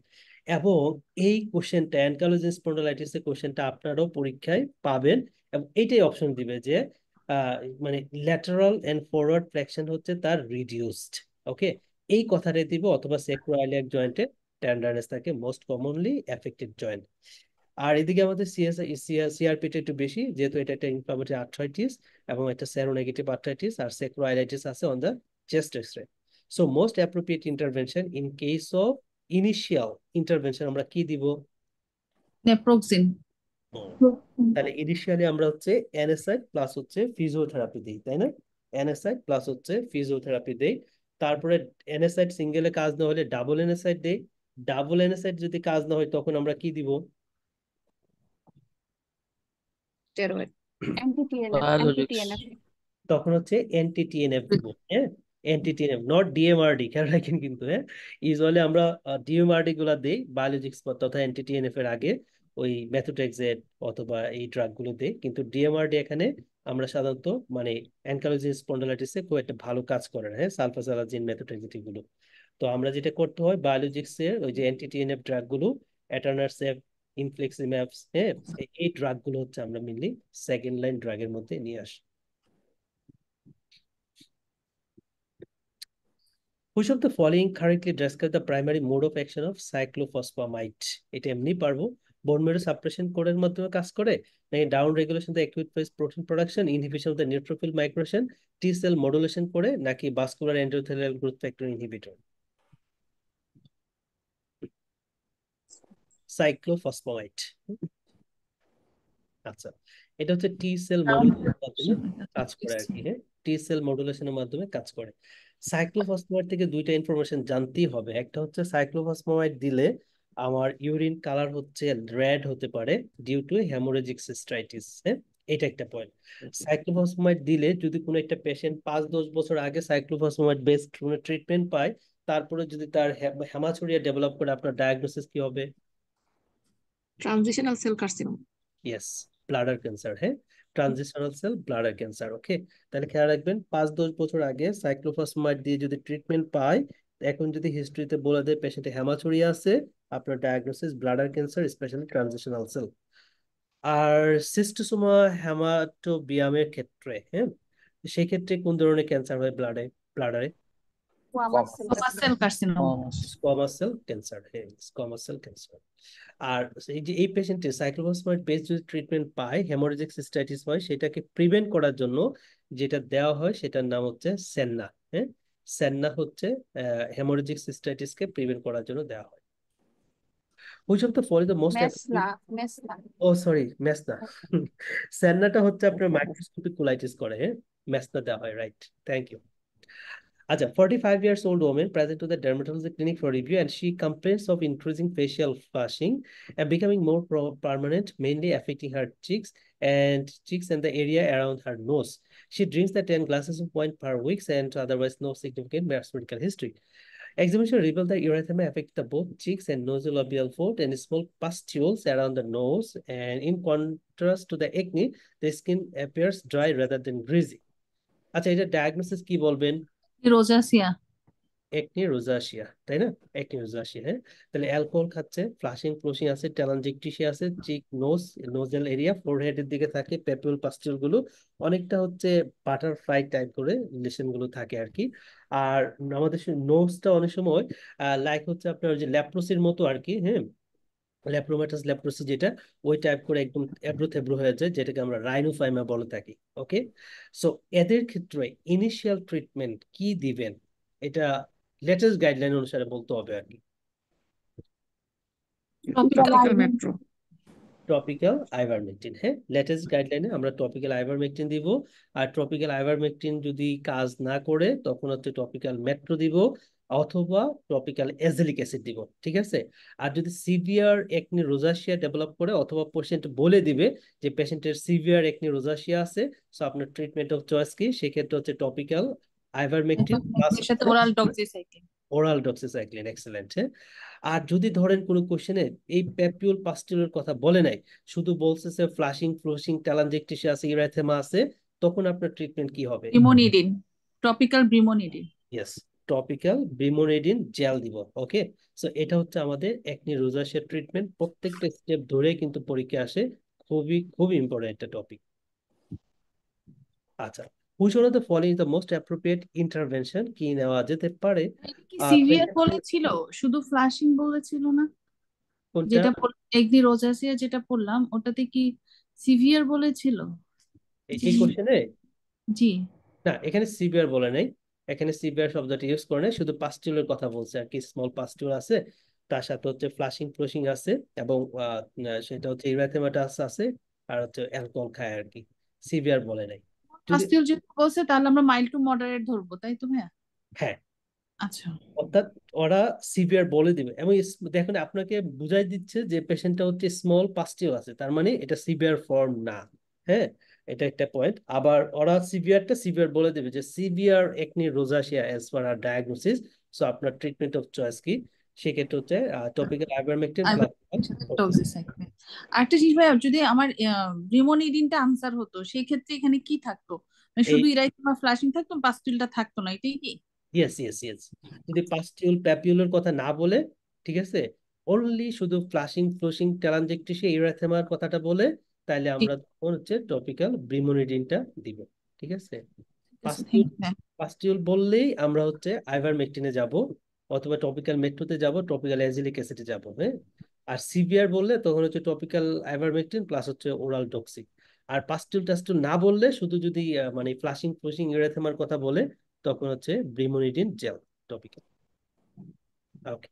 এবং এই কোশ্চেনটা অ্যানকাইলোজিং স্পন্ডালাইটিস এর কোশ্চেনটা আপনারও পরীক্ষায় পাবেন এবং এইটাই অপশন দিবে যে মানে ল্যাটারাল এন্ড ফরওয়ার্ড ফ্লেকশন হচ্ছে তার রিডিউসড ওকে এই কথাটাই দিবে অথবা সেক্রোয়ালিয়াক জয়েন্টে টেন্ডারনেস থাকে মোস্ট কমনলি এফেক্টেড জয়েন্ট আর এদিকে আমাদের সিএস সিআরপিটা একটু বেশি যেহেতু এটা একটা ইনফ্লামেটরি আর্থ্রাইটিস এবং একটা সেরোনেগেটিভ আর্থাইটিস আর সেক্রোয়াইলাইটিস আছে on the chest x ray so most appropriate intervention in case of initial intervention আমরা কি দিব নেপ্রোক্সিন তাহলে ইনিশিয়ালি আমরা হচ্ছে এনএসআইড প্লাস হচ্ছে ফিজিওথেরাপি দিই তাই না এনএসআইড প্লাস হচ্ছে ফিজিওথেরাপি দেই তারপরে এনএসআইড সিঙ্গেলে কাজ না হলে ডাবল এনএসআইড দেই ডাবল এনএসআইড যদি কাজ না হয় তখন আমরা কি দিব স্টেরয়েড তখন হচ্ছে এনটিটিএনএফ এনটিটিএনএফ নট ডিএমআরডি খেয়াল রাখেন কিন্তু হ্যাঁ ইউজুয়ালি আমরা ডিএমআরডি বায়োলজিক্স তথা এনটিটিএনএফ এর আগে ওই অথবা এই ড্রাগ গুলো কিন্তু ডিএমআরডি এখানে আমরা সাধারণত মানে অ্যানকালোজিং স্পন্ডোলাইটিসে খুব একটা ভালো কাজ করে না হ্যাঁ সালফাসালাজিন ম্যাথোট্রেক্সেট গুলো তো আমরা যেটা করতে হয় বায়োলজিক্সের ওই যে এনটিটিএনএফ ড্রাগগুলো অ্যাটার্নারসেপ ইনফ্লেক্সিম্যাপস হ্যাঁ এই ড্রাগগুলো হচ্ছে আমরা মেনলি সেকেন্ড লাইন ড্রাগের মধ্যে নিয়ে আসি currently describes the primary mode of action এটা এমনি পারবো বোন মেরো সাপ্রেশন কোডের মাধ্যমে কাজ করে নাকি down regulation the protein production inhibition of the neutrophil migration T cell modulation করে নাকি vascular endothelial growth factor inhibitor cyclophosphamide আচ্ছা এটা হচ্ছে টি সেল um, কাজ করে আর কি টি সেল মডুলেশনের মাধ্যমে কাজ করে সাইক্লোফসফোলাইট থেকে দুইটা ইনফরমেশন জানতেই হবে একটা হচ্ছে সাইক্লোফসফোলাইট দিলে আমার ইউরিন কালার হচ্ছে রেড হতে পারে ডিউ টু হেমোরেজিক সিস্টাইটিস হ্যাঁ এটা একটা পয়েন্ট সাইক্লোফসফোমাইড দিলে যদি কোনো একটা পেশেন্ট পাঁচ দশ বছর আগে সাইক্লোফসফোমাইড বেসড কোনো ট্রিটমেন্ট পায় তারপরে যদি তার হেমাচুরিয়া ডেভেলপ করে আপনার ডায়াগনোসিস কি হবে transitional cell carcinoma yes bladder cancer হ্যাঁ transitional cell bladder cancer okay তাহলে খেয়াল রাখবেন পাঁচ দশ বছর আগে সাইক্লোফসমাইড দিয়ে যদি ট্রিটমেন্ট পায় এখন যদি হিস্ট্রিতে বলে দেয় পেশেন্টে হ্যামাচুরিয়া আছে আপনার diagnosis bladder cancer specially transitional cell আর সিস্টোসোমা হ্যামাটোবিয়ামের ক্ষেত্রে হ্যাঁ সেই ক্ষেত্রে কোন ধরনের ক্যান্সার হয় ব্লাডে ব্লাডারে ক্যান্সার ক্যান্সার আর এই যে এই পেশেন্টের সাইক্লোভাসমাইড বেস যদি ট্রিটমেন্ট পায় হেমোরেজিক সিস্টাইটিস হয় সেটাকে প্রিভেন্ট করার জন্য যেটা দেওয়া হয় সেটার নাম হচ্ছে সেন্না হ্যাঁ সেন্না হচ্ছে হেমোরেজিক সিস্টাইটিসকে প্রিভেন্ট করার জন্য দেওয়া হয় which of the four is most most ও সরি মেসনা সেন্নাটা হচ্ছে আপনার মাইক্রোস্কোপিক কোলাইটিস করে হ্যাঁ মেসনা দেওয়া হয় right thank you Acha, 45 years old woman present to the dermatology clinic for review and she complains of increasing facial flushing and becoming more permanent, mainly affecting her cheeks and cheeks and the area around her nose. She drinks the 10 glasses of wine per week and otherwise no significant medical history. Examination revealed that urethema the both cheeks and nasolabial fold and small pustules around the nose. And in contrast to the acne, the skin appears dry rather than greasy. আচ্ছা এটা diagnosis কি বলবেন acne রোজাশিয়া তাই না acne হ্যাঁ তাহলে alcohol খাচ্ছে flushing flushing আছে আছে চিক নোজ নোজেল এরিয়া ফোরহেডের দিকে থাকে পেপিউল পাস্টিল গুলো অনেকটা হচ্ছে বাটারফ্লাই টাইপ করে রিলেশন গুলো থাকে আর কি আর আমাদের নোজটা অনেক সময় লাইক হচ্ছে আপনার যে ল্যাপ্রোসির মতো আর কি হ্যাঁ ল্যাপ্রোমেটাস ল্যাপ্রোসি যেটা ওই টাইপ করে একদম এব্রো থেব্রো হয়ে যায় যেটাকে আমরা রাইনোফাইমা বলে থাকি ওকে সো এদের ক্ষেত্রে ইনিশিয়াল ট্রিটমেন্ট কি দিবেন এটা লেটেস্ট গাইডলাইন অনুসারে বলতে হবে আর কি টপিক্যাল আইভারমেকটিন হ্যাঁ লেটেস্ট গাইডলাইনে আমরা টপিক্যাল আইভারমেকটিন দিব আর টপিক্যাল আইভারমেকটিন যদি কাজ না করে তখন হচ্ছে টপিক্যাল মেট্রো দিব অথবা টপিক্যাল অ্যাজেলিক অ্যাসিড দিব ঠিক আছে আর যদি সিভিয়ার একনি রোজাসিয়া ডেভেলপ করে অথবা পেশেন্ট বলে দিবে যে পেশেন্টের সিভিয়ার একনি রোজাসিয়া আছে সো আপনার ট্রিটমেন্ট অফ চয়েস কি সেক্ষেত্রে হচ্ছে টপিক্যাল আইভারমেকটিন সাথে oral doxycycline oral doxycycline excellent হ্যাঁ আর যদি ধরেন কোনো কোশ্চেনে এই প্যাপিউল পাস্টিউলের কথা বলে নাই শুধু বলছে যে ফ্লাশিং ফ্লোশিং ট্যালানজেকটিসিয়া আছে ইরাথেমা আছে তখন আপনার ট্রিটমেন্ট কি হবে brimonidine topical brimonidine yes topical brimonidine gel দিব ওকে সো এটা হচ্ছে আমাদের একনি রোজাসের ট্রিটমেন্ট প্রত্যেকটা স্টেপ ধরে কিন্তু পরীক্ষা আসে খুবই খুব ইম্পর্টেন্ট একটা টপিক আচ্ছা which one of the following is the most appropriate কি নেওয়া যেতে পারে সিভিয়ার বলেছিল শুধু ফ্লাশিং বলেছিল না যেটা একদিন রোজাসিয়া যেটা পড়লাম ওটাতে কি সিভিয়ার বলেছিল এই কোশ্চেনে জি না এখানে সিভিয়ার বলে নাই এখানে সিভিয়ার শব্দটি ইউজ করে নেই শুধু পাস্টিউলের কথা বলছে আর কি স্মল পাস্টিউল আছে তার সাথে হচ্ছে ফ্লাশিং ফ্লোশিং আছে এবং সেটা হচ্ছে ইরাথেমাটাস আছে আর হচ্ছে অ্যালকোহল খায় আর কি সিভিয়ার বলে নাই পাস্টিউল যদি বলছে তাহলে আমরা মাইল্ড টু মডারেট ধরবো তাই তো হ্যাঁ আচ্ছা অর্থাৎ ওরা সিভিয়ার বলে দিবে এবং দেখেন আপনাকে বুঝাই দিচ্ছে যে পেশেন্টটা হচ্ছে স্মল পাস্টিও আছে তার মানে এটা সিভিয়ার ফর্ম না হ্যাঁ এটা একটা পয়েন্ট আবার ওরা সিভিয়ারটা সিভিয়ার বলে দেবে যে severe acne rosacea as per আর ডায়াগনোসিস সো আপনার ট্রিটমেন্ট অফ চয়েস কি সেক্ষেত্রে হচ্ছে টপিক্যাল আইভারমেকটিন আচ্ছা, আরেকটা জিনিস ভাই যদি আমার রিমোনিডিনটা আনসার হতো সেই ক্ষেত্রে এখানে কি থাকতো মানে শুধু ইরাইসিমা ফ্লাশিং থাকতো পাস্টিলটা থাকতো না এটাই কি ইয়েস ইয়েস ইয়েস যদি পাস্টিউল প্যাপিউলার কথা না বলে ঠিক আছে অনলি শুধু ফ্লাশিং ফ্লোশিং ট্যালানজেক্টিসে ইরাথেমার কথাটা বলে তাহলে আমরা তখন হচ্ছে টপিক্যাল ব্রিমোনিডিনটা দিব ঠিক আছে পাস্টিউল বললেই আমরা হচ্ছে আইভারমেকটিনে যাব অথবা টপিক্যাল মেট্রোতে যাব টপিক্যাল অ্যাজিলিক অ্যাসিডে যাব হ্যাঁ আর সিভিয়ার বললে তখন হচ্ছে টপিক্যাল আইভারমেকটিন প্লাস হচ্ছে ওরাল টক্সিক আর পাস্টিউল টাস্টিউল না বললে শুধু যদি মানে ফ্লাশিং ফ্লাশিং ইউরেথেমার কথা বলে তখন হচ্ছে brimonidine gel topical okay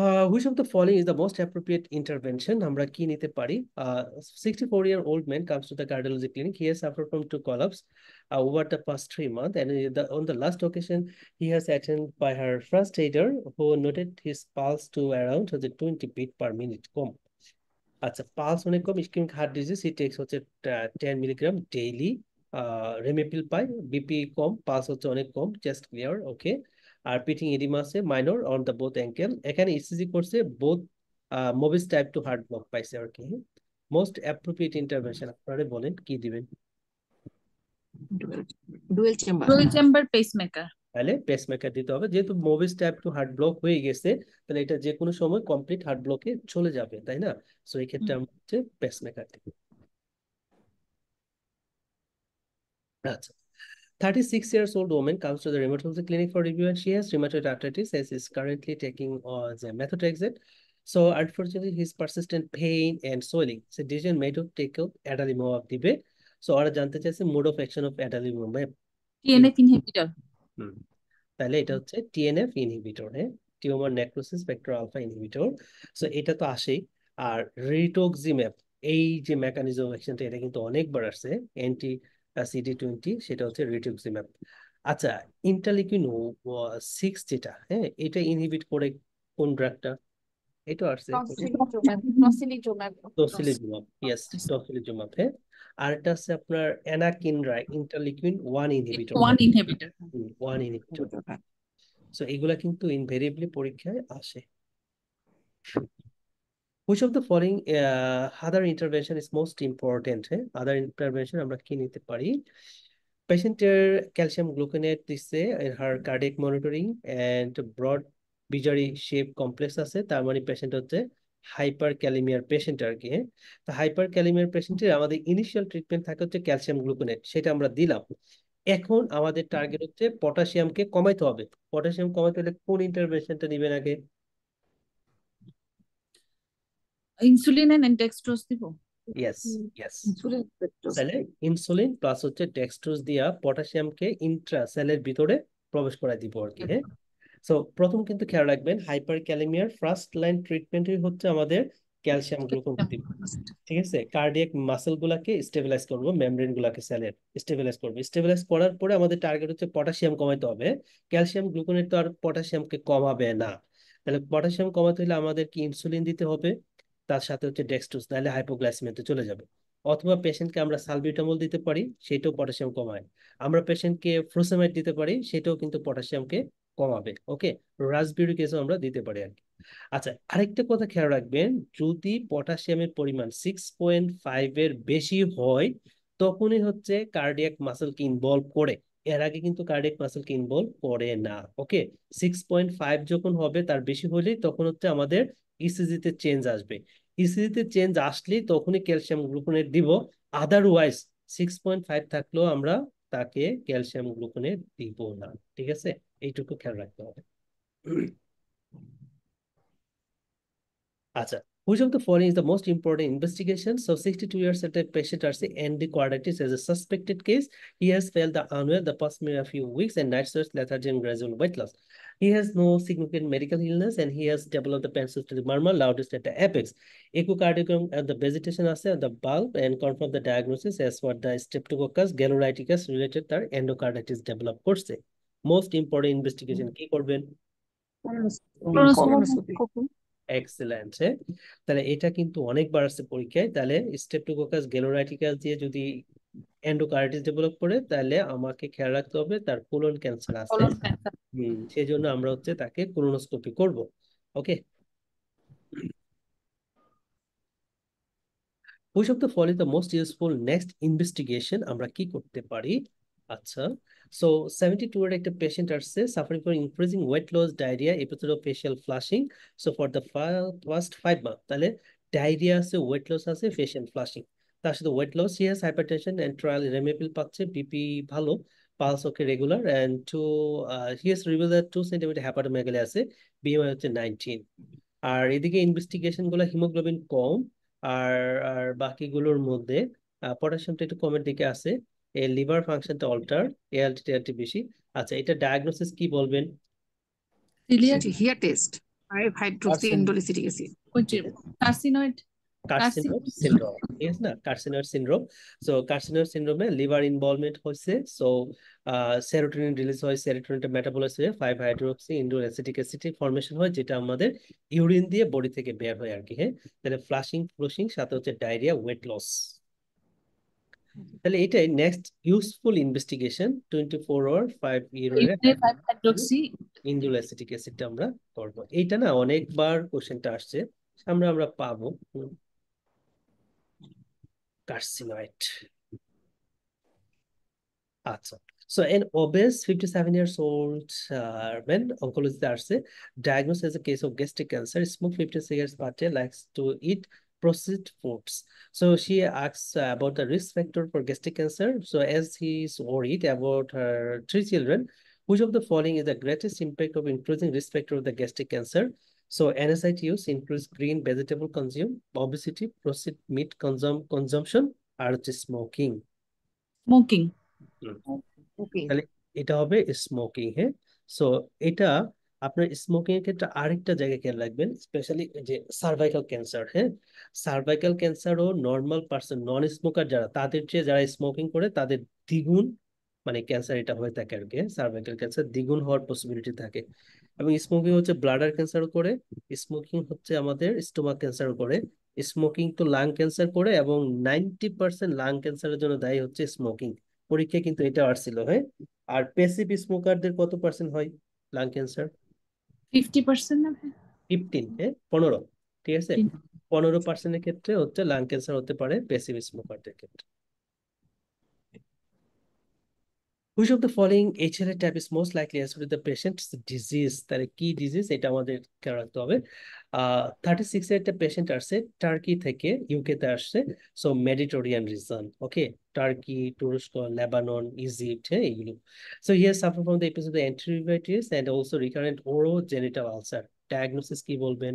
Uh, which of the following is the most appropriate intervention? আমরা ki nite pari. Uh, 64 year old man comes to the cardiology clinic. He has suffered from two collapse uh, over the past three months. And uh, the, on the last occasion, he has attended by her first aider who noted his pulse to around the 20 beat per minute. pulse আচ্ছা pulse অনেক কম ischaemic heart takes she takes 10 milligram daily. Daily ramipril পাই Bp com pulse হচ্ছে অনেক com chest clear okay. আর pitting আছে minor on the both ankle এখানে ECG করছে both Mobitz type two heart block পাইছে আর কি মোস্ট অ্যাপ্রোপ্রিয়েট ইন্টারভেনশন আপনারে বলেন কি দিবেন dual chamber dual chamber pacemaker তাহলে পেসমেকার দিতে হবে যেহেতু Mobitz type two heart block হয়ে গেছে তাহলে এটা যে কোনো সময় কমপ্লিট হার্ট ব্লকে চলে যাবে তাই না সো এই ক্ষেত্রে আমরা হচ্ছে পেসমেকার দিব আচ্ছা 36 years old woman comes to the rheumatology clinic for review and she has rheumatoid arthritis as is currently taking uh, the methotrexate. So unfortunately, his persistent pain and swelling. So decision made to take out adalimumab দিবে So ওরা জানতে চাইছে mode of action of adalimumab. TNF inhibitor. হুম তাহলে এটা TNF inhibitor tumor necrosis necrosis alpha inhibitor. So it এটা তো আসেই আর রিটোক্সিম্যাব এই যে মেকানিজম অ্যাকশনটা এটা কিন্তু অনেকবার আসছে অ্যান্টি সিডি টোয়েন্টি সেটা হচ্ছে রিটিউক্সিম্যাব আচ্ছা ইন্টালিকিউন সিক্স যেটা হ্যাঁ এটা ইনহিবিট করে কোন ড্রাগটা এটা আসছে টসিলিজুমাব ইয়েস টসিলিজুমাব হ্যাঁ আছে আপনার anakinra interleukin one inhibitor one inhibitor one inhibitor so এগুলা কিন্তু ইনভেরিয়েবলি পরীক্ষায় আসে which of the following uh, other intervention is most important other intervention আমরা কি নিতে পারি পেশেন্টের ক্যালসিয়াম গ্লুকোনেট দিচ্ছে in her cardiac monitoring and broad bizarre shape complex আছে তার মানে পেশেন্ট হচ্ছে হাইপার ক্যালিমিয়ার পেশেন্ট আর কি হ্যাঁ তো হাইপার ক্যালিমিয়ার পেশেন্টের আমাদের ইনিশিয়াল ট্রিটমেন্ট থাকে হচ্ছে ক্যালসিয়াম গ্লুকোনেট সেটা আমরা দিলাম এখন আমাদের টার্গেট হচ্ছে পটাশিয়ামকে কমাইতে হবে পটাশিয়াম কমাইতে হলে কোন ইন্টারভেনশনটা নিবেন আগে ইনসুলিন এন্ড ডেক্সট্রোজ দিব ইয়েস ইয়েস তাহলে ইনসুলিন প্লাস হচ্ছে ডেক্সট্রোজ দিয়া পটাশিয়ামকে ইন্ট্রা সেলের ভিতরে প্রবেশ করায় দিব আর কি হ্যাঁ সো প্রথম কিন্তু খেয়াল রাখবেন হাইপার ক্যালেমিয়ার ফার্স্ট লাইন ট্রিটমেন্টই হচ্ছে আমাদের ক্যালসিয়াম গ্লুকোজ দিব ঠিক আছে কার্ডিয়াক মাসেল গুলাকে স্টেবিলাইজ করব মেমব্রেন গুলাকে সেলের স্টেবিলাইজ করব স্টেবিলাইজ করার পরে আমাদের টার্গেট হচ্ছে পটাশিয়াম কমাইতে হবে ক্যালসিয়াম গ্লুকোনেট তো আর পটাশিয়ামকে কমাবে না তাহলে পটাশিয়াম কমাতে হলে আমাদের কি ইনসুলিন দিতে হবে তার সাথে হচ্ছে ডেক্সট্রোজ তাহলে হাইপোগ্লাইসিমিয়াতে চলে যাবে অথবা পেশেন্টকে আমরা সালবিউটামল দিতে পারি সেটাও পটাশিয়াম কমায় আমরা পেশেন্টকে ফ্রোসেমাইড দিতে পারি সেটাও কিন্তু পটাশিয়ামকে কমাবে ওকে রাসবিউরি কেসও আমরা দিতে পারি আর কি আচ্ছা আরেকটা কথা খেয়াল রাখবেন যদি পটাশিয়ামের পরিমাণ সিক্স পয়েন্ট ফাইভের বেশি হয় তখনই হচ্ছে কার্ডিয়াক মাসেলকে ইনভলভ করে এর আগে কিন্তু কার্ডিয়াক মাসেলকে ইনভলভ করে না ওকে সিক্স পয়েন্ট ফাইভ যখন হবে তার বেশি হলে তখন হচ্ছে আমাদের ইসিজিতে e চেঞ্জ আসবে ইসিজিতে e চেঞ্জ আসলেই তখনই ক্যালসিয়াম গ্লুকোনেট দিব আদারওয়াইজ সিক্স পয়েন্ট ফাইভ থাকলেও আমরা তাকে ক্যালসিয়াম গ্লুকোনেট দিব না ঠিক আছে এইটুকু খেয়াল রাখতে হবে আচ্ছা Which of the following is the most important investigation? So 62 years old patient RC the endocarditis as a suspected case. He has failed the aneurysm the past few weeks and night sweats, lethargy, and gradual weight loss. He has no significant medical illness and he has developed the to the murmur loudest at the apex. Echocardiogram at the vegetation assay at the bulb and confirm the diagnosis as what the streptococcus galloryticus related তার endocarditis develop করছে most important investigation. কি mm-hmm. করবেন excellent হ্যাঁ তাহলে এটা কিন্তু অনেকবার আসছে পরীক্ষায় তাহলে স্টেপটোকোকাস গ্যালোরাইটিকাস দিয়ে যদি এন্ডোকার্ডিস ডেভেলপ করে তাহলে আমাকে খেয়াল রাখতে হবে তার কোলন ক্যান্সার আছে সেই জন্য আমরা হচ্ছে তাকে কোলোনোস্কোপি করব ওকে ওইসব তো ফলে the most useful next investigation আমরা কি করতে পারি আচ্ছা সো সেভেন্টি টু এর একটা পেশেন্ট আসছে suffering from increasing weight loss diarrhoea এপিথেলোফেশিয়াল flushing so for the first five month তাহলে ডায়রিয়া আছে ওয়েট লস আছে ফেশিয়াল ফ্লাশিং তার সাথে weight loss CS hypertension and trial ramipril পাচ্ছে বিপি ভালো pulse okay regular and two HS রিভিলার two centimetre hepatomegaly আছে বিএমআই হচ্ছে নাইনটিন আর এদিকে ইনভেস্টিগেশন গুলো হিমোগ্লোবিন কম আর আর বাকিগুলোর মধ্যে পটাশিয়ামটা একটু কমের দিকে আছে এই লিভার ফাংশনটা অল্টার এআলটি টিআলটি বেশি আচ্ছা এটা ডায়াগনোসিস কি বলবেন coeliac here test 5 hydroxy indoleacetic acid carcinoid না সো লিভার ইনভলভমেন্ট হয়েছে so release five hydroxy indole হয় যেটা আমাদের ইউরিন দিয়ে বডি থেকে বের হয় আর কি হ্যাঁ তাহলে ফ্লাশিং সাথে হচ্ছে ডায়রিয়া ওয়েট লস তাহলে এটাই next useful investigation twenty four hour five year indole acetic অ্যাসিডটা আমরা করব এইটা না অনেকবার কোশ্চেনটা আসছে আমরা আমরা পাবো কার্সিনয়েট আচ্ছা so an obese fifty seven years old man অঙ্কোলজিতে আসছে diagnose as a case of gastric cancer smoke fifty six years পার্টে like to eat processed foods. So she asks about the risk factor for gastric cancer. So as he is worried about her three children, which of the following is the greatest impact of increasing risk factor of the gastric cancer? So NSIT use increase green vegetable consume, obesity, processed meat consum consumption, আর হচ্ছে Smoking. Smoking. ওকে তাহলে এটা smoking. So হ্যাঁ আপনার smoking এর ক্ষেত্রে আরেকটা জায়গা খেয়াল রাখবেন স্পেশালি যে সার্ভাইকাল ক্যান্সার হ্যাঁ সার্ভাইকাল ক্যান্সারও নর্মাল পার্সন নন স্মোকার যারা তাদের চেয়ে যারা স্মোকিং করে তাদের দ্বিগুণ মানে ক্যান্সার এটা হয়ে থাকে আর কি সার্ভাইকাল ক্যান্সার দ্বিগুণ হওয়ার পসিবিলিটি থাকে এবং স্মোকিং হচ্ছে ব্লাডার ক্যান্সার করে স্মোকিং হচ্ছে আমাদের স্টোমাক ক্যান্সার করে স্মোকিং তো লাং ক্যান্সার করে এবং নাইনটি পার্সেন্ট লাং ক্যান্সারের জন্য দায়ী হচ্ছে স্মোকিং পরীক্ষায় কিন্তু এটা আসছিল হ্যাঁ আর পেসিভ স্মোকারদের কত পার্সেন্ট হয় লাং ক্যান্সার ফিফটি পার্সেন্ট না ফিফটিন পনেরো ঠিক আছে পনেরো পার্সেন্টের ক্ষেত্রে হচ্ছে লাং ক্যান্সার হতে পারে প্যাসিভ স্মোকারদের ক্ষেত্রে Which of the following HLA type is most likely associated with the patient's disease? তাহলে কি ডিজিজ এটা আমাদের খেয়াল রাখতে হবে থার্টি সিক্স এর একটা পেশেন্ট আসছে টার্কি থেকে ইউকে তে আসছে so Mediterranean region okay Turkey তুরস্ক লেবানন ইজিপ্ট হ্যাঁ এইগুলো so here suffer from the episode antibiotics and also recurrent oro genital ulcer diagnosis কি বলবেন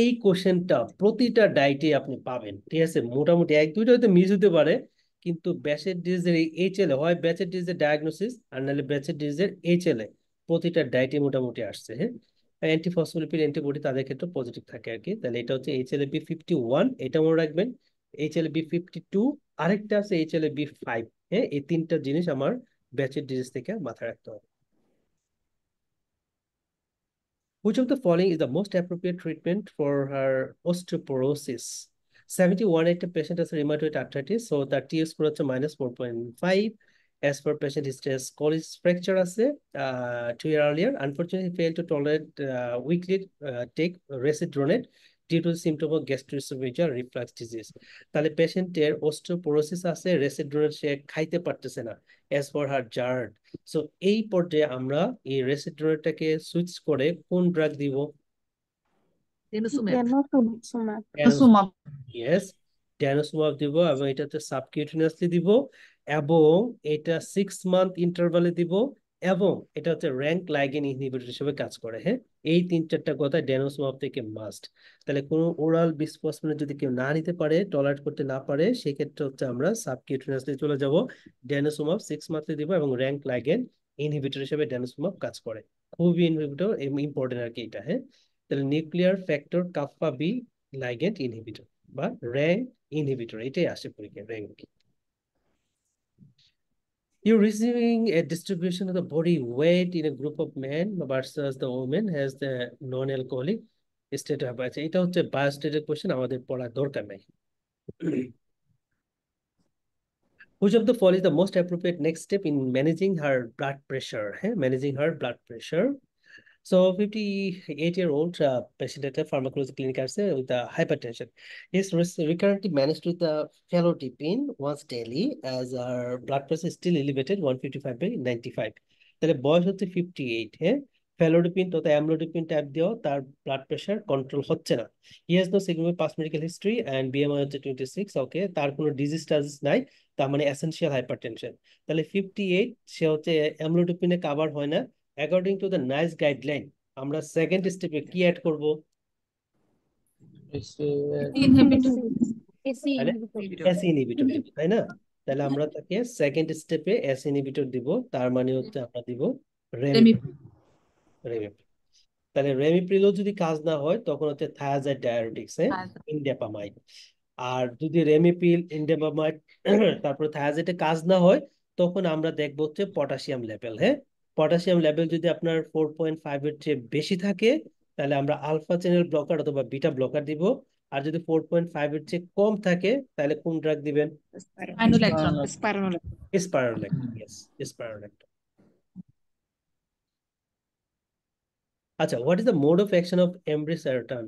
এই কোশ্চেনটা প্রতিটা ডায়েটে আপনি পাবেন ঠিক আছে মোটামুটি এক দুইটা হয়তো মিস হতে পারে কিন্তু ব্যাচের ডিজিজের এই এইচএলএ হয় ব্যাচের ডিজিজের ডায়াগনোসিস আর নাহলে ব্যাচের ডিজিজের এইচএলএ প্রতিটা ডায়েটে মোটামুটি আসছে হ্যাঁ অ্যান্টিফসফোলিপিড অ্যান্টিবডি তাদের ক্ষেত্রে পজিটিভ থাকে আর কি তাহলে এটা হচ্ছে H L A B fifty one এটা মনে রাখবেন H HLA B fifty two আরেকটা আছে এইচএলএ বি ফাইভ হ্যাঁ এই তিনটা জিনিস আমার ব্যাচের ডিজিজ থেকে মাথায় রাখতে হবে Which of the following is the most appropriate treatment for her osteoporosis? 71 একটা patient has rheumatoid arthritis, so the T-score is minus 4.5. as per patient history scoliosis fracture as uh, two year earlier unfortunately failed to tolerate uh, weekly uh, take residronate due to symptom of gastroesophageal reflux disease তাহলে পেশেন্টের osteoporosis as a residronate সে খাইতে পারতেছে না as per হার জার্ন so এই পর্যায়ে আমরা এই রেসিডোরেটটাকে switch করে কোন ড্রাগ দিব ড্যানোসোমাব দিব এবং এটাতে সাবকিউটিনাসলি দিব এবং এটা সিক্স মান্থ ইন্টারভালে দিব এবং এটা হচ্ছে র্যাঙ্ক লাইগেন ইনহিবিটর হিসেবে কাজ করে হ্যাঁ এই তিন চারটা কথা ডেনোসমাব থেকে মাস্ট তাহলে কোনো ওরাল বিসপসমেন্ট যদি কেউ না নিতে পারে টলারেট করতে না পারে সেক্ষেত্রে হচ্ছে আমরা সাবকিউটিনাসলি চলে যাব ডেনোসমাব সিক্স মাত্রে দিব এবং র্যাঙ্ক লাইগেন ইনহিবিটর হিসেবে ডেনোসমাব কাজ করে খুবই ইনহিবিটর ইম্পর্টেন্ট আর কি এটা হ্যাঁ তাহলে nuclear factor kappa B ligand inhibitor বা র্যাঙ্ক ইনহিবিটর এটাই আসে পরীক্ষায় RANK You're receiving a distribution of the body weight in a group of men versus the women has the non-alcoholic state of It এটা হচ্ছে bias স্টেটের question আমাদের পড়া দরকার নাই Which of the following is the most appropriate next step in managing her blood pressure? Hey, managing her blood pressure. So 58-year-old uh, patient at a pharmacology clinic uh, with uh, hypertension. He's recurrently managed with a uh, fellow pain once daily as her blood pressure is still elevated 155 by 95. তাহলে বয়স হচ্ছে fifty eight হ্যাঁ ফেলোডিপিন তথা amlodipine tab দিয়েও তার blood pressure control হচ্ছে না he has no significant past medical history and BMI হচ্ছে টোয়েন্টি সিক্স ওকে তার কোনো ডিজিজ টাজিজ নাই তার মানে অ্যাসেন্সিয়াল হাইপার টেনশন তাহলে ফিফটি এইট সে হচ্ছে অ্যামলোডিপিনে কাভার হয় না according to the NICE guideline আমরা সেকেন্ড স্টেপে কি অ্যাড করব এস ইনহিবিটর তাই না তাহলে আমরা তাকে সেকেন্ড স্টেপে এস ইনহিবিটর দিব তার মানে হচ্ছে আমরা দিব রেমিপ্রিল তাহলে রেমিপ্রিলও যদি কাজ না হয় তখন হচ্ছে থায়াজাইড ডায়াবেটিক্স এ ইনডেপামাইড আর যদি রেমিপিল ইনডেপামাইড তারপরে থায়াজাইডে কাজ না হয় তখন আমরা দেখবো হচ্ছে পটাশিয়াম লেভেল হ্যাঁ পটাশিয়াম লেভেল যদি আপনার ফোর পয়েন্ট ফাইভ এর চেয়ে বেশি থাকে তাহলে আমরা আলফা চ্যানেল ব্লকার অথবা বিটা ব্লকার দিব আর যদি ফোর পয়েন্ট ফাইভ এর চেয়ে কম থাকে তাহলে কোন ড্রাগ দিবেন আচ্ছা what is the mode of action of ambrisentan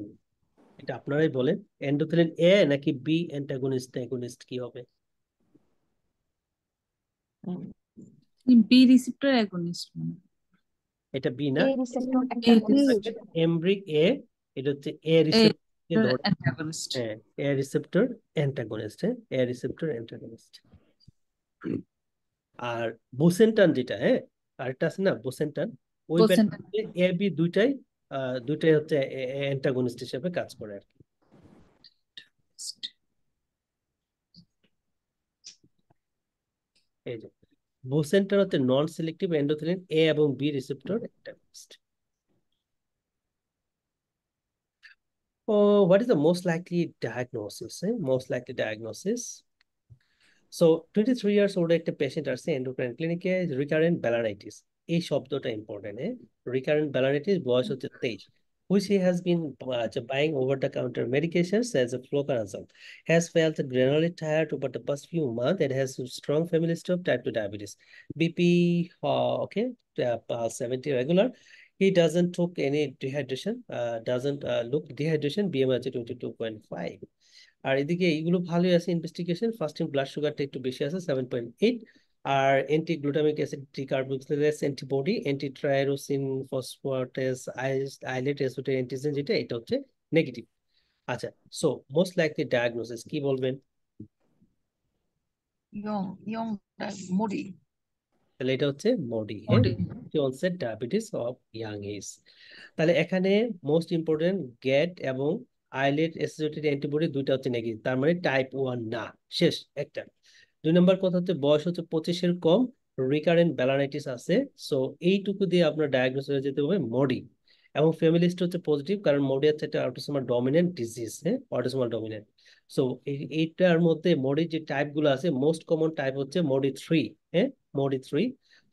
এটা আপনারাই বলেন এন্ডোথেলিন এ নাকি বি অ্যান্টাগনিস্ট অ্যাগনিস্ট কি হবে বি রিসেপ্টর অ্যাগনিস্ট মানে এটা বি না এমব্রিক আচ্ছা, এ এটা হচ্ছে A receptor antagonist A receptor antagonist A receptor antagonist আর বোসেন্টান যেটা হ্যাঁ আর এটা আছে না বোসেন্টান ওই এ বি দুইটাই দুইটাই হচ্ছে অ্যান্টাগনিস্ট হিসেবে কাজ করে আর কি এই যে বোসেন্টার হতে নন সিলেক্টিভ এন্ডোথেলিন এ এবং বি রিসেপ্টর অ্যান্টাগনিস্ট ও what is the most likely diagnosis most likely diagnosis so twenty three years old একটা পেশেন্ট আসছে এন্ডোক্রাইন ক্লিনিকে রিকারেন্ট ব্যালানাইটিস এই শব্দটা ইম্পর্টেন্ট হ্যাঁ রিকারেন্ট ব্যালানাইটিস বয়স হচ্ছে তেইশ which he has been uh, buying over-the-counter medications as a fluconazole, has felt generally tired over the past few months and has a strong family history of type 2 diabetes. BP, uh, okay, uh, uh, 70 regular. He doesn't took any dehydration, uh, doesn't uh, look dehydration, BMI 22.5. আর এদিকে এইগুলো ভালোই আছে investigation first time blood সুগারটা একটু বেশি আছে seven point eight আর anti glutamic acid decarboxylase antibody anti tyrosine islet অ্যাসিডের অ্যান্টিজেন যেটা এটা হচ্ছে নেগেটিভ আচ্ছা সো মোস্ট লাইকলি ডায়াগনোসিস কি বলবেন ইয়ং ইয়ং মডি তাহলে এটা হচ্ছে MODY onset diabetes of young age তাহলে এখানে মোস্ট ইম্পর্টেন্ট গ্যাট এবং আইলেট অ্যাসিডেটেড অ্যান্টিবডি দুইটা হচ্ছে নেগেটিভ তার মানে টাইপ ওয়ান না শেষ একটা দুই নম্বর কথা হচ্ছে বয়স হচ্ছে পঁচিশের কম রিকারেন্ট ব্যালানাইটিস আছে সো এইটুকু দিয়ে আপনার ডায়াগনোস হয়ে যেতে হবে মডি এবং ফ্যামিলিস্ট হচ্ছে পজিটিভ কারণ মোডি হচ্ছে একটা অটোসোমাল ডমিনেন্ট ডিজিজ হ্যাঁ অটোসোমাল ডমিনেন্ট সো এইটার মধ্যে মোডি যে টাইপগুলো আছে মোস্ট কমন টাইপ হচ্ছে মোডি থ্রি হ্যাঁ মোডি থ্রি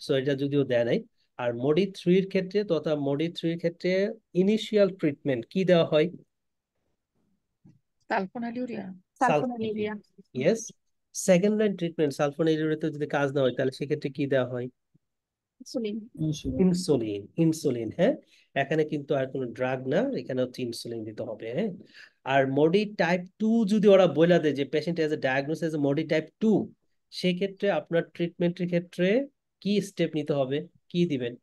সো এটা যদিও দেয় নাই আর মোডি থ্রির ক্ষেত্রে তথা মডি থ্রির ক্ষেত্রে ইনিশিয়াল ট্রিটমেন্ট কি দেওয়া হয় sulphonylurea sulphonylurea yes second line treatment সালফোনেরিয়াতে যদি কাজ না হয় তাহলে সেক্ষেত্রে কি দেওয়া হয় ইনসুলিন ইনসুলিন হ্যাঁ এখানে কিন্তু আর কোনো ড্রাগ না এখানে হচ্ছে ইনসুলিন দিতে হবে হ্যাঁ আর মডি টাইপ টু যদি ওরা বলে দেয় যে patient age at diagnose age at MODY type two সেক্ষেত্রে আপনার ট্রিটমেন্টের ক্ষেত্রে কি স্টেপ নিতে হবে কি দিবেন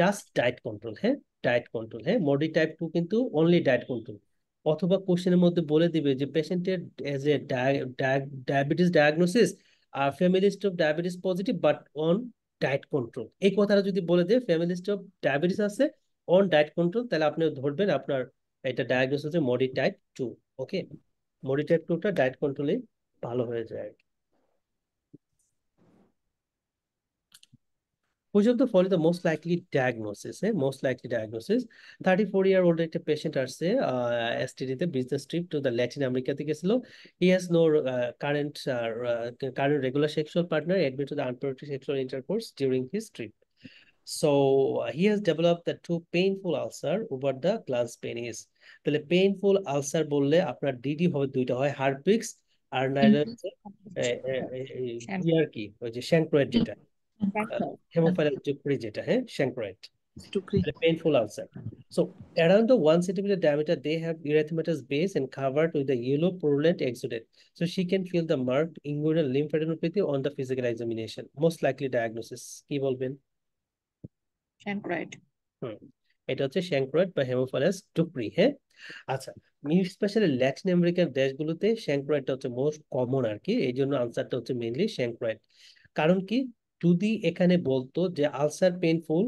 জাস্ট ডায়েট কন্ট্রোল হ্যাঁ ডায়েট কন্ট্রোল হ্যাঁ মডি টাইপ টু কিন্তু অনলি ডায়েট কন্ট্রোল অথবা কোশ্চেনের মধ্যে বলে দিবে যে পেশেন্টের এজ এ ডায়াবেটিস ডায়াগনোসিস আর family history of diabetes positive but on diet control এই কথাটা যদি বলে দেয় ফ্যামিলিস্ট অফ ডায়াবেটিস আছে অন ডায়েট কন্ট্রোল তাহলে আপনি ধরবেন আপনার এটা ডায়াগনোসিস হচ্ছে MODY type two okay MODY type টুটা ডায়েট কন্ট্রোলে ভালো হয়ে যায় আর কি which of the following the most likely diagnosis? Eh? Most likely diagnosis. 34 year old একটা patient আসছে STD তে business trip to the Latin America He has no uh, current uh, current regular sexual partner admitted to the unprotected sexual intercourse during his trip. So he has developed the two painful ulcer over the glans penis. The painful ulcer বললে আপনার DD হবে দুইটা হয় হার্পিক্স আর নাইলে ইয়ার কি ওই যে শ্যাংক্রয়েড hemophilia যেটা হ্যাঁ স্যাংক্রাইট painful ulcer. So around the 1 centimeter diameter, they have erythematous base and covered with the yellow purulent exudate. So she can feel the marked inguinal lymphadenopathy on the physical examination. Most likely diagnosis. কি বলবেন? Shankrite. It hmm. এটা হচ্ছে শ্যাংক্রয়েড বা হেমোফালাস টুকরি হ্যাঁ আচ্ছা especially Latin American দেশগুলোতে শ্যাংক্রয়েডটা হচ্ছে most common আর কি এই জন্য আনসারটা হচ্ছে mainly শ্যাংক্রয়েড কারণ কি যদি এখানে বলতো যে আলসার পেনফুল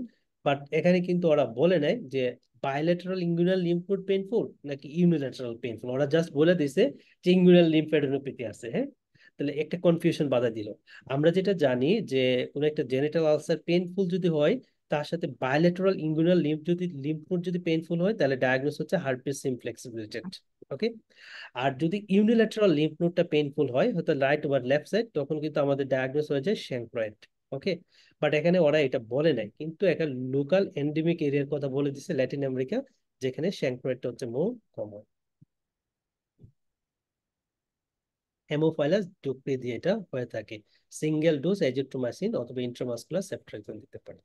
বাট এখানে কিন্তু ওরা বলে নাই যে বায়োলেটারাল ইঙ্গুইনাল লিম্ফনোড পেনফুল নাকি ইউনিলেটারাল পেনফুল ওরা জাস্ট বলে দিছে যে ইঙ্গুইনাল লিম্ফেডোনোপ্যাথি আছে হ্যাঁ তাহলে একটা কনফিউশন বাধা দিল আমরা যেটা জানি যে কোন একটা জেনিটাল আলসার পেনফুল যদি হয় তার সাথে বায়োলেটারাল ইঙ্গুইনাল লিম্ফ যদি লিম্ফনোড যদি পেনফুল হয় তাহলে ডায়াগনোস হচ্ছে হার্পিস সিমপ্লেক্স রিলেটেড ওকে আর যদি ইউনিলেটারাল লিম্ফ নোডটা পেনফুল হয় হয়তো রাইট বা লেফট সাইড তখন কিন্তু আমাদের ডায়াগনোস হয়ে যায় শ্যাংক্রয়েড ওকে বাট এখানে ওরা এটা বলে নাই কিন্তু একটা লোকাল এন্ডেমিক এরিয়ার কথা বলে দিছে ল্যাটিন আমেরিকা যেখানে শ্যাংক্রয়েডটা হচ্ছে মোর কমন হেমোফাইলাস ডোপ্রি দিয়ে এটা হয়ে থাকে সিঙ্গেল ডোজ এজিথ্রোমাইসিন অথবা ইন্ট্রোমাসকুলার সেপ্ট্রাকজন দিতে পারে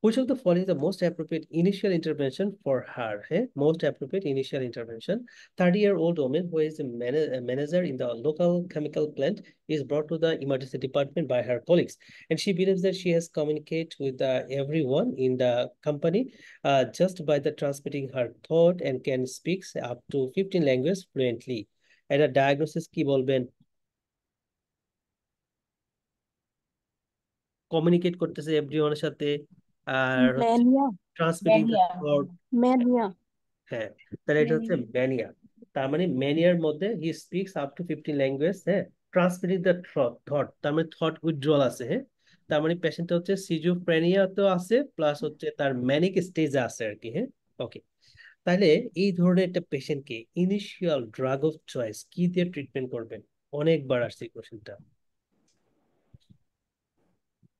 Which of the following is the most appropriate initial intervention for her? Hey? Eh? Most appropriate initial intervention. 30-year-old woman who is a, man a manager in the local chemical plant is brought to the emergency department by her colleagues. And she believes that she has communicated with uh, everyone in the company uh, just by the transmitting her thought and can speak up to 15 languages fluently. And a diagnosis, কি বলবেন communicate করতেছে এভরিওয়ানের আর হ্যাঁ, transmitting তার মানে ম্যানিয়ার মধ্যে up to fifteen language হ্যাঁ তার মানে থট আছে হ্যাঁ তার মানে হচ্ছে সিজোফ্রেনিয়া তো আছে প্লাস হচ্ছে তার আছে আর কি হ্যাঁ ওকে তাহলে এই ধরনের একটা পেশেন্টকে ইনিশিয়াল ড্রাগ অফ চয়েস কি দিয়ে ট্রিটমেন্ট করবেন অনেকবার আসছে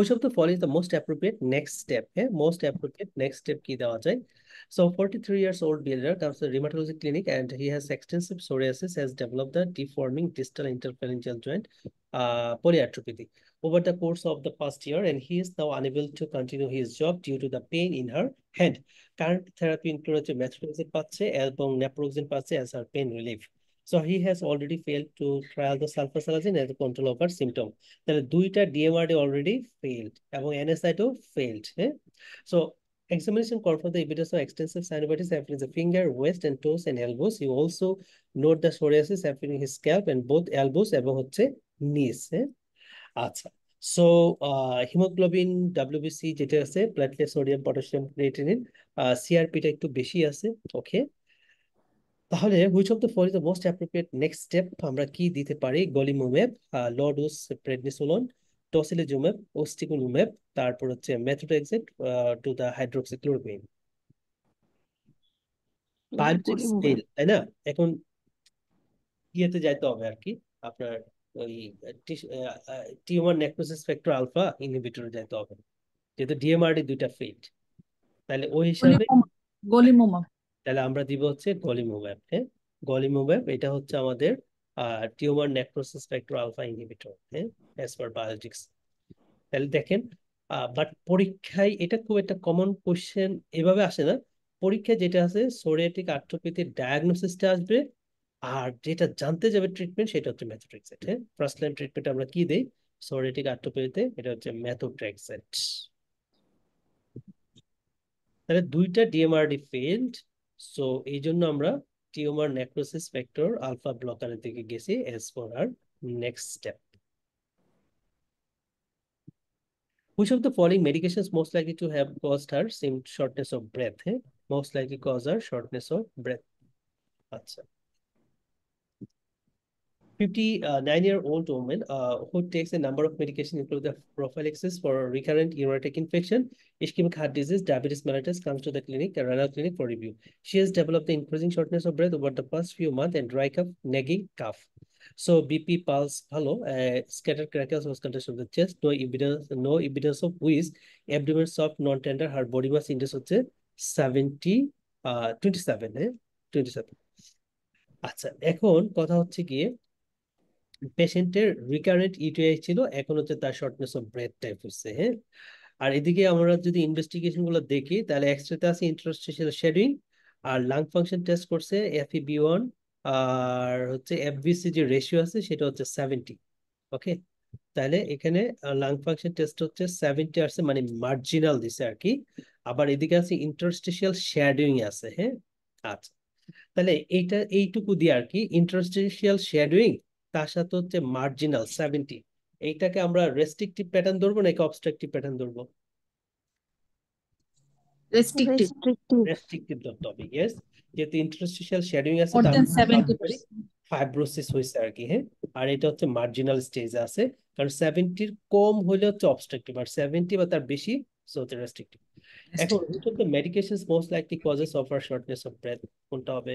which of the following is the most appropriate next step? Okay? Most appropriate next step ki dewa So 43 years old builder comes to the rheumatology clinic and he has extensive psoriasis, has developed the deforming distal interpharyngeal joint uh, polyarthropathy over the course of the past year and he is now unable to continue his job due to the pain in her hand. Current therapy includes methotrexate elbow naproxen as her pain relief. So he has already failed to trial the sulfasalazine as a control over symptom. তাহলে দুইটা DMRD already failed এবং NSI too failed. Eh? So examination called for the evidence of extensive synovitis affecting the finger, waist and toes and elbows. You also note the psoriasis affecting his scalp and both elbows above হচ্ছে knees. হ্যাঁ eh? আচ্ছা so haemoglobin WBC platelet, sodium, potassium, creatinine, পটাশিয়াম CRP type একটু বেশি Okay. তাহলে which of the four is the most appropriate next step আমরা কি দিতে পারি গলিমুমেব লডোস প্রেডনিসোলন টসিলিজুমেব ওস্টিকুলুমেব তারপর হচ্ছে methotrexate to the hydroxychloroquine biologic তাই না এখন ইয়েতে যাইতে হবে আর কি আপনার ওই টিউমার নেক্রোসিস ফ্যাক্টর আলফা ইনহিবিটরে যাইতে হবে যেহেতু ডিএমআরডি দুইটা ফিট তাহলে ওই হিসাবে গলিমোমা তাহলে আমরা দিব হচ্ছে গলিমোব্যাব হ্যাঁ এটা হচ্ছে আমাদের tumour necrosis factor alpha inhibitor হ্যাঁ অ্যাজ পার বায়োটিক্স তাহলে দেখেন বাট পরীক্ষায় এটা খুব একটা কমন কোয়েশ্চেন এভাবে আসে না পরীক্ষায় যেটা আছে সোরিয়াটিক আর্থ্রোপ্যাথির ডায়াগনোসিসটা আসবে আর যেটা জানতে যাবে ট্রিটমেন্ট সেটা হচ্ছে ম্যাথোট্রেক্সেট হ্যাঁ ফার্স্ট লাইন ট্রিটমেন্ট আমরা কি দিই সোরিয়াটিক আর্থ্রোপ্যাথিতে এটা হচ্ছে ম্যাথোট্রেক্সেট তাহলে দুইটা ডিএমআরডি ফেল্ড সো এই জন্য আমরা টিউমার নেক্রোসিস ফ্যাক্টর আলফা ব্লকারের দিকে গেছি এস ফর আর next step Which of the following medications most likely to have caused her same shortness of breath? Eh? Most likely cause her shortness of breath. Achha. 59-year-old uh, woman uh, who takes a number of medications, including prophylaxis for recurrent urinary infection, ischemic heart disease, diabetes mellitus, comes to the clinic, a renal clinic for review. She has developed the increasing shortness of breath over the past few months and dry cough, nagging cough. So BP pulse hello. uh, scattered crackles was congestion of the chest, no evidence, no evidence of wheeze, abdomen soft, non-tender, her body mass index হচ্ছে 70, uh, 27, eh? 27. আচ্ছা এখন কথা হচ্ছে গিয়ে পেশেন্টের recurrent UTI ছিল এখন হচ্ছে তার শর্টনেস অফ ব্রেথ টাইপ হচ্ছে হ্যাঁ আর এদিকে আমরা যদি ইনভেস্টিগেশন গুলো দেখি তাহলে এক্সরেতে আছে ইন্টারেস্ট ছিল শেডিং আর লাং ফাংশন টেস্ট করছে এফ বি ওয়ান আর হচ্ছে এফবিসি যে রেশিও আছে সেটা হচ্ছে সেভেন্টি ওকে তাহলে এখানে লাং ফাংশন টেস্ট হচ্ছে সেভেন্টি আসছে মানে মার্জিনাল দিছে আর কি আবার এদিকে আছে ইন্টারস্টিশিয়াল শ্যাডোয়িং আছে হ্যাঁ আচ্ছা তাহলে এইটা এইটুকু দিয়ে আর কি ইন্টারস্টিশিয়াল শ্যাডোয়িং তার সাথে হচ্ছে মার্জিনাল সেভেন্টি এইটাকে আমরা রেস্ট্রিকটিভ প্যাটার্ন ধরবো নাকি অবস্ট্রাকটিভ প্যাটার্ন ধরবো রেস্ট্রিকটিভ রেস্ট্রিকটিভ ধরতে হবে ইয়েস যেহেতু ইন্টারস্টিশিয়াল শেডিং আছে ফাইব্রোসিস হয়েছে আর কি হ্যাঁ আর এটা হচ্ছে মার্জিনাল স্টেজে আছে কারণ সেভেন্টির কম হলে হচ্ছে অবস্ট্রাকটিভ আর সেভেন্টি বা তার বেশি সো রেস্ট্রিকটিভ এখন medication most likely causes of shortness of breath কোনটা হবে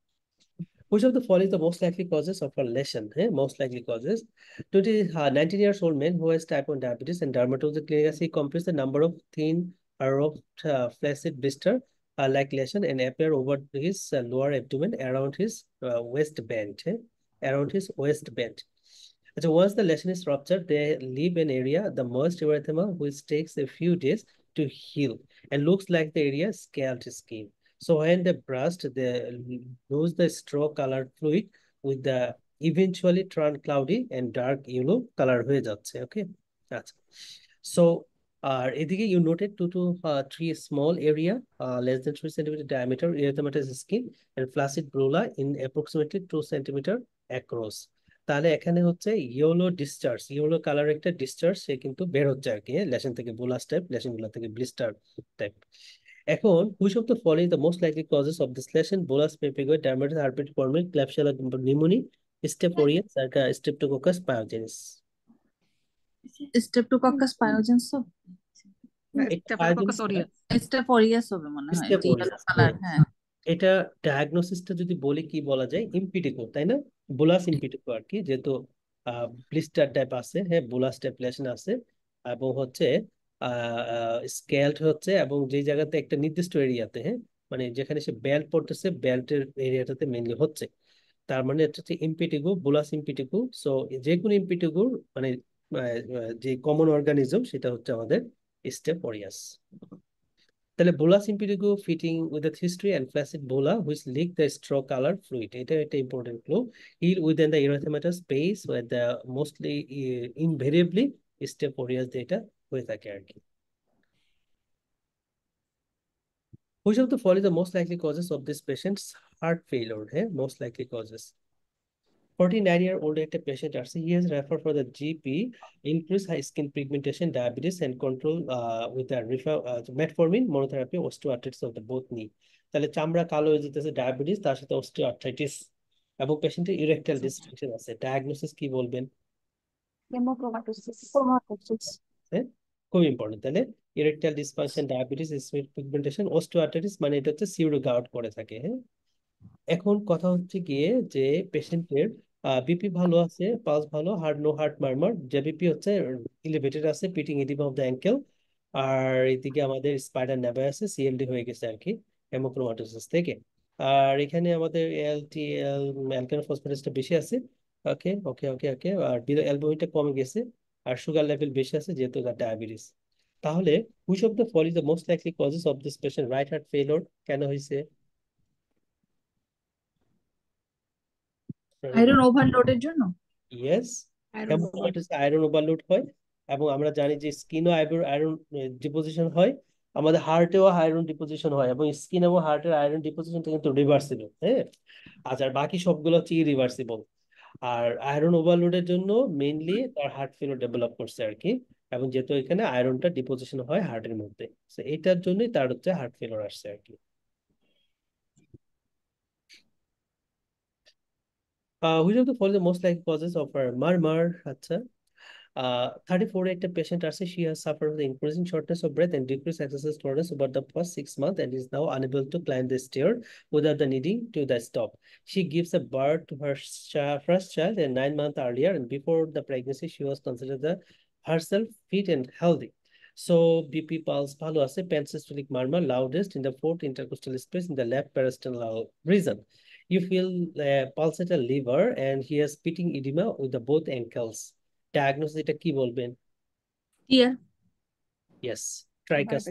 Which of the following is the most likely causes of a lesion? Eh? Most likely causes. 20, uh, 19 years old man who has type 1 diabetes and dermatology clinic He complains the number of thin, erupt, uh, flaccid blister uh, like lesion and appear over his uh, lower abdomen around his uh, waistband. Eh? Around his waistband. So once the lesion is ruptured, they leave an area, the most erythema, which takes a few days to heal and looks like the area scaled skin. So when they brushed, they lose the straw colored fluid with the eventually turn cloudy and dark yellow color okay that's so Uh, এদিকে you noted two to uh, three small area uh, less than three centimeter diameter erythematous skin and flaccid brula in approximately two centimeter across তাহলে এখানে হচ্ছে yellow discharge yellow colour একটা discharge সে কিন্তু বের হচ্ছে আর কি লেশন থেকে বোলাস টাইপ লেশন গুলা থেকে ব্লিস্টার টাইপ এখন which of the following the most likely causes of this lesion bullous পেপেগয় diabetes herpetiformis Klebsiella pneumoniae staph aureus সার্কা স্ট্রেপ্টোকোকাস পায়োজেনিস স্ট্রেপ্টোকোকাস পায়োজেনিস হ্যাঁ এটা ডায়াগনোসিসটা যদি বলি কি বলা যায় ইমপিটিকো তাই না বোলাস ইমপিটিকো আর কি যেহেতু ব্লিস্টার টাইপ আছে হ্যাঁ বোলাস টাইপ আছে এবং হচ্ছে স্কেলড হচ্ছে এবং যে জায়গাতে একটা নির্দিষ্ট এরিয়াতে হ্যাঁ মানে যেখানে সে বেল্ট পড়তেছে বেল্টের এরিয়াটাতে মেনলি হচ্ছে তার মানে এটা হচ্ছে ইম্পিটিগু বুলাস ইম্পিটিগু সো যে কোনো ইম্পিটিগুর মানে যে কমন অর্গানিজম সেটা হচ্ছে আমাদের স্টেপ স্টেপোরিয়াস তাহলে bullous impetigo fitting with the history and flaccid bulla which leak the straw colour fluid এটা একটা important clue heal within the erythematous space where the mostly invariably staph aureus যেটা হয়ে থাকে আর Who should have the following the most likely causes of this patient's heart failure? Hey? Most likely causes. 49-year-old একটা patient আসছে he has referred for the GP increase high skin pigmentation diabetes and control uh, with the refer, uh, metformin monotherapy was two osteoarthritis of the both knee So, তাহলে চামড়া কালো হয়ে যেতেছে diabetes তার সাথে osteoarthritis এবং পেশেন্টের ইরেকটাইল ডিসফাংশন আছে ডায়াগনোসিস কি বলবেন হেমোক্রোমাটোসিস খুব ইম্পর্টেন্ট তাহলে erectile dysfunction diabetes pigmentation osteoarthritis মানে এটা হচ্ছে সিউডো গাউট করে থাকে হ্যাঁ এখন কথা হচ্ছে গিয়ে যে পেশেন্টের বিপি ভালো আছে পালস ভালো হার্ট নো হার্ট মারমার যে বিপি হচ্ছে ইলিভেটেড আছে pitting oedema of the ankle আর এদিকে আমাদের স্পাইডার নেভার আছে সিএলডি হয়ে গেছে আর কি হেমোক্রোমাটোসিস থেকে আর এখানে আমাদের এলটিএল অ্যালকানোফসফেটাসটা বেশি আছে ওকে ওকে ওকে ওকে আর এলবোহিনটা e কমে গেছে আর সুগার লেভেল বেশি আছে যেহেতু তার ডায়াবেটিস তাহলে which of the fall is the most likely causes of this patient right heart failure কেন হয়েছে আয়রন ওভারলোডের জন্য ইয়েস আয়রন ওভারলোড হয় এবং আমরা জানি যে স্কিন স্কিনও আয়রন ডিপোজিশন হয় আমাদের হার্টেও আয়রন ডিপোজিশন হয় এবং স্কিন এবং হার্টের আয়রন ডিপোজিশনটা কিন্তু রিভার্সিবল হ্যাঁ আচ্ছা আর বাকি সবগুলো হচ্ছে ইরিভার্সিবল আর আয়রন ওভারলোডের জন্য মেইনলি তার হার্ট ফেলও ডেভেলপ করছে আর কি এবং যেহেতু এখানে আয়রনটা ডিপোজিশন হয় হার্টের মধ্যে এটার জন্যই তার হচ্ছে হার্ট ফেলর আসছে আর কি Uh, which of the following the most likely causes of murmur? আচ্ছা uh, 34 old patient RC, she has suffered with increasing shortness of breath and decreased exercise tolerance over the past six months and is now unable to climb the stair without the needing to the stop. She gives a birth to her first child nine months earlier and before the pregnancy, she was considered the, herself fit and healthy. So BP pulse palo as a pansystolic murmur loudest in the fourth intercostal space in the left peristernal region. You feel uh, pulsated liver and he has spitting edema with the both ankles. Diagnosis এটা কি বলবেন TR yes tricuspid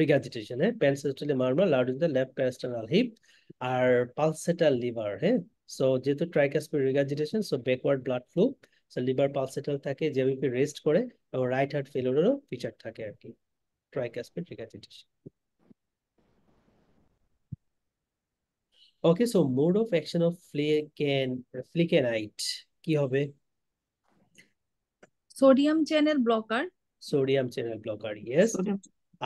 regurgitation হ্যাঁ pansystolic murmur loud in the left parasternal hip আর pulsatile liver হ্যাঁ so যেহেতু tricuspid regurgitation so backward blood flow so liver pulsatile থাকে JVP rest করে এবং রাইট হার্ট ফেলোরেরও ফিচার থাকে আর কি tricuspid regurgitation okay so mode of action of flecainide flecainide কি হবে sodium channel blocker sodium channel blocker yes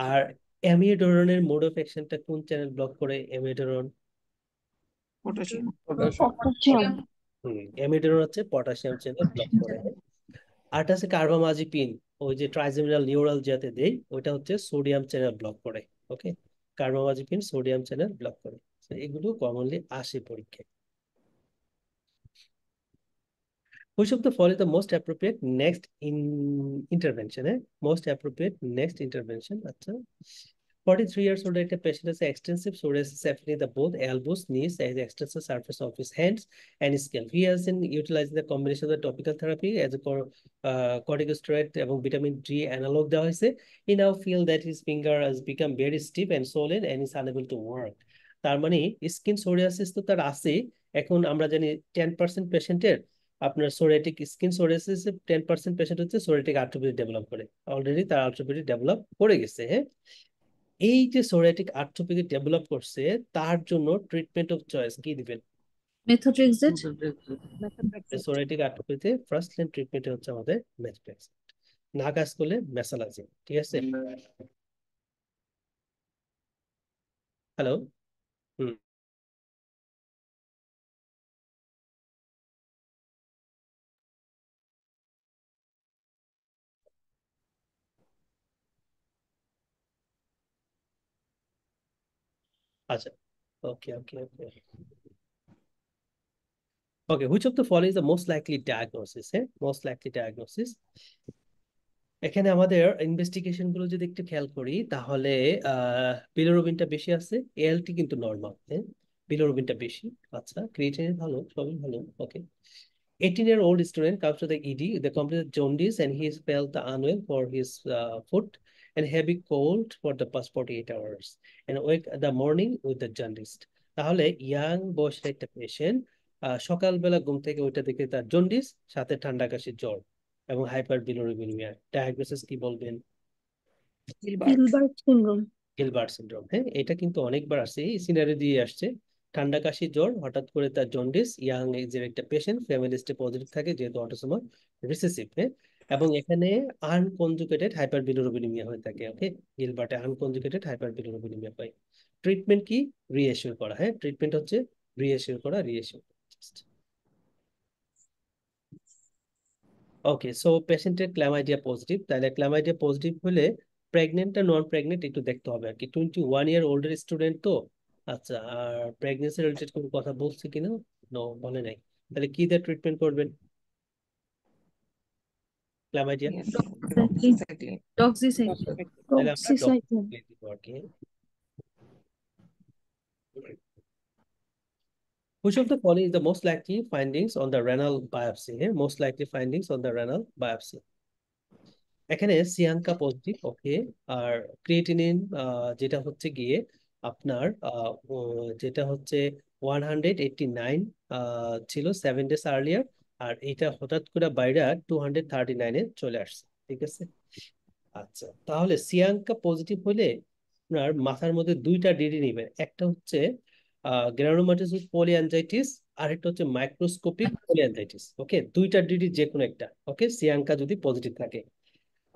আর অ্যামিডোরনের মোড অফ অ্যাকশনটা কোন চ্যানেল ব্লক করে অ্যামিডোরন পটাশিয়াম পটাশিয়াম অ্যামিডোরন হচ্ছে পটাশিয়াম চ্যানেল ব্লক করে আর আছে কার্বামাজিপিন ওই যে ট্রাইজেমিনাল নিউরাল যাতে দেই ওইটা হচ্ছে সোডিয়াম চ্যানেল ব্লক করে okay carbamazepine sodium channel block করে এগুলো কমনলি আসে পরীক্ষায় which of the following the most appropriate next in intervention eh? most appropriate next intervention আচ্ছা 43 years old a patient has extensive psoriasis affecting the both elbows knees as extensive surface of his hands and his scalp he has been utilizing the combination of the topical therapy as a cor uh, corticosteroid এবং vitamin D analog he now feel that his finger has become very stiff and swollen and is unable to work তার মানে skin psoriasis তো তার আছে এখন আমরা জানি ten percent পেশেন্টের আপনার সোরেটিক স্কিন সোরেসিসে টেন পার্সেন্ট পেশেন্ট হচ্ছে সোরেটিক আর্থ্রোপিডি ডেভেলপ করে অলরেডি তার আর্থ্রোপিডি ডেভেলপ করে গেছে হ্যাঁ এই যে সোরেটিক আর্থ্রোপিডি ডেভেলপ করছে তার জন্য ট্রিটমেন্ট অফ চয়েস কি দিবেন মেথোট্রেক্সেট সোরেটিক আর্থ্রোপিডিতে ফার্স্ট লাইন ট্রিটমেন্ট হচ্ছে আমাদের মেথোট্রেক্সেট না কাজ করলে মেসালাজিন ঠিক আছে হ্যালো হুম আচ্ছা okay okay okay okay which fall is most likely diagnosis হ্যাঁ মোস্ট লাইকলি ডায়াগনোসিস এখানে আমাদের ইনভেস্টিগেশন গুলো যদি একটু খেয়াল করি তাহলে বিলোরবিনটা বেশি আছে এলটি কিন্তু নর্মাল হ্যাঁ বিলোরবিনটা বেশি আচ্ছা ভালো সবই ভালো okay 18 old student count the ED with the and he is felt unwell for his and heavy cold for the past 48 hours and wake the morning with the jaundice. তাহলে young বয়সের একটা patient সকালবেলা ঘুম থেকে ওইটা দেখে তার jaundice সাথে ঠান্ডা কাশি জ্বর এবং হাইপার বিলোরিবিনিয়া ডায়াগনোসিস কি বলবেন গিলবার্ট সিনড্রোম হ্যাঁ এটা কিন্তু অনেকবার আসছে এই সিনারি দিয়ে আসছে ঠান্ডা কাশি জ্বর হঠাৎ করে তার জন্ডিস ইয়াং এজের একটা পেশেন্ট ফ্যামিলিস্টে পজিটিভ থাকে যেহেতু অটোসোমাল রিসেসিভ হ্যাঁ এবং এখানে আনকনজুগেটেড হাইপারবিলিরুবিনিমিয়া হয়ে থাকে ওকে গিলবার্টে হাইপার হাইপারবিলিরুবিনিমিয়া হয় ট্রিটমেন্ট কি রিঅ্যাসিওর করা হ্যাঁ ট্রিটমেন্ট হচ্ছে রিঅ্যাসিওর করা রিঅ্যাসিওর ওকে সো পেশেন্টের ক্ল্যামাইডিয়া পজিটিভ তাহলে ক্ল্যামাইডিয়া পজিটিভ হলে প্রেগনেন্ট আর নন প্রেগনেন্ট একটু দেখতে হবে আর কি টোয়েন্টি ওয়ান ইয়ার ওল্ডের স্টুডেন্ট তো আচ্ছা আর প্রেগনেন্সি রিলেটেড কোনো কথা বলছে কিনা নো বলে নাই তাহলে কি দিয়ে ট্রিটমেন্ট করবেন chlamydia doxycycline which of the following is the most likely findings on the renal biopsy eh? most likely findings on the renal biopsy এখানে সিয়াঙ্কা পজিটিভ ওকে আর ক্রিয়েটিনিন যেটা হচ্ছে গিয়ে আপনার যেটা হচ্ছে ওয়ান হান্ড্রেড এইটটি নাইন ছিল সেভেন ডেজ আর্লিয়ার আর এটা হঠাৎ করে বাইরে টু হান্ড্রেড থার্টি নাইনে চলে আসছে ঠিক আছে আচ্ছা তাহলে সিয়াঙ্কা পজিটিভ হলে আপনার মাথার মধ্যে দুইটা ডিডি নেবেন একটা হচ্ছে গ্রানোমাটিস আর একটা হচ্ছে মাইক্রোস্কোপিক ওকে দুইটা ডিডি যে কোনো একটা ওকে সিয়াঙ্কা যদি পজিটিভ থাকে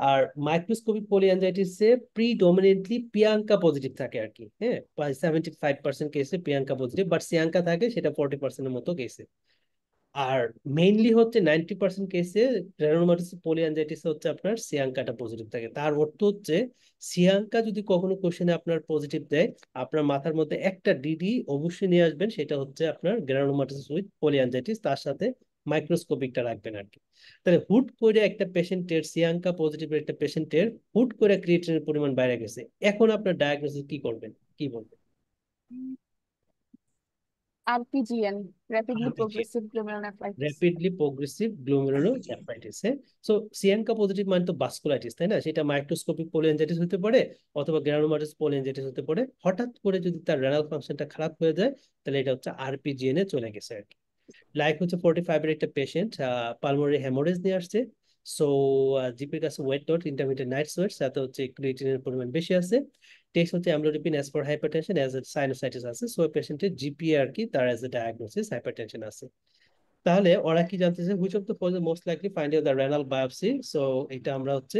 আর microscopic pre predominantly p ANCA positive থাকে আর কি হ্যাঁ সেভেন্টি ফাইভ পার্সেন্ট কেসে পিয়াঙ্কা পজিটিভ বাট সিয়াঙ্কা থাকে সেটা ফর্টি পার্সেন্টের মতো কেসে আর মেইনলি হচ্ছে নাইনটি পার্সেন্ট কেসে রেনোমাটিস পোলিয়ানজাইটিস হচ্ছে আপনার সিয়াঙ্কাটা পজিটিভ থাকে তার অর্থ হচ্ছে সিয়াঙ্কা যদি কখনো কোশ্চেনে আপনার পজিটিভ দেয় আপনার মাথার মধ্যে একটা ডিডি অবশ্যই নিয়ে আসবেন সেটা হচ্ছে আপনার গ্রানোমাটিস উইথ পোলিয়ানজাইটিস তার সাথে মাইক্রোস্কোপিকটা রাখবেন আর কি তাহলে হুট করে একটা পেশেন্টের সিয়াঙ্কা পজিটিভ একটা পেশেন্টের হুট করে ক্রিয়েটিনের পরিমাণ বাইরে গেছে এখন আপনার ডায়াগনোসিস কি করবেন কি বলবেন RPGN rapidly RPGN. progressive glomerulonephritis rapidly progressive glomerulonephritis হ্যাঁ eh? সো সিয়ানকা পজিটিভ মানে তো ভাস্কুলাইটিস তাই না সেটা মাইক্রোস্কোপিক পোলিয়ানজাইটিস হতে পারে অথবা গ্রানুলোমাটাস পোলিয়ানজাইটিস হতে পারে হঠাৎ করে যদি তার রেনাল ফাংশনটা খারাপ হয়ে যায় তাহলে এটা হচ্ছে আরপিজিএন এ চলে গেছে আর কি লাইক হচ্ছে 45 এর একটা পেশেন্ট পালমোনারি হেমোরেজ নিয়ে আসছে সো জিপির কাছে weight dot intermediate night sweat সাথে হচ্ছে ক্রিয়েটিনের পরিমাণ বেশি আছে টেক্সট হচ্ছে amlodipine as for hypertension as a sinusitis আছে সো পেশেন্টের জিপি কি তার অ্যাজ এ ডায়াগনোসিস হাইপারটেনশন আছে তাহলে ওরা কি জানতেছে which of the four most likely find the renal biopsy so এটা আমরা হচ্ছে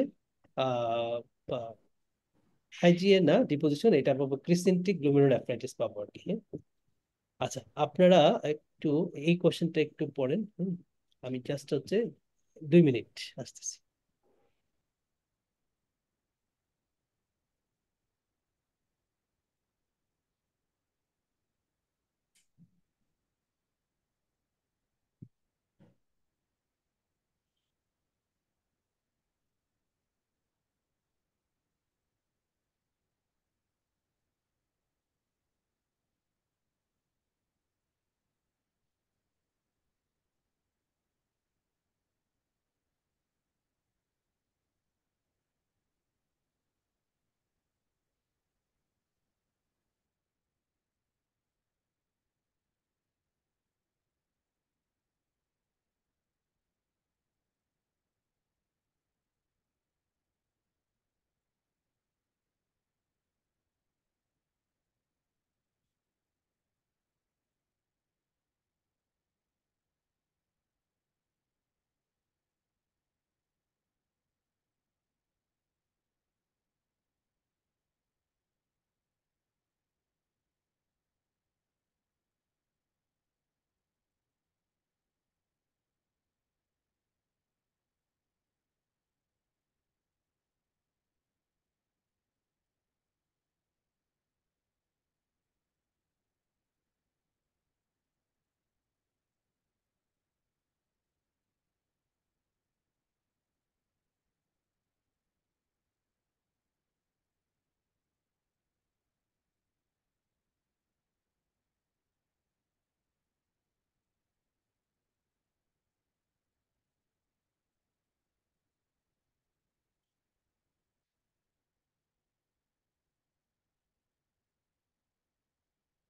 হাইজিয়ে না ডিপোজিশন এটা পাবো ক্রিসেন্টিক গ্লোমেরুলাফ্রাইটিস পাবো আর কি হ্যাঁ? আচ্ছা আপনারা একটু এই কোশ্চেনটা একটু পড়েন আমি জাস্ট হচ্ছে দুই মিনিট আসতেছি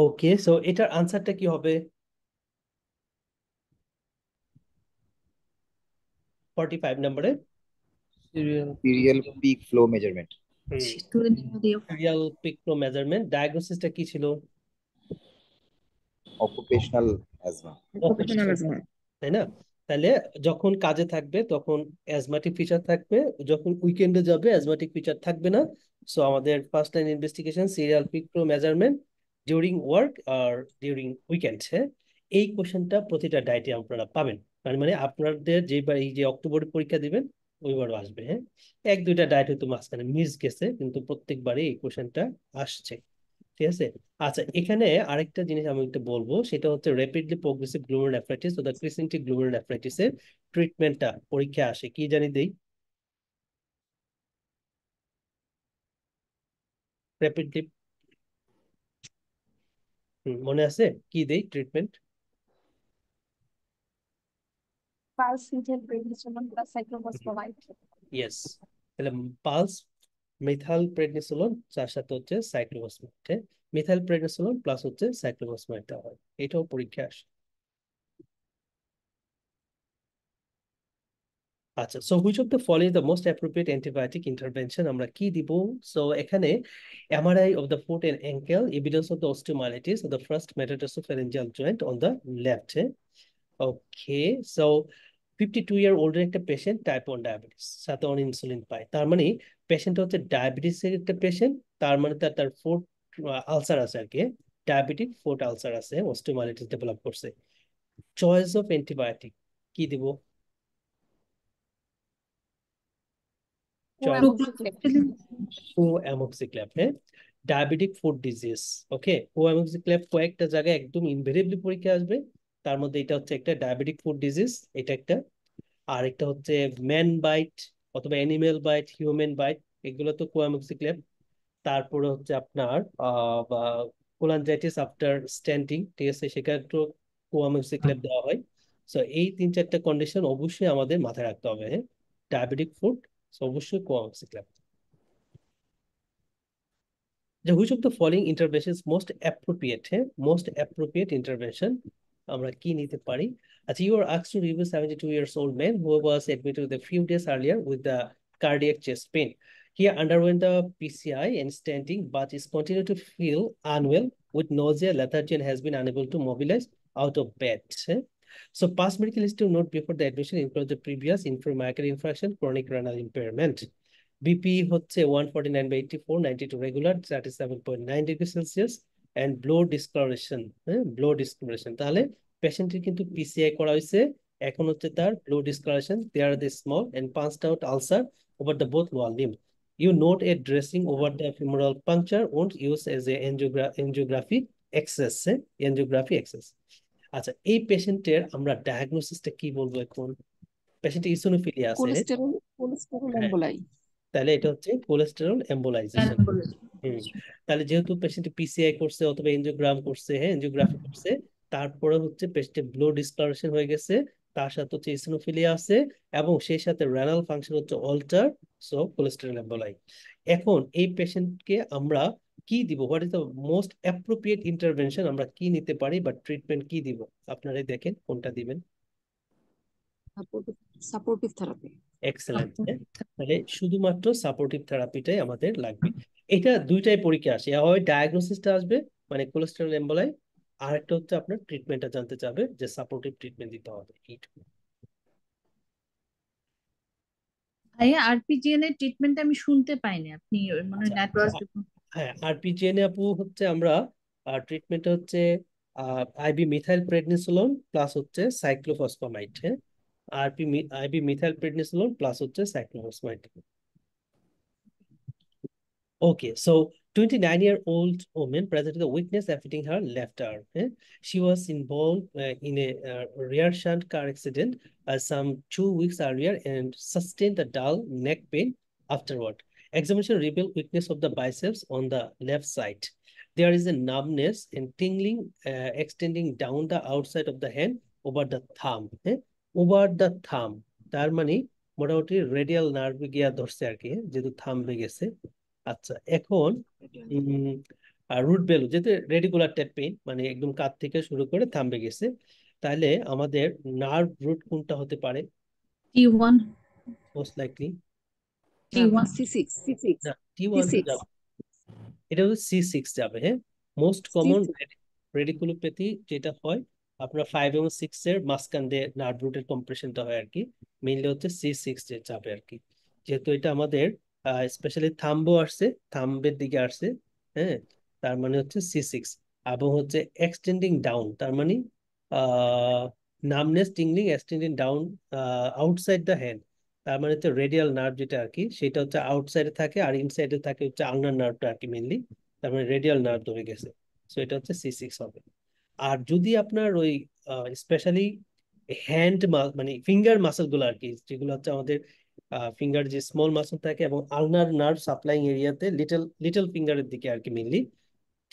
ওকে সো এটার আনসারটা কি হবে ফর্টি ফাইভ নম্বরে serial peak flow measurement serial peak flow measurement ডায়াগনোসিসটা কি ছিল অকুপেশনাল অ্যাজমা অকুপেশনাল অ্যাজমা তাই না তাহলে যখন কাজে থাকবে তখন অ্যাজমাটিক ফিচার থাকবে যখন উইকেন্ডে যাবে অ্যাজমাটিক ফিচার থাকবে না সো আমাদের first line investigation serial peak flow measurement during work আর ডিউরিং উইকেন্ড এই কোয়েশনটা প্রতিটা ডায়েটে আপনারা পাবেন মানে মানে আপনাদের যেবার এই যে অক্টোবরের পরীক্ষা দিবেন ওইবারও আসবে হ্যাঁ এক দুইটা ডায়েট হয়তো মাঝখানে মিস গেছে কিন্তু প্রত্যেকবারে এই কোয়েশনটা আসছে ঠিক আছে আচ্ছা এখানে আরেকটা জিনিস আমি একটু বলবো সেটা হচ্ছে র্যাপিডলি প্রোগ্রেসিভ গ্লোমার নেফ্রাইটিস অর্থাৎ ক্রিসেন্টিক নেফ্রাইটিস এর ট্রিটমেন্টটা পরীক্ষা আসে কি জানি দেই র্যাপিডলি মনে আছে কি দেই treatment pulse prednisolone yes pulse methyl সাথে হচ্ছে সাইক্লোফোসফোমাইড মিথাইল প্রেডনিসোলন প্লাস হচ্ছে সাইক্লোফোসফোমাইড হয় এটাও পরীক্ষা আসে আচ্ছা so which of the fall is the most appropriate antibiotic intervention আমরা কি দিব সো এখানে MRI of the foot and ankle evidence of the osteomyelitis of the first metatarsophalangeal joint on the left okay so fifty two year ওল্ডের একটা patient type one diabetes সাথে on insulin পায় তার মানে পেশেন্ট হচ্ছে ডায়াবেটিসের একটা পেশেন্ট তার মানে তার তার ফুট আলসার আছে আর কি ডায়াবেটিক ফুট আলসার আছে অস্টিওমাইলাইটিস ডেভেলপ করছে চয়েস অফ অ্যান্টিবায়োটিক কি দিব হ্যাঁ diabetic foot disease okay co amoxiclav কয়েকটা জায়গায় একদম ইনভেরিয়েবলি পরীক্ষা আসবে তার মধ্যে এটা হচ্ছে একটা ডায়াবেটিক ফুড ডিজিজ এটা একটা আর একটা হচ্ছে ম্যান বাইট অথবা অ্যানিমেল বাইট হিউম্যান বাইট এগুলো তো কোয়ামোক্সিক্ল্যাব তারপরে হচ্ছে আপনার কোলানজাইটিস আফটার স্ট্যান্ডিং ঠিক আছে সেখানে তো কোয়ামোক্সিক্ল্যাব দেওয়া হয় সো এই তিন চারটা কন্ডিশন অবশ্যই আমাদের মাথায় রাখতে হবে হ্যাঁ ডায়াবেটিক ফুড সো অবশ্যই কোঅক্সি ক্ল্যাপ যে which of the following intervention most appropriate হ্যাঁ মোস্ট অ্যাপ্রোপ্রিয়েট ইন্টারভেনশন আমরা কি নিতে পারি আচ্ছা ইউ আর আক্স to review seventy two years old man who was admitted the few days earlier with the cardiac chest pain. He underwent the PCI and standing, but is continued to feel unwell with nausea, lethargy, and has been unable to mobilize out of bed. So past medical history note before the admission includes the previous inflammatory infection, chronic renal impairment. BP say 149 by 84, 92 regular, 37.9 degrees Celsius and blow discoloration, হ্যাঁ eh, blow discoloration. তাহলে পেশেন্টের PCA, PCI করা হয়েছে এখন blow discoloration, they are the small and punched out ulcer over the both wall limb. You note a dressing over the femoral puncture won't use as a angiography access, eh, angiography access. আচ্ছা এই পেশেন্টের আমরা ডায়াগনোসিসটা কি বলবো এখন পেশেন্টে ইসোনোফিলিয়া আছে cholesterol হ্যাঁ। Cholesterol তাহলে এটা হচ্ছে কোলেস্টেরল এমবোলাইজেশন তাহলে যেহেতু পেশেন্ট পিসিআই করছে অথবা এনজিওগ্রাম করছে হ্যাঁ এনজিওগ্রাফি করছে তারপরে হচ্ছে পেস্টে ব্লো ডিসকালারেশন হয়ে গেছে তার সাথে হচ্ছে ইসোনোফিলিয়া আছে এবং সেই সাথে রেনাল ফাংশন হচ্ছে অল্টার সো কোলেস্টেরল এমবোলাই এখন এই পেশেন্টকে আমরা কি দিব what is the most appropriate intervention আমরা কি নিতে পারি বা ট্রিটমেন্ট কি দিব আপনারাই দেখেন কোনটা দিবেন সাপোর্টিভ থেরাপি এক্সেলেন্ট তাহলে শুধুমাত্র সাপোর্টিভ থেরাপিটাই আমাদের লাগবে এটা দুইটাই পরীক্ষা আসে হয় ডায়াগনোসিসটা আসবে মানে কোলেস্টেরল এমবোলাই আর একটা হচ্ছে আপনার ট্রিটমেন্টটা জানতে চাবে যে সাপোর্টিভ ট্রিটমেন্ট দিতে হবে এইটুকু ভাইয়া আরপিজিএন এর ট্রিটমেন্ট আমি শুনতে পাইনি আপনি মানে নেটওয়ার্ক আচ্ছা। হ্যাঁ আর পিজিএনএ আপু হচ্ছে আমরা ট্রিটমেন্ট হচ্ছে আইবি মিথাইল প্রেডনিসোলন প্লাস হচ্ছে সাইক্লোফসফামাইড আরপি আইবি মিথাইল প্রেডনিসোলন প্লাস হচ্ছে cyclophosphamide okay so 29 year old woman presented a weakness affecting her left arm. She was involved uh, in a uh, rear shunt car accident uh, some two weeks earlier and sustained a dull neck pain afterward. Examination reveal weakness of the biceps on the left side. There is a numbness and tingling uh, extending down the outside of the hand over the thumb. Eh? Over the thumb. তার মানে মোটামুটি radial নার্ভে গিয়া ধরছে আর কি যেহেতু থামবে গেছে আচ্ছা এখন রুট বেলু যেহেতু রেডিকুলার ট্যাপ পেইন মানে একদম কাত থেকে শুরু করে থামবে গেছে তাহলে আমাদের নার্ভ রুট কোনটা হতে পারে টি ওয়ান মোস্ট লাইকলি এটা হচ্ছে সি সিক্স যাবে হ্যাঁ মোস্ট কমন রেডিকুলোপ্যাথি যেটা হয় আপনার ফাইভ এবং সিক্স এর মাঝখান দিয়ে নার্ভ রুটের কম্প্রেশনটা হয় আর কি মেইনলি হচ্ছে সি সিক্স যে চাপে আর কি যেহেতু এটা আমাদের স্পেশালি থাম্বো আসছে থাম্বের দিকে আসছে হ্যাঁ তার মানে হচ্ছে সি সিক্স এবং হচ্ছে এক্সটেন্ডিং ডাউন তার মানে numbness tingling extending down outside the hand তার মানে হচ্ছে রেডিয়াল নার্ভ যেটা আর কি সেটা হচ্ছে আউটসাইডে থাকে আর ইনসাইডে থাকে হচ্ছে আলনার নার্ভটা আর কি মেনলি তার মানে রেডিয়াল নার্ভ ধরে গেছে সো এটা হচ্ছে সি সিক্স হবে আর যদি আপনার ওই স্পেশালি হ্যান্ড মানে ফিঙ্গার মাসেলগুলো আর কি যেগুলো হচ্ছে আমাদের ফিঙ্গার যে স্মল মাসেল থাকে এবং আলনার নার্ভ সাপ্লাইং এরিয়াতে লিটল লিটল ফিঙ্গারের দিকে আর কি মেনলি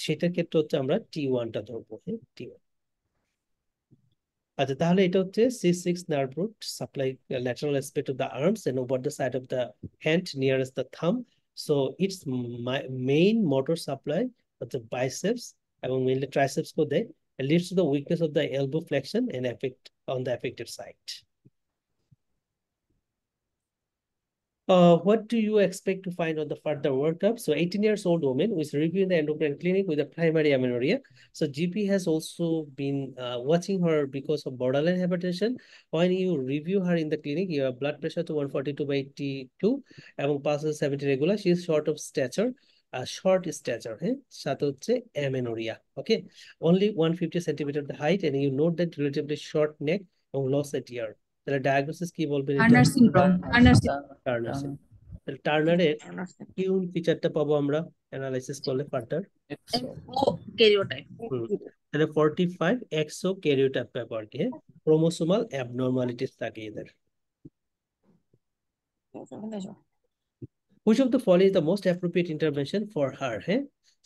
সেটার ক্ষেত্রে হচ্ছে আমরা টি ওয়ানটা ধরবো হ্যাঁ টি ওয়ান আচ্ছা তাহলে এটা হচ্ছে C six nerve root supply lateral aspect of the arms and over the side of the hand nearest the thumb so it's main motor supply হচ্ছে বাইসেপস এবং মেইনলি ট্রাইসেপসকেও দেয় leads to the weakness of the elbow flexion and effect on the affected side. Uh, what do you expect to find on the further workup? So 18 years old woman who is reviewing the endocrine clinic with a primary amenorrhea. So GP has also been uh, watching her because of borderline hypertension. When you review her in the clinic, you have blood pressure to 142 by 82 among passes 70 regular. She is short of stature. Uh, short stature, হ্যাঁ সাথে হচ্ছে amenorrhea. Okay, only 150 centimeter centimeter the height and you note that relatively short neck এবং low set তাহলে diagnosis কি বলবেন Turner syndrome Turner syndrome Turner syndrome তাহলে টার্নারের কিউন ফিচারটা পাবো আমরা অ্যানালাইসিস করলে পার্টার ও ক্যারিওটাইপ তাহলে 45 এক্সো ক্যারিওটাইপ পেপার কে ক্রোমোসোমাল অ্যাবনরমালিটিস থাকে এদের Which of the following is the most appropriate intervention for her? Hey?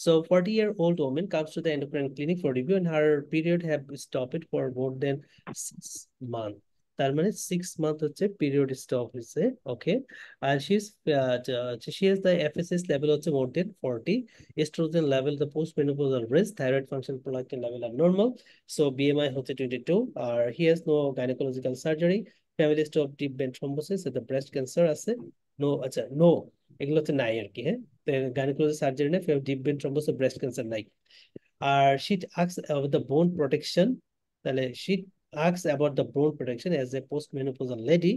So 40-year-old woman comes to the endocrine clinic for review and her period have stopped for more than six months. তার মানে six month হচ্ছে period stop হয়েছে okay আর she is she is the FSH level হচ্ছে more than forty oestrogen level the post menopausal risk thyroid function prolactin level আর normal so BMI হচ্ছে twenty two আর he has no gynaecological surgery family stop deep vein thrombosis the breast cancer আছে no আচ্ছা no এগুলো হচ্ছে নাই আর কি হ্যাঁ গাইনোকোলজি সার্জারি নেই deep vein thrombosis breast cancer নাই আর she asks the bone protection তাহলে she asks about the bone protection as a postmenopausal lady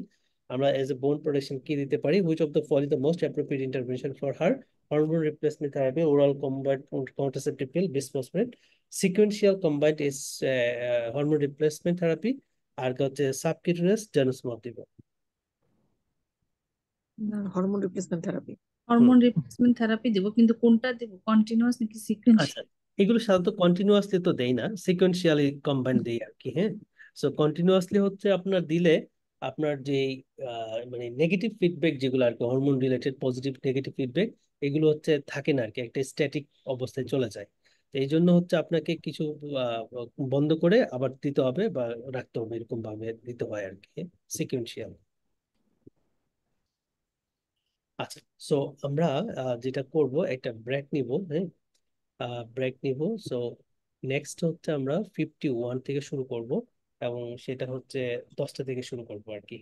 আমরা এজ এ বোন প্রোটেকশন কি দিতে পারি which of the fall is the most appropriate intervention for her hormone replacement therapy oral combined contraceptive pill বিসপসমেন্ট sequential combined is hormone replacement therapy আর হচ্ছে subcutaneous denosumab দিব hormone replacement therapy hormone replacement therapy দেব কিন্তু কোনটা দেব continuous নাকি sequential এগুলো সাধারণত কন্টিনিউয়াসলি তো দেই না সিকুয়েন্সিয়ালি কম্বাইন্ড দেই আর কি হ্যাঁ সো কন্টিনিউয়াসলি হচ্ছে আপনার দিলে আপনার যে মানে নেগেটিভ ফিডব্যাক যেগুলো আর কি hormone related positive negative feedback এগুলো হচ্ছে থাকে না আর কি একটা স্ট্যাটিক অবস্থায় চলে যায় এই জন্য হচ্ছে আপনাকে কিছু বন্ধ করে আবার দিতে হবে বা রাখতে হবে এরকম ভাবে দিতে হয় আর কি সিকুয়েন্সিয়াল আচ্ছা সো আমরা যেটা করব একটা ব্রেক নিব হ্যাঁ ব্রেক নিব সো নেক্সট হচ্ছে আমরা ফিফটি ওয়ান থেকে শুরু করব এবং সেটা হচ্ছে দশটা থেকে শুরু করবো আর কি